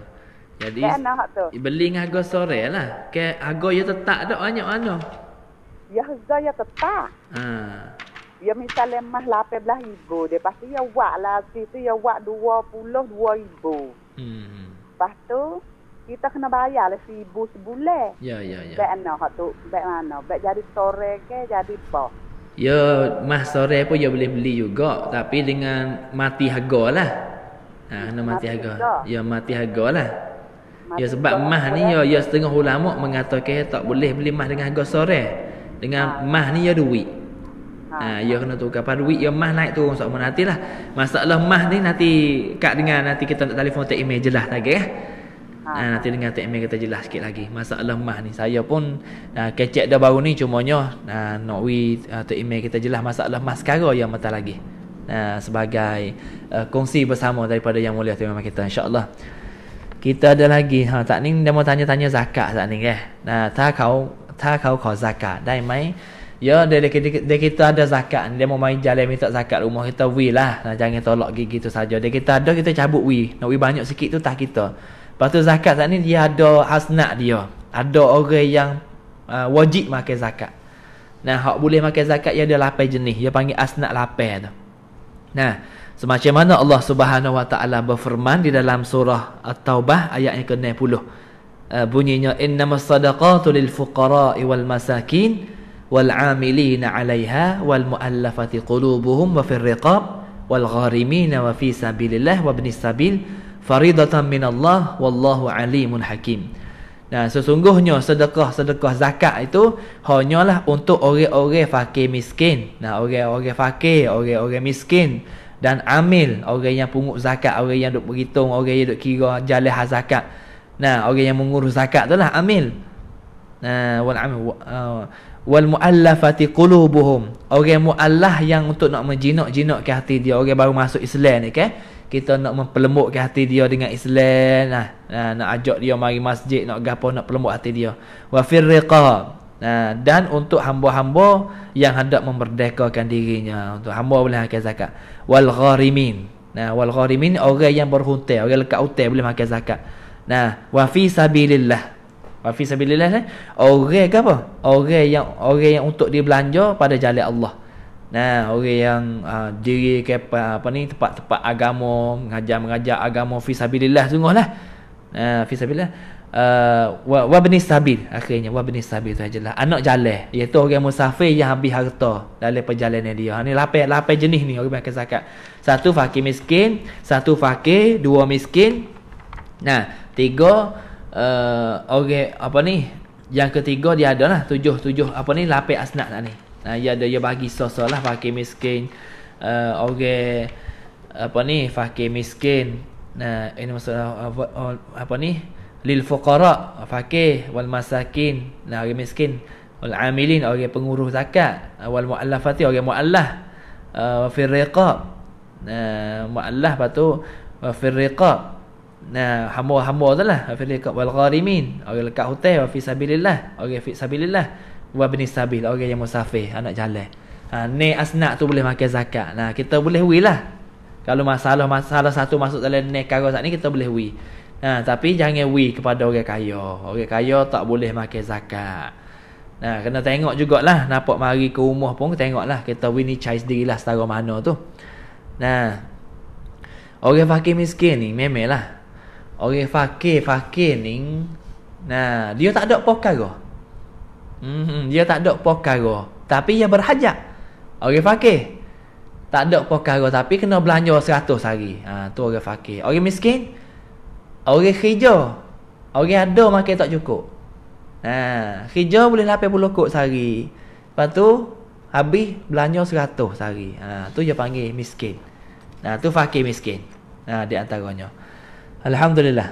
Jadi kan tu. Beli dengan harga sore lah. Ke harga ya tetak dak banyak mana? Ya harga ya tetak. Ha. Ya misalnya mah lah, belah ibu dia pasti ya wak lah situ ya wak dua ibu. Hmm. Lepas tu kita kena bayar lah si ibu sebulan. Ya ya ya. Bek mana hak tu? Bek mana? Bek jadi sore ke jadi apa? Ya mah sore pun ya boleh beli juga tapi dengan mati harga lah. Ha, nah, mati, mati harga. Ya mati harga lah. Ya sebab mah ni ya kan? ya setengah ulama mengatakan eh, tak boleh beli mah dengan harga soreh. Dengan ha. mah ni ya duit. Ha, ha ya kena tukar pada duit ya mah naik turun sok mana lah. Masalah mah ni nanti kak dengan nanti kita nak telefon tak email jelas tak ya. Ha, ha nanti dengan tak email kita jelas sikit lagi. Masalah mah ni saya pun uh, kecek dah baru ni cumanya uh, nak wi uh, tak email kita jelas masalah mah sekarang ya mata lagi. Uh, sebagai uh, kongsi bersama daripada yang mulia terima kita Insya allah kita ada lagi ha tak ni dia mau tanya-tanya zakat tak ni ke eh? nah ta kau ta kau kau zakat dai mai ya dia, dia, dia, dia kita ada zakat dia mau main jalan minta zakat rumah kita wi lah nah, jangan tolak gigi tu saja dia kita ada kita cabut wi nak wi banyak sikit tu tak kita Lepas tu zakat saat ni dia ada hasnat dia. Ada orang yang uh, wajib makan zakat. Nah, hak boleh makan zakat dia ada lapai jenis. Dia panggil asnat lapai tu. Nah, Semacam mana Allah Subhanahu Wa Taala berfirman di dalam surah At-Taubah ayat yang ke 10. Uh, bunyinya innamas sadaqatu lil fuqara'i wal masakin wal 'amilina 'alayha wal mu'allafati qulubuhum wa fir riqab wal gharimin wa fi sabilillah wa ibnis sabil faridatan min Allah wallahu 'alimun hakim. Nah sesungguhnya sedekah-sedekah zakat itu hanyalah untuk orang-orang fakir miskin. Nah orang-orang fakir, orang-orang miskin dan amil orang yang pungut zakat orang yang duk berhitung orang yang duk kira jalan zakat nah orang yang mengurus zakat tu lah amil nah wal amil uh, wal muallafati qulubuhum orang muallah yang untuk nak menjinak-jinakkan hati dia orang baru masuk Islam ni kan kita nak memperlembutkan hati dia dengan Islam lah. nah, nak ajak dia mari masjid nak gapo nak perlembut hati dia wa firriqab Nah dan untuk hamba-hamba yang hendak memerdekakan dirinya untuk hamba boleh hakai zakat wal gharimin nah wal gharimin orang yang berhutang orang lekat hutang boleh hakai zakat nah wa fi sabilillah wa fi sabilillah eh? orang apa orang yang orang yang untuk dia belanja pada jalan Allah Nah, orang yang uh, diri ke apa, apa ni tempat-tempat agama, mengajar-mengajar agama fi sabilillah sungguhlah. Nah, uh, fi sabilillah uh, wabni sabil akhirnya wabni sabil tu ajalah anak jaleh, iaitu orang musafir yang habis harta dalam perjalanan dia Ini lapai lapai jenis ni orang makan zakat satu fakir miskin satu fakir dua miskin nah tiga uh, orang apa ni yang ketiga dia ada lah tujuh tujuh apa ni Lapai asnak lah ni nah dia ada dia bagi sosok lah fakir miskin uh, orang apa ni fakir miskin nah ini masalah uh, apa, apa ni lil fuqara fakih wal masakin nah orang miskin wal amilin orang penguruh zakat wal muallafati orang muallah wa uh, firriqab nah muallah patu wa uh, firriqab nah hamba-hamba adalah wa firriqab wal gharimin orang lekat hutan wa fi sabilillah orang fi sabilillah wa bin sabil orang yang musafir anak jalan ha, ni asnak tu boleh makan zakat nah kita boleh wilah kalau masalah masalah satu masuk dalam ni karo saat ni kita boleh wui. Ha, tapi jangan wi kepada orang kaya. Orang kaya tak boleh makan zakat. Ha, kena tengok jugalah. Nampak mari ke rumah pun tengoklah. Kita wi ni cari sendirilah setara mana tu. Nah, ha, Orang fakir miskin ni memang lah. Orang fakir, fakir ni. Nah, ha, dia tak ada perkara. Hmm, dia tak ada perkara. Tapi dia berhajat. Orang fakir. Tak ada perkara tapi kena belanja 100 hari. Ha, tu orang fakir. Orang miskin. Orang kerja. Orang ada makan tak cukup. Nah, ha, kerja boleh 80 kok sehari. Lepas tu habis belanja 100 sehari. Ha, tu dia panggil miskin. Nah, ha, tu fakir miskin. Ha, di antaranya. Alhamdulillah.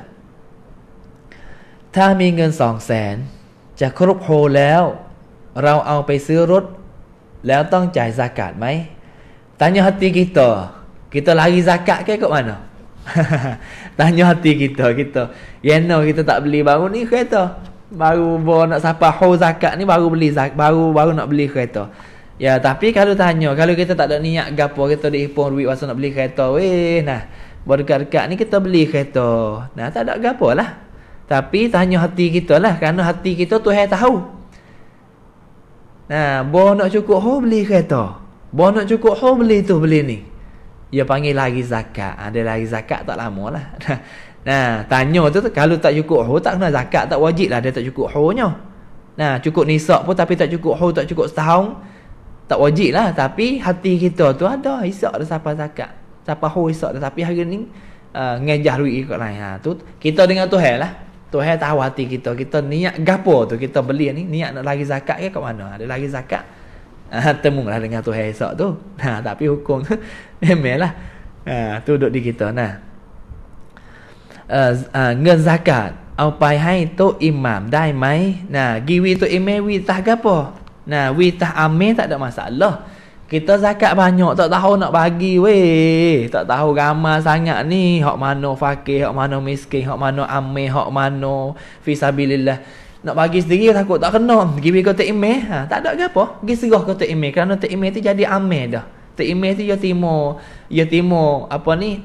Tak มีเงิน200,000จะครบโฮแล้วเราเอาไปซื้อรถแล้วต้องจ่ายซะกาตไหม Tanya hati kita. Kita lari zakat ke kat mana? Tanya hati kita kita. Yang no, kita tak beli baru ni kereta. Baru bawa nak siapa ho zakat ni baru beli baru baru nak beli kereta. Ya tapi kalau tanya kalau kita tak ada niat gapo kita di ipon duit masa nak beli kereta weh nah. baru dekat ni kita beli kereta. Nah tak ada gapo lah. Tapi tanya hati kita lah kerana hati kita tu hai tahu. Nah, bawa nak cukup ho beli kereta. Bawa nak cukup ho beli tu beli ni. Dia panggil lagi zakat ada ha, lagi zakat tak lama lah Nah, tanya tu kalau tak cukup haul tak kena zakat tak wajib lah dia tak cukup haulnya. Nah, cukup nisab pun tapi tak cukup haul tak cukup setahun tak wajib lah tapi hati kita tu ada hisap ada siapa zakat. Siapa haul hisap tapi hari ni uh, ha, ngejah duit ikut lain. Ha, tu kita dengan Tuhan lah. Tuhan tahu hati kita. Kita niat gapo tu kita beli ni niat nak lari zakat ke kat mana? Ada ha, lagi zakat ha, temulah dengan Tuhan esok tu ha, tapi hukum tu memanglah ha, tu duduk di kita nah uh, uh, tak zakat เอาไปให้ตัวอิหมามได้ไหมนะกีวีตัวอิเมวีตากะปอนะวีตาอเมตัดมาสัลลอ kita zakat banyak tak tahu nak bagi we tak tahu gama sangat ni hok mano fakir hok mano miskin hok mano ame hok mano fisabilillah nak bagi sendiri takut tak kena pergi bagi kotak email ha, tak ada ke apa pergi serah kotak email kerana kotak email tu jadi amir dah kotak email tu ia timo ia timo apa ni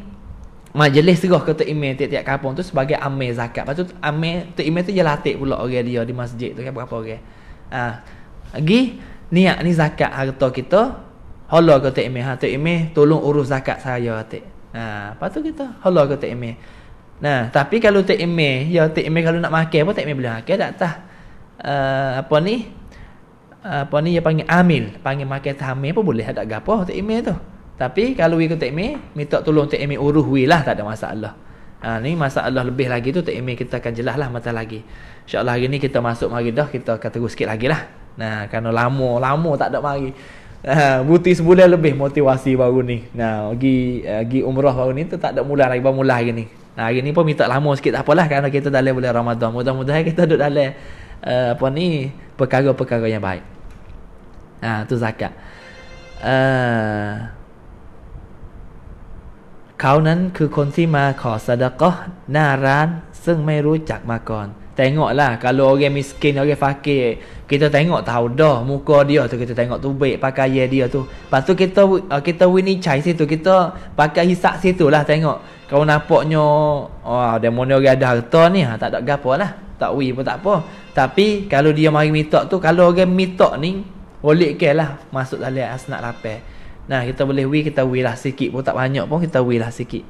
majlis serah kotak email tiap-tiap kampung tu sebagai amir zakat lepas tu amir kotak email tu dia latih pula orang dia di masjid tu kan berapa orang ha, pergi niat ni zakat harta kita hola kotak email ha, kotak email tolong urus zakat saya katik ha, lepas tu kita hola kotak email Nah, tapi kalau tak email, ya tak email kalau nak makan apa tak email boleh makan tak tah. Uh, apa ni? Eh, apa ni yang panggil amil panggil makan tamil apa boleh ada gapo tak email tu tapi kalau ikut tak email minta tolong tak email uruh wi lah tak ada masalah ha ni masalah lebih lagi tu tak email kita akan jelas lah mata lagi insyaallah hari ni kita masuk mari dah kita akan terus sikit lagi lah nah kerana lama lama tak ada mari ha, buti sebulan lebih motivasi baru ni nah pergi eh, pergi umrah baru ni tu tak ada mula lagi baru mula hari ni Nah, hari ni pun minta lama sikit tak apalah kerana kita dalam bulan Ramadan. Mudah-mudahan kita duduk dalam uh, apa ni perkara-perkara yang baik. Ha, tu zakat. Uh, เขานั้นคือคนที่มาขอสดกะหน้าร้าน ซึ่งไม่รู้จักมาก่อน Tengoklah kalau orang miskin, orang fakir, kita tengok tahu dah muka dia tu kita tengok tu baik pakai dia tu. Pastu kita uh, kita wini chai situ kita pakai hisap situ lah tengok. Kau nampaknya wah oh, dia mana orang ada harta ni ha, tak ada gapo lah. Tak wui pun tak apa. Tapi kalau dia mari minta tu kalau orang minta ni boleh ke lah masuk dalam asnak lapar. Nah kita boleh wui kita wui lah sikit pun tak banyak pun kita wui lah sikit.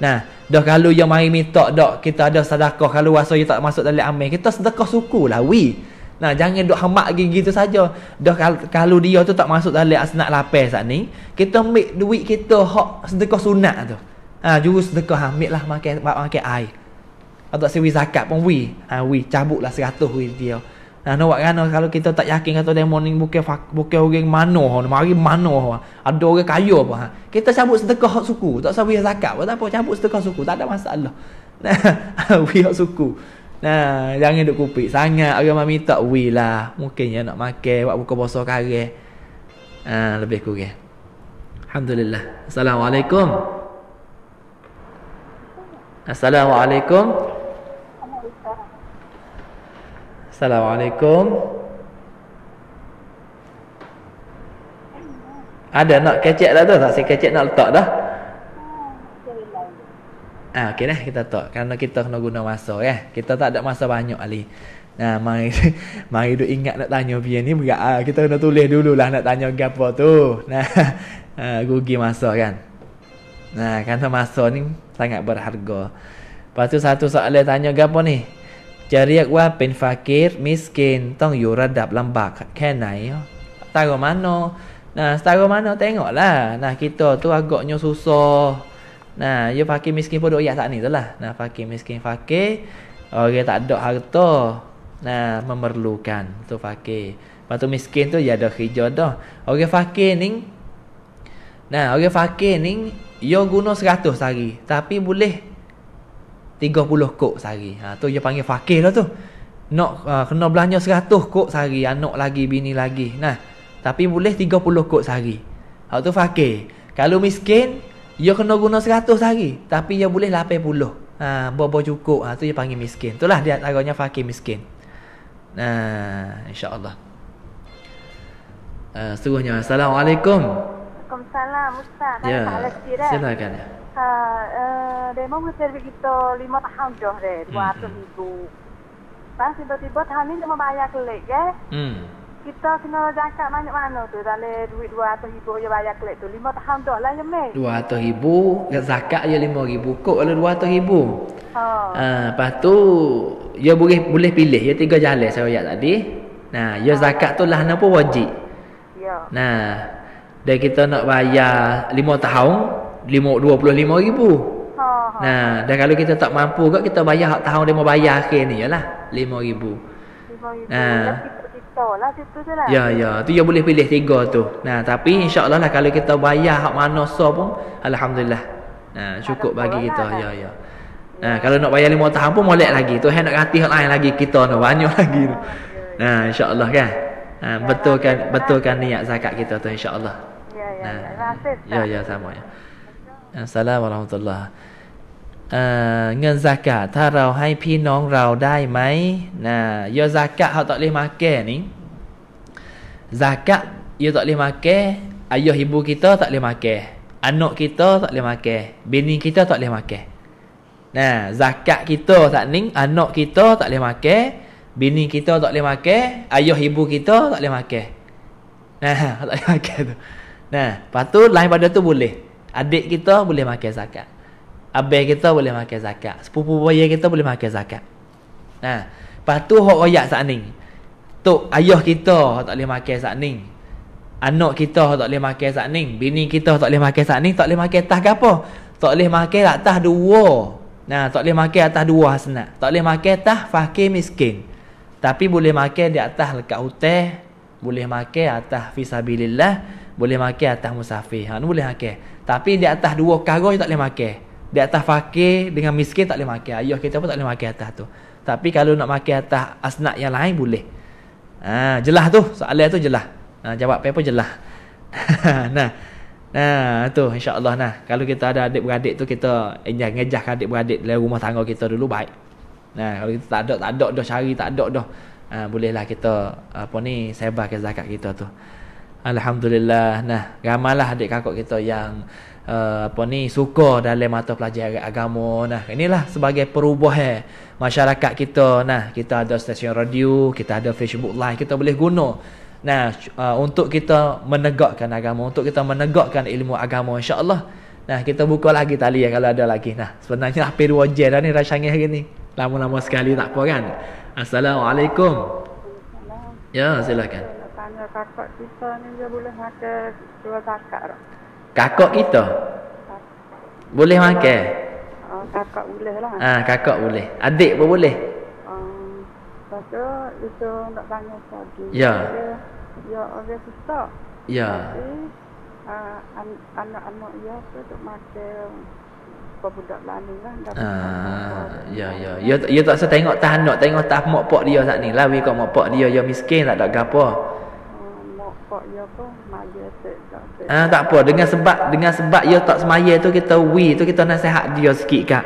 Nah, dah kalau yang mari minta dak kita ada sedekah kalau rasa dia tak masuk dalam amal, kita sedekah suku lah we. Nah, jangan dok hamak gigi gitu saja. Dah kalau dia tu tak masuk dalam asnak lapar saat ni, kita ambil duit kita hak sedekah sunat tu. Ha, ah, jurus sedekah ah, ambil lah makan makan air. Atau sewi zakat pun we. Ha, we cabutlah 100 we dia. Nah, nak buat kerana kalau kita tak yakin kata dia morning bukan bukan orang mana ha, mari mana ha. Ada orang kaya apa ha. Kita cabut sedekah hak suku, tak usah bayar zakat, apa apa cabut sedekah suku, tak ada masalah. Nah, we hak suku. Nah, jangan duk kupik sangat agama minta we lah. Mungkin ya nak makan buat buka puasa kare. Ah, ha, lebih kurang. Alhamdulillah. Assalamualaikum. Assalamualaikum. Assalamualaikum. Ada nak kecek dah tu? Tak saya kecek nak letak dah. Ah, okey dah kita tak Karena kita kena guna masa ya. Kita tak ada masa banyak Ali. Nah, mari mari duk ingat nak tanya dia ni berat ah. Kita kena tulis dululah nak tanya gapo tu. Nah, ah, gugi masa kan. Nah, kerana masa ni sangat berharga. Pastu satu soalan tanya gapo ni? จะเรียกว่าเป็นฟาเกตมิสเกนต้องอยู่ระดับลำบากแค่ไหนตากมันโนนะตากมันโนแตงหัวละนะคิดตัวตัวกโยซูโซนะยูฟาเกมิสเกนพอดอยากสักนิดละนะฟาเกมิสเกนฟาเกโอเคตัดดอกฮาร์ตโตนะ memerlukan ตัวฟาเกปัตุมิสเกนตัวยาดอกฮิจอดโอเคฟาเกนิงนะโอเคฟาเกนิงยูกูโนสกัดตัวสักทีแต่ไม่ได้30 kok sehari. Ha tu dia panggil fakir lah tu. Nak uh, kena belanja 100 kok sehari, anak ya, lagi, bini lagi. Nah, tapi boleh tiga puluh kok sehari. Ha tu fakir. Kalau miskin, dia ya kena guna seratus sehari, tapi dia ya boleh puluh. Ha bawa cukup. Ha tu dia panggil miskin. Itulah dia agaknya fakir miskin. Nah, insya-Allah. Uh, seterusnya. Assalamualaikum. Waalaikumsalam Ustaz. Ya, silakan. Ya. Ha, eh, dia mau mesti begitu lima tahun jauh deh dua tahun hmm, itu hmm. pas tiba-tiba tahun ini cuma bayar kelik ya hmm. kita kena jangka banyak mana tu dalam duit dua atau ribu je bayar kelik tu lima tahun dah lah jemai ya, dua atau ribu zakat je lima ribu kok kalau dua atau ribu oh. ha, lepas tu ya boleh boleh pilih ya tiga jalan saya ayat tadi nah ya ha. zakat tu lah pun wajib ya nah dan kita nak bayar lima tahun 25 ribu ha, ha. Nah, dan kalau kita tak mampu kot kita bayar hak tahun dia bayar akhir ni jelah 5000. 5000. Nah. Kita lah situ je lah. Ya ya, tu yang boleh pilih tiga tu. Nah, tapi ha. insya-Allah lah kalau kita bayar hak mana so pun alhamdulillah. Nah, cukup bagi kita. Lah. Ya ya. Nah, kalau nak bayar 5 tahun pun molek lagi. Tu hendak ganti hak lain lagi kita tu banyak lagi tu. Nah, insya-Allah kan. Nah, ya, betulkan betulkan niat zakat kita tu insya-Allah. Ya ya. Nah. Ya ya, ya, sama ya. สลามอัลฮัมดุลลาห์เงินซากะถ้าเราให้พี่น้องเราได้ไหมนะยอซากะเขาต่อเลมาแก่นี้ซากะยอต่อเลมาแก่อายุฮิบูกิโตต่อเลมาแก่อันโนกิโตต่อเลมาแก่บินิกิโตต่อเลมาแก่นะซากะกิโตต่อนิ้งอันโนกิโตต่อเลมาแก่บินิกิโตต่อเลมาแกอายุฮิบูกิโตต่อเลมาแกนะต่อเลมาแกตัวนะปัตตุไลน์บัตเตอร์ตัวบุลเล Adik kita boleh makan zakat. Abah kita boleh makan zakat. Sepupu bayi kita boleh makan zakat. Nah, lepas tu hak royak saat ni. Tok ayah kita tak boleh makan saat ni. Anak kita tak boleh makan saat ni. Bini kita tak boleh makan saat ni. Tak boleh makan tas ke apa? Tak boleh makan atas dua. Nah, tak boleh makan atas dua hasnat. Tak boleh makan tas fakir miskin. Tapi boleh makan di atas lekat hutan. Boleh makan atas fisabilillah. Boleh makan atas musafir. Ha, boleh makan. Tapi di atas dua karung tak boleh makan. Di atas fakir dengan miskin tak boleh makan. Ayah kita pun tak boleh makan atas tu. Tapi kalau nak makan atas asnak yang lain boleh. Ha, jelas tu. Soalan tu jelas. Ha, jawab apa jelas. nah. Nah, tu insya-Allah nah. Kalau kita ada adik-beradik tu kita ejah ngejah adik-beradik dalam rumah tangga kita dulu baik. Nah, kalau kita tak ada tak ada dah cari tak ada dah. Ha, bolehlah kita apa ni sebar ke zakat kita tu. Alhamdulillah nah ramalah adik kakak kita yang uh, apa ni suka dalam mata pelajaran agama nah inilah sebagai perubahan eh, masyarakat kita nah kita ada stesen radio kita ada Facebook live kita boleh guna nah uh, untuk kita menegakkan agama untuk kita menegakkan ilmu agama insyaallah nah kita buka lagi tali ya, kalau ada lagi nah sebenarnya hampir dua jam dah ni rasanya hari ni lama-lama sekali tak apa kan assalamualaikum ya silakan kakak kita ni dia boleh makan dua zakat Kakak kita? Boleh makan? Ah, kakak, boleh lah. Ah, kakak boleh. Adik pun boleh? Um, itu nak tanya lagi. Ya. Ya, orang susah. Ya. Ah, anak-anak dia tu tak makan budak lain lah. Ah. ya. Ya, ya tak saya tengok tahan, anak, tengok tak mok pok dia tak ni. Lah, kau mok pok dia, ya miskin tak ada gapa bapak tak ah tak apa dengan sebab dengan sebab dia tak semaya tu kita wi tu kita nak sehat dia sikit kak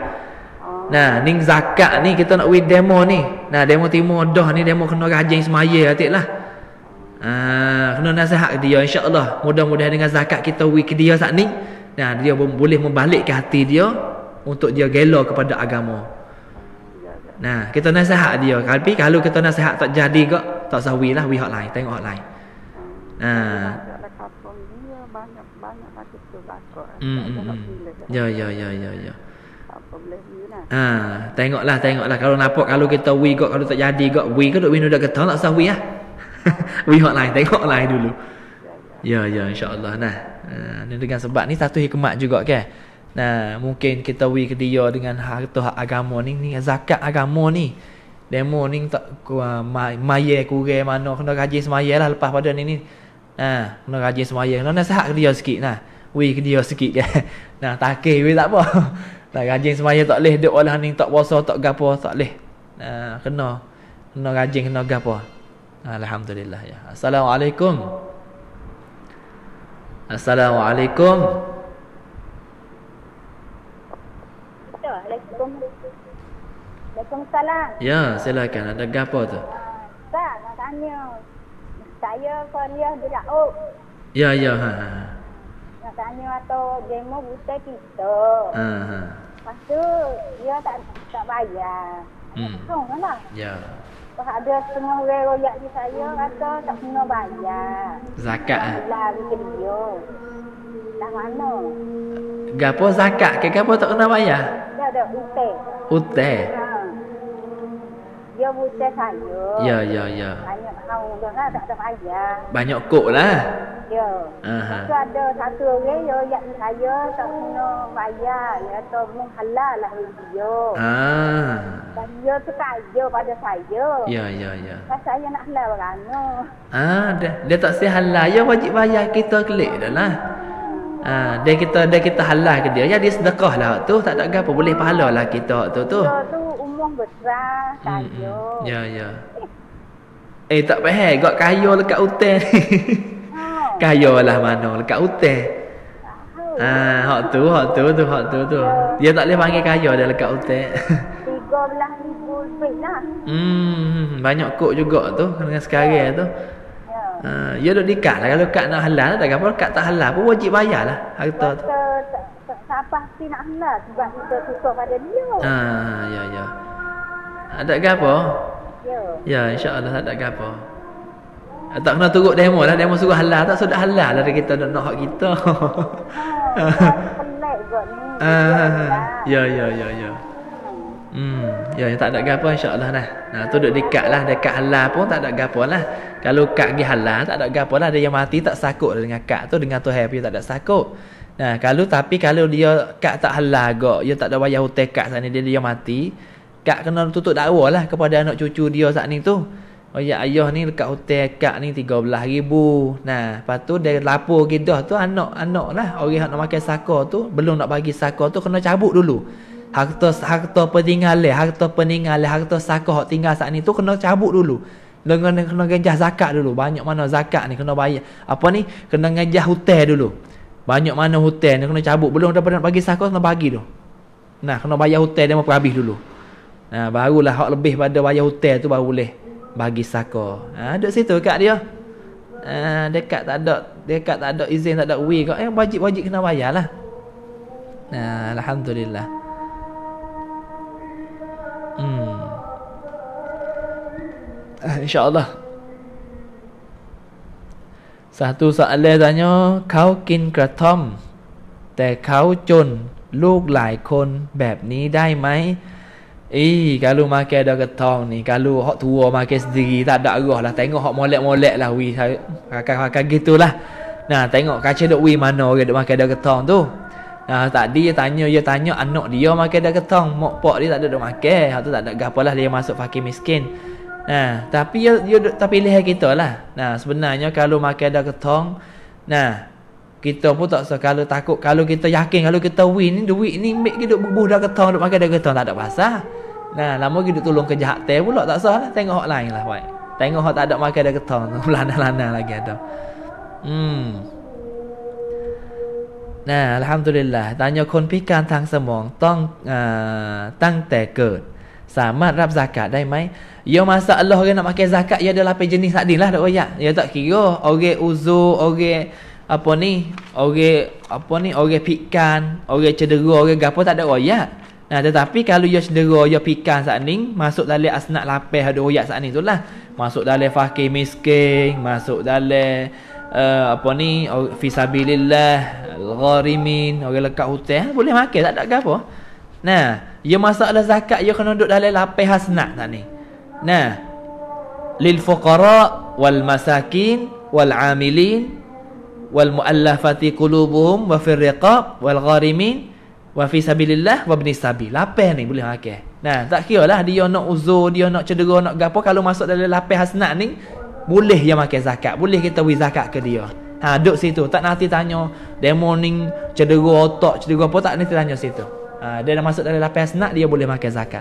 oh. Nah, ni zakat ni kita nak with demo ni. Nah, demo timur dah ni demo kena rajin semaya atik lah. Ah, kena nasihat ke dia insya-Allah. Mudah-mudahan dengan zakat kita wi ke dia saat ni, nah dia boleh membalikkan hati dia untuk dia gelo kepada agama. Ya, ya. Nah, kita nasihat dia. kalau kalau kita nasihat tak jadi gak, tak sawi lah wi hak lain, tengok hak lain ha. Banyak lah, lah kampung dia ya, banyak banyak macam tu lah. Hmm. Hmm. Ya ya ya ya ya. Ha, tengoklah tengoklah kalau nampak kalau kita wi got kalau tak jadi got wi ke duk minum dah kata tak usah wi ah. wi hot lain tengok lain dulu. Ya ya insyaallah nah. Ha, dengan sebab ni satu hikmat juga kan. Nah, mungkin kita wi ke dia dengan harta hak agama ni, ni zakat agama ni. Demo ni tak uh, mayer kurang mana kena gaji semayalah lepas pada ni ni. Nah, ha, kena rajin semayang. Kena nasihat ke dia sikit. Nah, we ke dia sikit je. Nah, takih we tak apa. Nah, rajin semayang tak leh. Dia olah ni tak puasa, tak gapo, tak leh. Nah, kena. Kena rajin, kena gapo. Alhamdulillah. Ya. Assalamualaikum. Assalamualaikum. Assalamualaikum. Ya, silakan. Ada gapo tu? Tak, nak tanya saya kuliah di Rauk. Ya, ya. Ha, ha. ha. Nak tanya atau demo buta kita. Ha, ha. Lepas tu, dia tak tak bayar. Hmm. Tak kan lah. Ya. Lepas ada setengah orang royak di saya, kata tak kena bayar. Zakat eh? lah. Bila dia. Dah mana? Gapo zakat ke gapo tak kena bayar? Dah, dah. Utek. Utek? Ha dia bukan saya. Ya, ya, ya. Banyak tahu dah lah, kan, tak ada payah. Banyak kok lah. Ya. Aha. Itu ada satu orang yang ya, saya tak kena bayar. Ya, tak kena halal lah dia. Ah. Dan dia tu kaya pada saya. Ya, ya, ya. Pas saya nak halal orang Ah, dia, dia tak si halal. Ya, wajib bayar kita klik dah lah. Ha, dia kita dia kita halal ke dia. Ya dia sedekah lah tu. Tak ada apa boleh pahala lah kita tu tu. Ya, tu orang besar kayu. Ya ya. Eh tak payah got kayu dekat hutan. Oh. kayu lah mana dekat hutan. Ah, hak tu, hak tu, tu, hak tu, tu. Ya. Dia tak boleh panggil kaya dia dekat hutan. 13,000 lah. Hmm, banyak kok juga tu dengan sekarang ya. tu. Ya. Yeah. Uh, dia duduk dekat lah. Kalau kat nak halal, tak apa. Kat tak halal pun wajib bayar lah harta tu. Kata tak pasti nak halal sebab kita tutup pada dia. Ah, ya, ya. Ada ke apa? Ya. Ya, insya-Allah tak ada ke apa. Ah, tak kena turut demo lah, demo suruh halal tak sudah halal lah dari kita nak nak hak kita. Ah, ah, ya, ya, ya, ya. Hmm, ya, ya tak ada gapo insya-Allah dah. Nah, tu duduk dekat lah, dekat halal pun tak ada gapo lah. Kalau kak gi halal tak ada gapo lah, dia yang mati tak sakut lah dengan kak tu dengan Tuhan happy tak ada sakut. Nah, kalau tapi kalau dia kak tak halal gak, dia tak ada bayar hutang kak sana dia dia mati, Kak kena tutup dakwah lah kepada anak cucu dia saat ni tu. Oh ya ayah ni dekat hotel kak ni 13 ribu. Nah, lepas tu dia lapor gedah tu anak-anak lah. Orang yang nak makan saka tu, belum nak bagi saka tu kena cabut dulu. Harta harta peninggalan, harta peninggalan, harta saka hak tinggal saat ni tu kena cabut dulu. Dengan kena genjah zakat dulu. Banyak mana zakat ni kena bayar. Apa ni? Kena genjah hotel dulu. Banyak mana hotel ni kena cabut. Belum daripada nak bagi saka kena bagi tu. Nah, kena bayar hotel dia mau habis dulu ha, Barulah hak lebih pada wayah hotel tu baru boleh bagi saka. Ha, duduk situ kat dia. Ha, dekat tak ada dekat tak ada izin tak ada way kau. Eh wajib-wajib kena bayar lah. Ha, alhamdulillah. Hmm. Eh, Insya Allah. Satu soalan tanya Kau kin kratom Tapi kau cun Luk lai kon Bap ni dai mai Eh, kalau makan dah ketong ni, kalau hak tua makan sendiri tak ada arah lah. Tengok hak molek-molek lah wi makan-makan gitulah. Nah, tengok kaca dok wi mana orang dok makan dah ketong tu. Nah, tadi dia tanya, dia tanya anak dia makan dah ketong, mak pak dia tak ada dok makan. Hak tu tak ada gapalah dia masuk fakir miskin. Nah, tapi dia, dia tapi leher kita lah. Nah, sebenarnya kalau makan dah ketong, nah kita pun tak usah kalau takut kalau kita yakin kalau kita win ni duit ni ambil kita bubuh dah ketong nak makan dah ketong tak ada pasal Nah, lama kita tolong kerja hak teh pula tak salah. Tengok hak lain lah. Baik. Tengok hak tak ada makan ada ketong. Lana-lana lagi ada. Hmm. Nah, Alhamdulillah. Tanya kon pikan tang semong. Tong, uh, tang teh kerd. Sama rap zakat dai mai. Yo masa Allah orang nak pakai zakat ya adalah pe jenis sadin lah dak oya. Ya tak kira orang uzu, orang apa ni? Orang apa ni? Orang pikan, orang cedera, orang gapo tak ada oya. Nah, tetapi kalau ia cedera, ia pikan saat ni, masuk dalam asnak lapih ada royak saat ni tu lah. Masuk dalam fakir miskin, masuk dalam uh, eh, apa ni, fisabilillah, gharimin, orang lekat hutan, ha, boleh makan, tak ada apa. Nah, ia masalah zakat, ia kena duduk dalam lapih asnak saat ni. Nah, lil fuqara wal masakin wal amilin wal muallafati qulubuhum wa firriqab wal gharimin wa fi sabilillah wa bin sabil. Lapeh ni boleh makan. Okay. Nah, tak kira lah dia nak uzur, dia nak cedera, nak gapo kalau masuk dalam lapeh hasnat ni boleh dia makan zakat. Boleh kita wi zakat ke dia. Ha duduk situ tak nanti tanya demo ni cedera otak, cedera apa tak nanti tanya situ. Ha dia dah masuk dalam lapeh hasnat dia boleh makan zakat.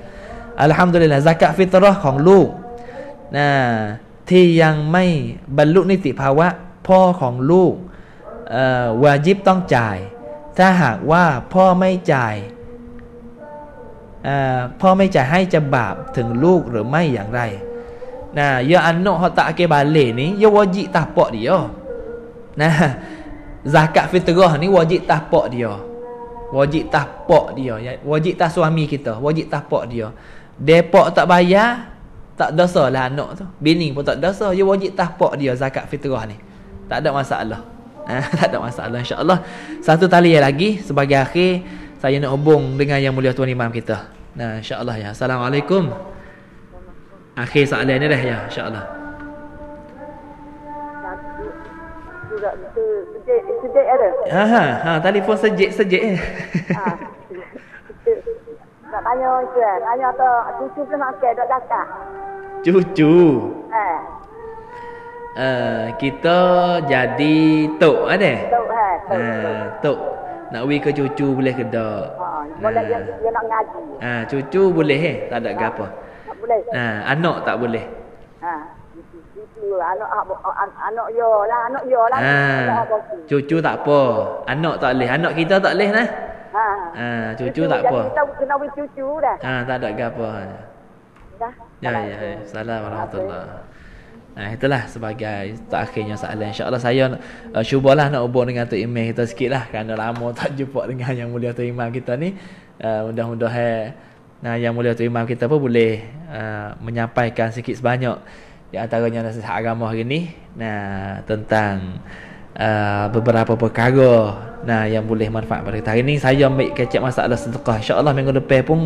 Alhamdulillah zakat fitrah kong lu. Nah, ti yang mai baluk niti bahawa pa kong lu uh, wajib tong jai. ถ้าหากว่าพ่อไม่จ่าย พ่อไม่จ่ายให้จะบาปถึงลูกหรือไม่อย่างไรนะยาอันโนฮอตะเกบาเลนี้ยาวจิตาปอเดียวนะซากะฟิตรอนี่วจิตาปอเดียววจิตาปอเดียววจิตาสวามีกิตวจิตาปอเดียวเดปอตะบายะต a ดอสอลานโนบินิง Bini p อ n tak dosa. Dia wajib า a p a k dia zakat fitrah ni. Tak a d Eh, tak ada masalah insyaAllah Satu tali lagi sebagai akhir Saya nak hubung dengan yang mulia Tuan Imam kita Nah, insyaAllah ya Assalamualaikum Akhir soalan ni dah ya insyaAllah Sejik ada? Ha, ha, ha, telefon sejik sejik eh. Nak tanya tu kan? Tanya atau cucu pun nak kek duduk Cucu? Eh, uh, kita jadi tok kan eh? Tok ha, tok. Uh, tok. Nak pergi ke cucu boleh ke tak? Ha, boleh uh, dia, nak ngaji. Ha, uh, cucu boleh eh? Tak ada ha, apa. Tak boleh. Ha, uh, anak tak boleh. Ha, anak ah, ah, anak yo lah anak yo lah ha, cucu tak apa anak tak leh anak kita tak leh nah ha, ha cucu, cucu tak apa kita kena cucu dah ha tak ada gapo dah ya ya, ya. assalamualaikum warahmatullahi Nah, itulah sebagai terakhirnya soalan. InsyaAllah saya uh, cubalah nak hubung dengan tu Imam kita sikit lah. Kerana lama tak jumpa dengan Yang Mulia tu Imam kita ni. Uh, Mudah-mudahan nah, Yang Mulia tu Imam kita pun boleh uh, menyampaikan sikit sebanyak. Di antaranya nasihat agama hari ni. Nah, tentang... Hmm. Uh, beberapa perkara nah yang boleh manfaat pada kita. Hari ini saya ambil kecek masalah sedekah. Insya-Allah minggu depan pun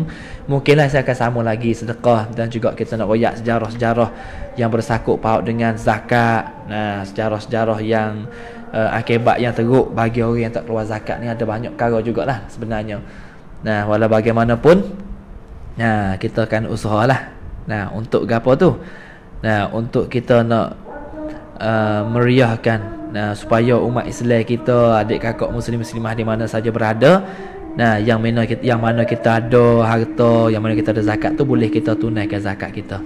mungkinlah saya akan sama lagi sedekah dan juga kita nak royak sejarah-sejarah yang bersangkut paut dengan zakat. Nah, sejarah-sejarah yang uh, akibat yang teruk bagi orang yang tak keluar zakat ni ada banyak perkara jugalah sebenarnya. Nah, walau bagaimanapun nah kita akan usahalah. Nah, untuk gapo tu? Nah, untuk kita nak uh, meriahkan Nah supaya umat Islam kita, adik kakak muslim muslimah di mana saja berada, nah yang mana kita, yang mana kita ada harta, yang mana kita ada zakat tu boleh kita tunaikan zakat kita.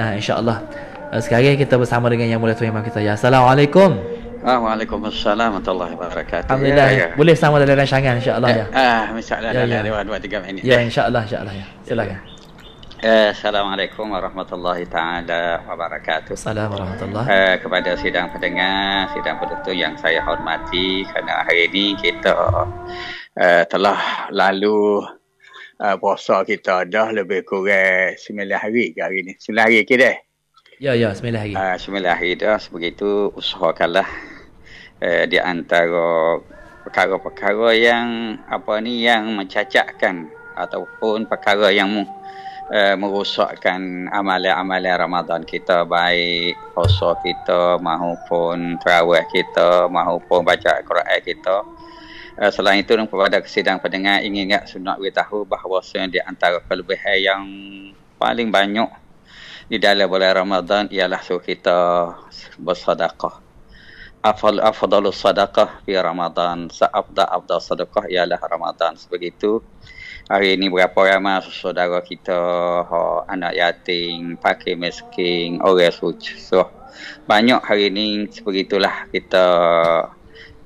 Nah insya-Allah. Eh, sekarang kita bersama dengan yang mulia tuan kita. Ya, Assalamualaikum. Waalaikumsalam warahmatullahi wabarakatuh. Alhamdulillah. Ya, ya. ya. Boleh sama dalam rancangan insya-Allah ya. Ah, ya. uh, insya-Allah ya, dalam 2 ya. 3 minit. Ya, insya-Allah insya-Allah ya. Silakan. Ya. Assalamualaikum warahmatullahi taala wabarakatuh. Assalamualaikum. warahmatullahi. Eh, kepada sidang pendengar, sidang penonton yang saya hormati, kerana hari ini kita eh, telah lalu eh, puasa kita dah lebih kurang 9 hari ke hari ini. 9 hari ke dah? Ya, ya, 9 hari. Eh, 9 hari dah, sebegitu usahakanlah eh, di antara perkara-perkara yang apa ni yang mencacatkan ataupun perkara yang mungkin uh, merosakkan amalan-amalan Ramadan kita baik puasa kita maupun tarawih kita maupun baca Al-Quran kita. Uh, selain itu kepada kesidang pendengar ingin ingat sunat kita tahu bahawa di antara kelebihan yang paling banyak di dalam bulan Ramadan ialah suruh kita bersedekah. Afal afdalus sadaqah di Ramadan, sa'abda afdal sadaqah ialah Ramadan. Sebegitu hari ini berapa ramai saudara kita ha, anak yatim pakai miskin orang suci so banyak hari ini seperti itulah kita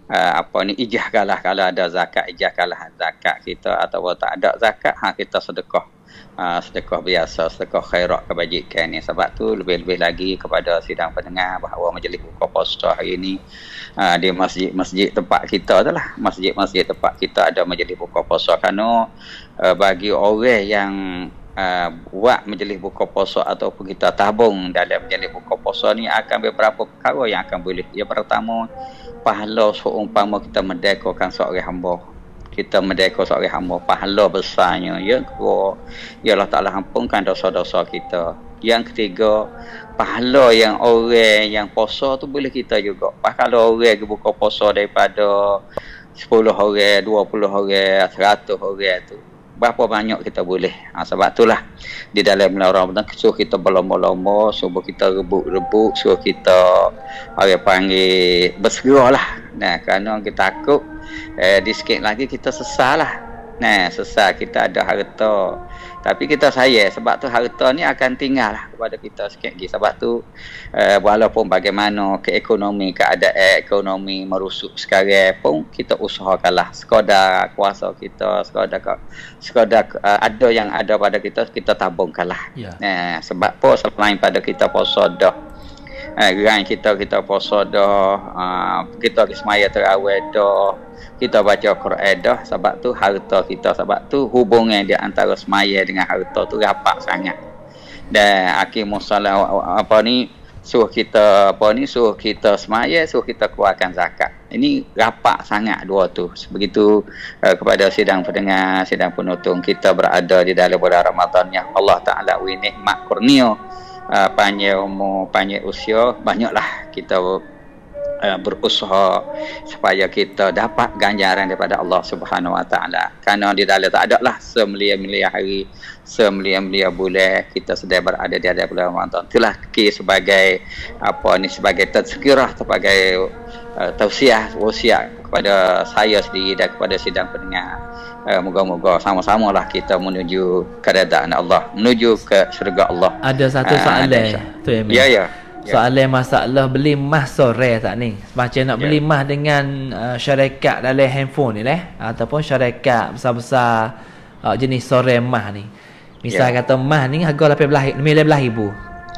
uh, apa ni ijah kalah kalau ada zakat ijah kalah zakat kita atau tak ada zakat ha kita sedekah uh, sedekah biasa, sedekah khairat kebajikan ni. Sebab tu lebih-lebih lagi kepada sidang pendengar bahawa majlis buka puasa hari ini uh, ah, di masjid-masjid tempat kita tu lah. Masjid-masjid tempat kita ada majlis buka puasa. Kerana uh, bagi orang yang uh, buat majlis buka puasa ataupun kita tabung dalam majlis buka puasa ni akan beberapa perkara yang akan boleh. Yang pertama, pahala seumpama kita merdekakan seorang hamba kita merdeka seorang hamba pahala besarnya ya kerana ya Allah Taala ampunkan dosa-dosa kita yang ketiga pahala yang orang yang puasa tu boleh kita juga pas kalau orang buka puasa daripada 10 orang 20 orang 100 orang tu berapa banyak kita boleh ha, sebab itulah di dalam bulan Ramadan suruh kita berlomba-lomba suruh kita rebuk-rebuk suruh kita orang panggil bersegera lah nah, kerana kita takut eh, di sikit lagi kita sesal lah nah, sesal kita ada harta tapi kita saya sebab tu harta ni akan tinggal lah kepada kita sikit lagi sebab tu eh, walaupun bagaimana ke ekonomi keadaan eh, ekonomi merusuk sekarang pun kita usahakan lah. sekadar kuasa kita sekadar sekadar eh, ada yang ada pada kita kita tabungkanlah yeah. nah, sebab pun selain pada kita puasa dah eh, gerai kita kita puasa dah uh, kita ke semayah terawih dah kita baca Quran dah sebab tu harta kita sebab tu hubungan di antara semayah dengan harta tu rapat sangat dan akhir musalah apa ni suruh kita apa ni suruh kita semayah suruh kita keluarkan zakat ini rapat sangat dua tu begitu uh, kepada sidang pendengar sidang penutung kita berada di dalam bulan Ramadan yang Allah Ta'ala winih makurnio uh, panjang umur, panjang usia, banyaklah kita uh, berusaha supaya kita dapat ganjaran daripada Allah Subhanahu Wa Taala. Karena di dalam tak ada lah semulia-mulia hari, semulia-mulia bulan kita sedang berada di hadapan bulan Ramadan. Itulah ke sebagai apa ni sebagai tazkirah sebagai uh, tausiah, wasiat kepada saya sendiri dan kepada sidang pendengar uh, moga-moga sama-sama lah kita menuju ke keredaan Allah menuju ke syurga Allah ada satu uh, soalan tu Amin ya, ya ya soalan masalah beli mah sore tak ni macam nak ya. beli emas yeah. dengan uh, syarikat dalam handphone ni leh ataupun syarikat besar-besar uh, jenis sore mah ni misal yeah. kata mah ni harga 18 ribu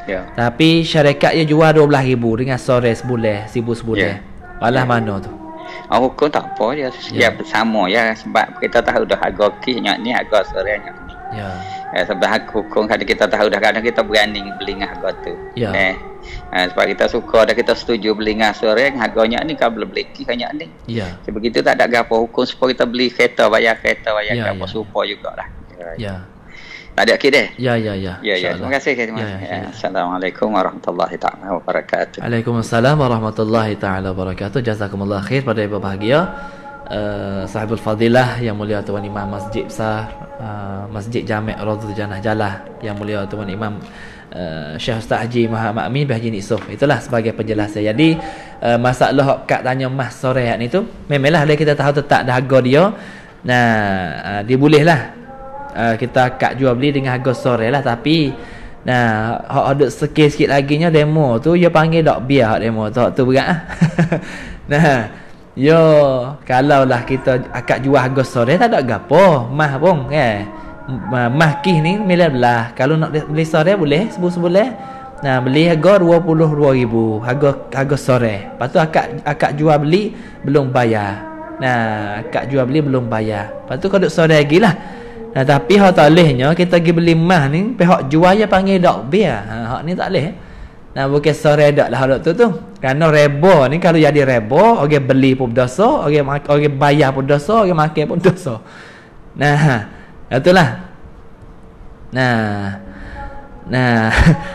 ya yeah. tapi syarikat dia jual 12 ribu dengan sore sebulan sibu sebulan yeah. Ya. balas yeah. mana tu Oh, hukum tak apa dia setiap yeah. sama ya sebab kita tahu dah harga kis nyak ni harga sore nyak ni. Ya. Yeah. Eh, sebab hukum kadang kita tahu dah kadang kita berani beli ngah harga tu. Yeah. Eh. eh. sebab kita suka dah kita setuju beli ngah sore harganya ni kalau boleh beli kis kan nyak ni. Ya. Yeah. Sebab tak ada gapo hukum supaya kita beli kereta bayar kereta bayar yeah, gapo yeah. supaya juga lah. Ya. Yeah. Yeah. Tak ada akhir dah? Ya, ya, ya. Ya, ya. Terima kasih. Terima kasih. Ya, ya, ya, ya. Assalamualaikum warahmatullahi ta'ala wabarakatuh. Waalaikumsalam warahmatullahi ta'ala wabarakatuh. Jazakumullah khair pada Ibu Bahagia. Uh, sahibul Fadilah yang mulia Tuan Imam Masjid Besar. Uh, Masjid Jamek Radul Janah Jalah. Yang mulia Tuan Imam uh, Syekh Ustaz Haji Muhammad Amin Bihaji Nisuf. Itulah sebagai penjelasan. Jadi uh, masalah kak tanya mas sore yang itu. Memanglah kita tahu tetap dahaga dia. Nah, uh, dia boleh lah uh, kita akak jual beli dengan harga sore lah tapi nah hak ada sikit sikit lagi nya demo tu dia panggil dok biar hak demo tu hak tu berat lah. nah yo kalau lah kita akak jual harga sore tak ada gapo mah bong eh mah kih ni milah belah kalau nak beli sore boleh sebut boleh Nah beli harga 22000 harga harga sore. Patu akak akak jual beli belum bayar. Nah, kak jual beli belum bayar. Lepas tu kau duk sore lagi lah. Nah, tapi hak tak lehnya kita pergi beli emas ni pihak jual je panggil dak biar. Ah. Ha hak ni tak leh. Nah bukan sore dak lah hak tu tu. Karena reba ni kalau jadi reba, orang okay, beli pun berdosa, orang okay, orang okay, bayar pun berdosa, orang okay, makan pun berdosa. Nah. Itulah. Ha, ha, nah. Nah.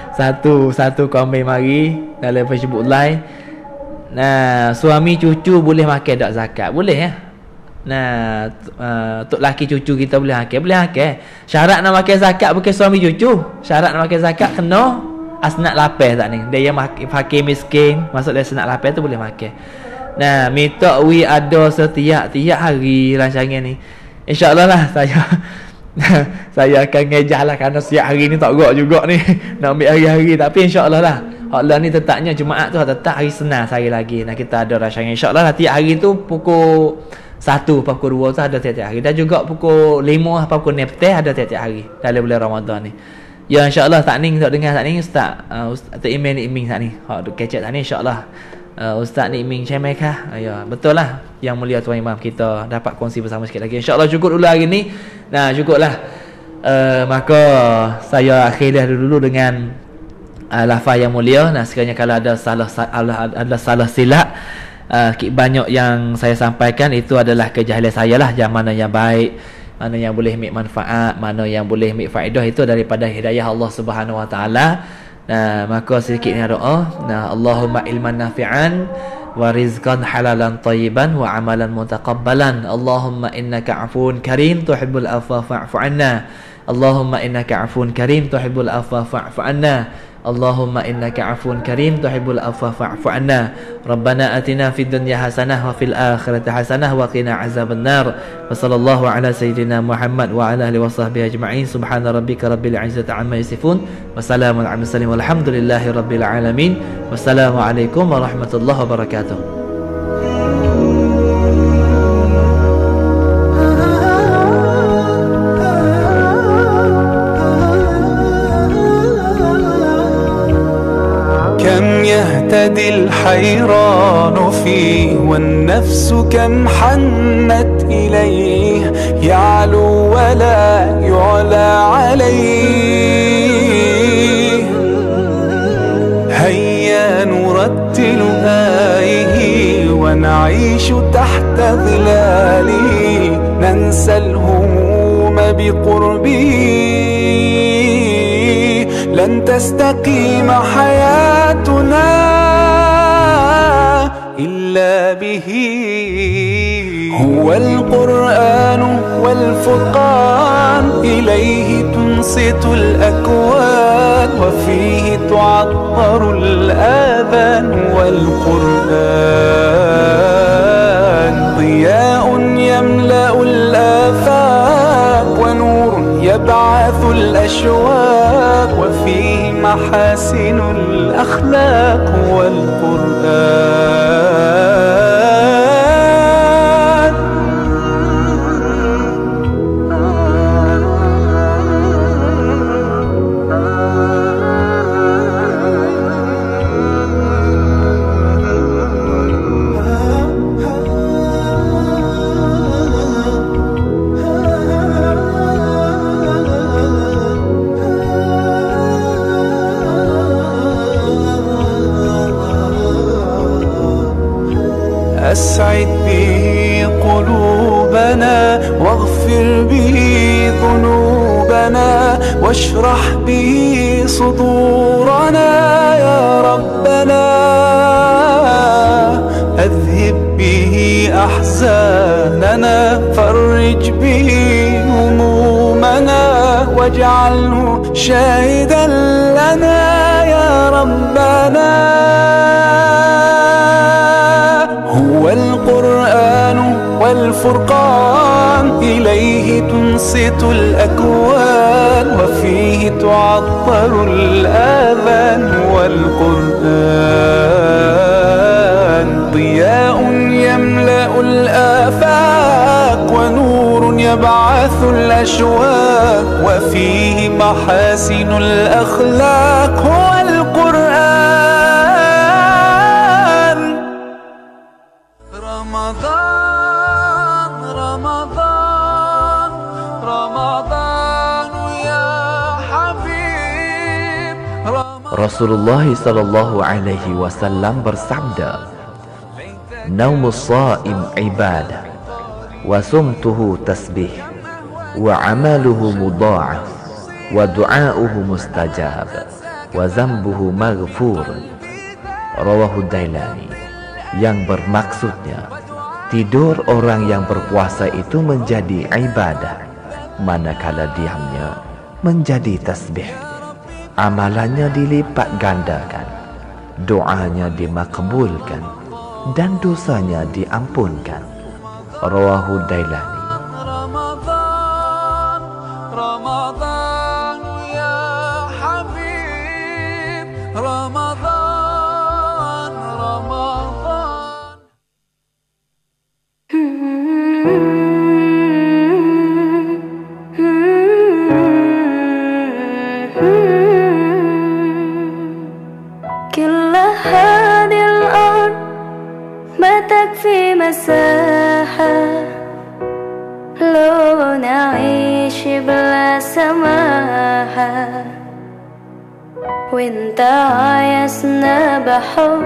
satu satu komen mari dalam Facebook live. Nah, suami cucu boleh makan dak zakat? Boleh ya. Eh? Nah, untuk eh, uh, laki cucu kita boleh hakai, boleh hakai. Syarat nak makan zakat bukan suami cucu. Syarat nak makan zakat kena asnak lapar tak ni. Dia yang fakir miskin, maksudnya asnak lapar tu boleh makan. Nah, minta we ada setiap tiap hari rancangan ni. Insya-Allah lah saya saya akan ngejah lah kerana setiap hari ni tak gok juga ni nak ambil hari-hari tapi insya-Allah lah Allah ni tetapnya Jumaat tu tetap hari senang sehari lagi Nah kita ada rancangan insya-Allah lah tiap hari tu pukul satu pas pukul dua ada tiap-tiap hari dan juga pukul lima pas pukul nepte ada tiap-tiap hari dalam bulan Ramadan ni ya insyaAllah tak ni tak dengar tak ni ustaz uh, tak email ni iming tak ni hak duk kecek tak ni insyaAllah uh, ustaz ni iming cemai kah uh, ah, ya betul lah yang mulia tuan imam kita dapat kongsi bersama sikit lagi insyaAllah cukup dulu hari ni nah cukup lah uh, maka saya akhirlah dulu dengan uh, lafaz yang mulia nah sekiranya kalau ada salah salah ada salah silap uh, banyak yang saya sampaikan itu adalah kejahilan saya lah yang mana yang baik mana yang boleh ambil manfaat mana yang boleh ambil faedah itu daripada hidayah Allah Subhanahu Wa Taala nah maka sedikit ni doa nah Allahumma ilman nafi'an wa rizqan halalan tayyiban wa amalan mutaqabbalan Allahumma innaka afun karim tuhibbul afwa fa'fu anna Allahumma innaka afun karim tuhibbul afwa fa'fu anna Allahumma innaka afun karim tuhibbul afwa fa'fu anna Rabbana atina fid dunya hasanah wa fil akhirati hasanah wa qina azabannar wa sallallahu ala sayyidina Muhammad wa ala alihi washabbihi ajma'in subhana rabbika rabbil izzati amma yasifun wa salamun 'alal mursalin walhamdulillahi rabbil alamin wassalamu alaikum warahmatullahi wabarakatuh الجسد الحيران فيه والنفس كم حنت إليه يعلو ولا يعلى عليه هيا نرتل آيه ونعيش تحت ظلاله ننسى الهموم بقربه لن تستقيم حياتنا به هو القرآن والفرقان إليه تنصت الأكوان وفيه تعطر الآذان والقرآن ضياء يملأ الآفاق ونور يبعث الأشواق وفيه محاسن الأخلاق والقرآن لنا واغفر به ذنوبنا واشرح به صدورنا يا ربنا أذهب به أحزاننا فرج به همومنا واجعله شاهدا لنا يا ربنا والفرقان إليه تنصت الأكوان وفيه تعطر الآذان والقرآن ضياء يملأ الآفاق ونور يبعث الأشواق وفيه محاسن الأخلاق هو Rasulullah sallallahu alaihi wasallam bersabda Naumus saim ibadah wa sumtuhu tasbih wa amaluhu mudha'af wa du'a'uhu mustajab wa zambuhu maghfur rawahu dailani yang bermaksudnya tidur orang yang berpuasa itu menjadi ibadah manakala diamnya menjadi tasbih Amalannya dilipat gandakan Doanya dimakbulkan Dan dosanya diampunkan Rawahu Dailani Ramadan, Ramadan. Ya الحب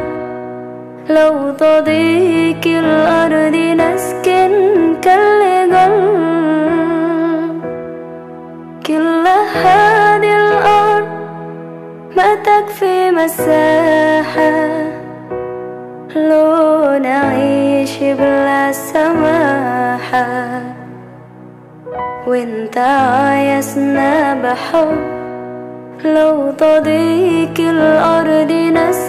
لو تضيق الأرض نسكن كاللجن كل هذه الأرض ما تكفي مساحة لو نعيش بلا سماحة وانت عايزنا بحب لو تضيق الأرض نسكن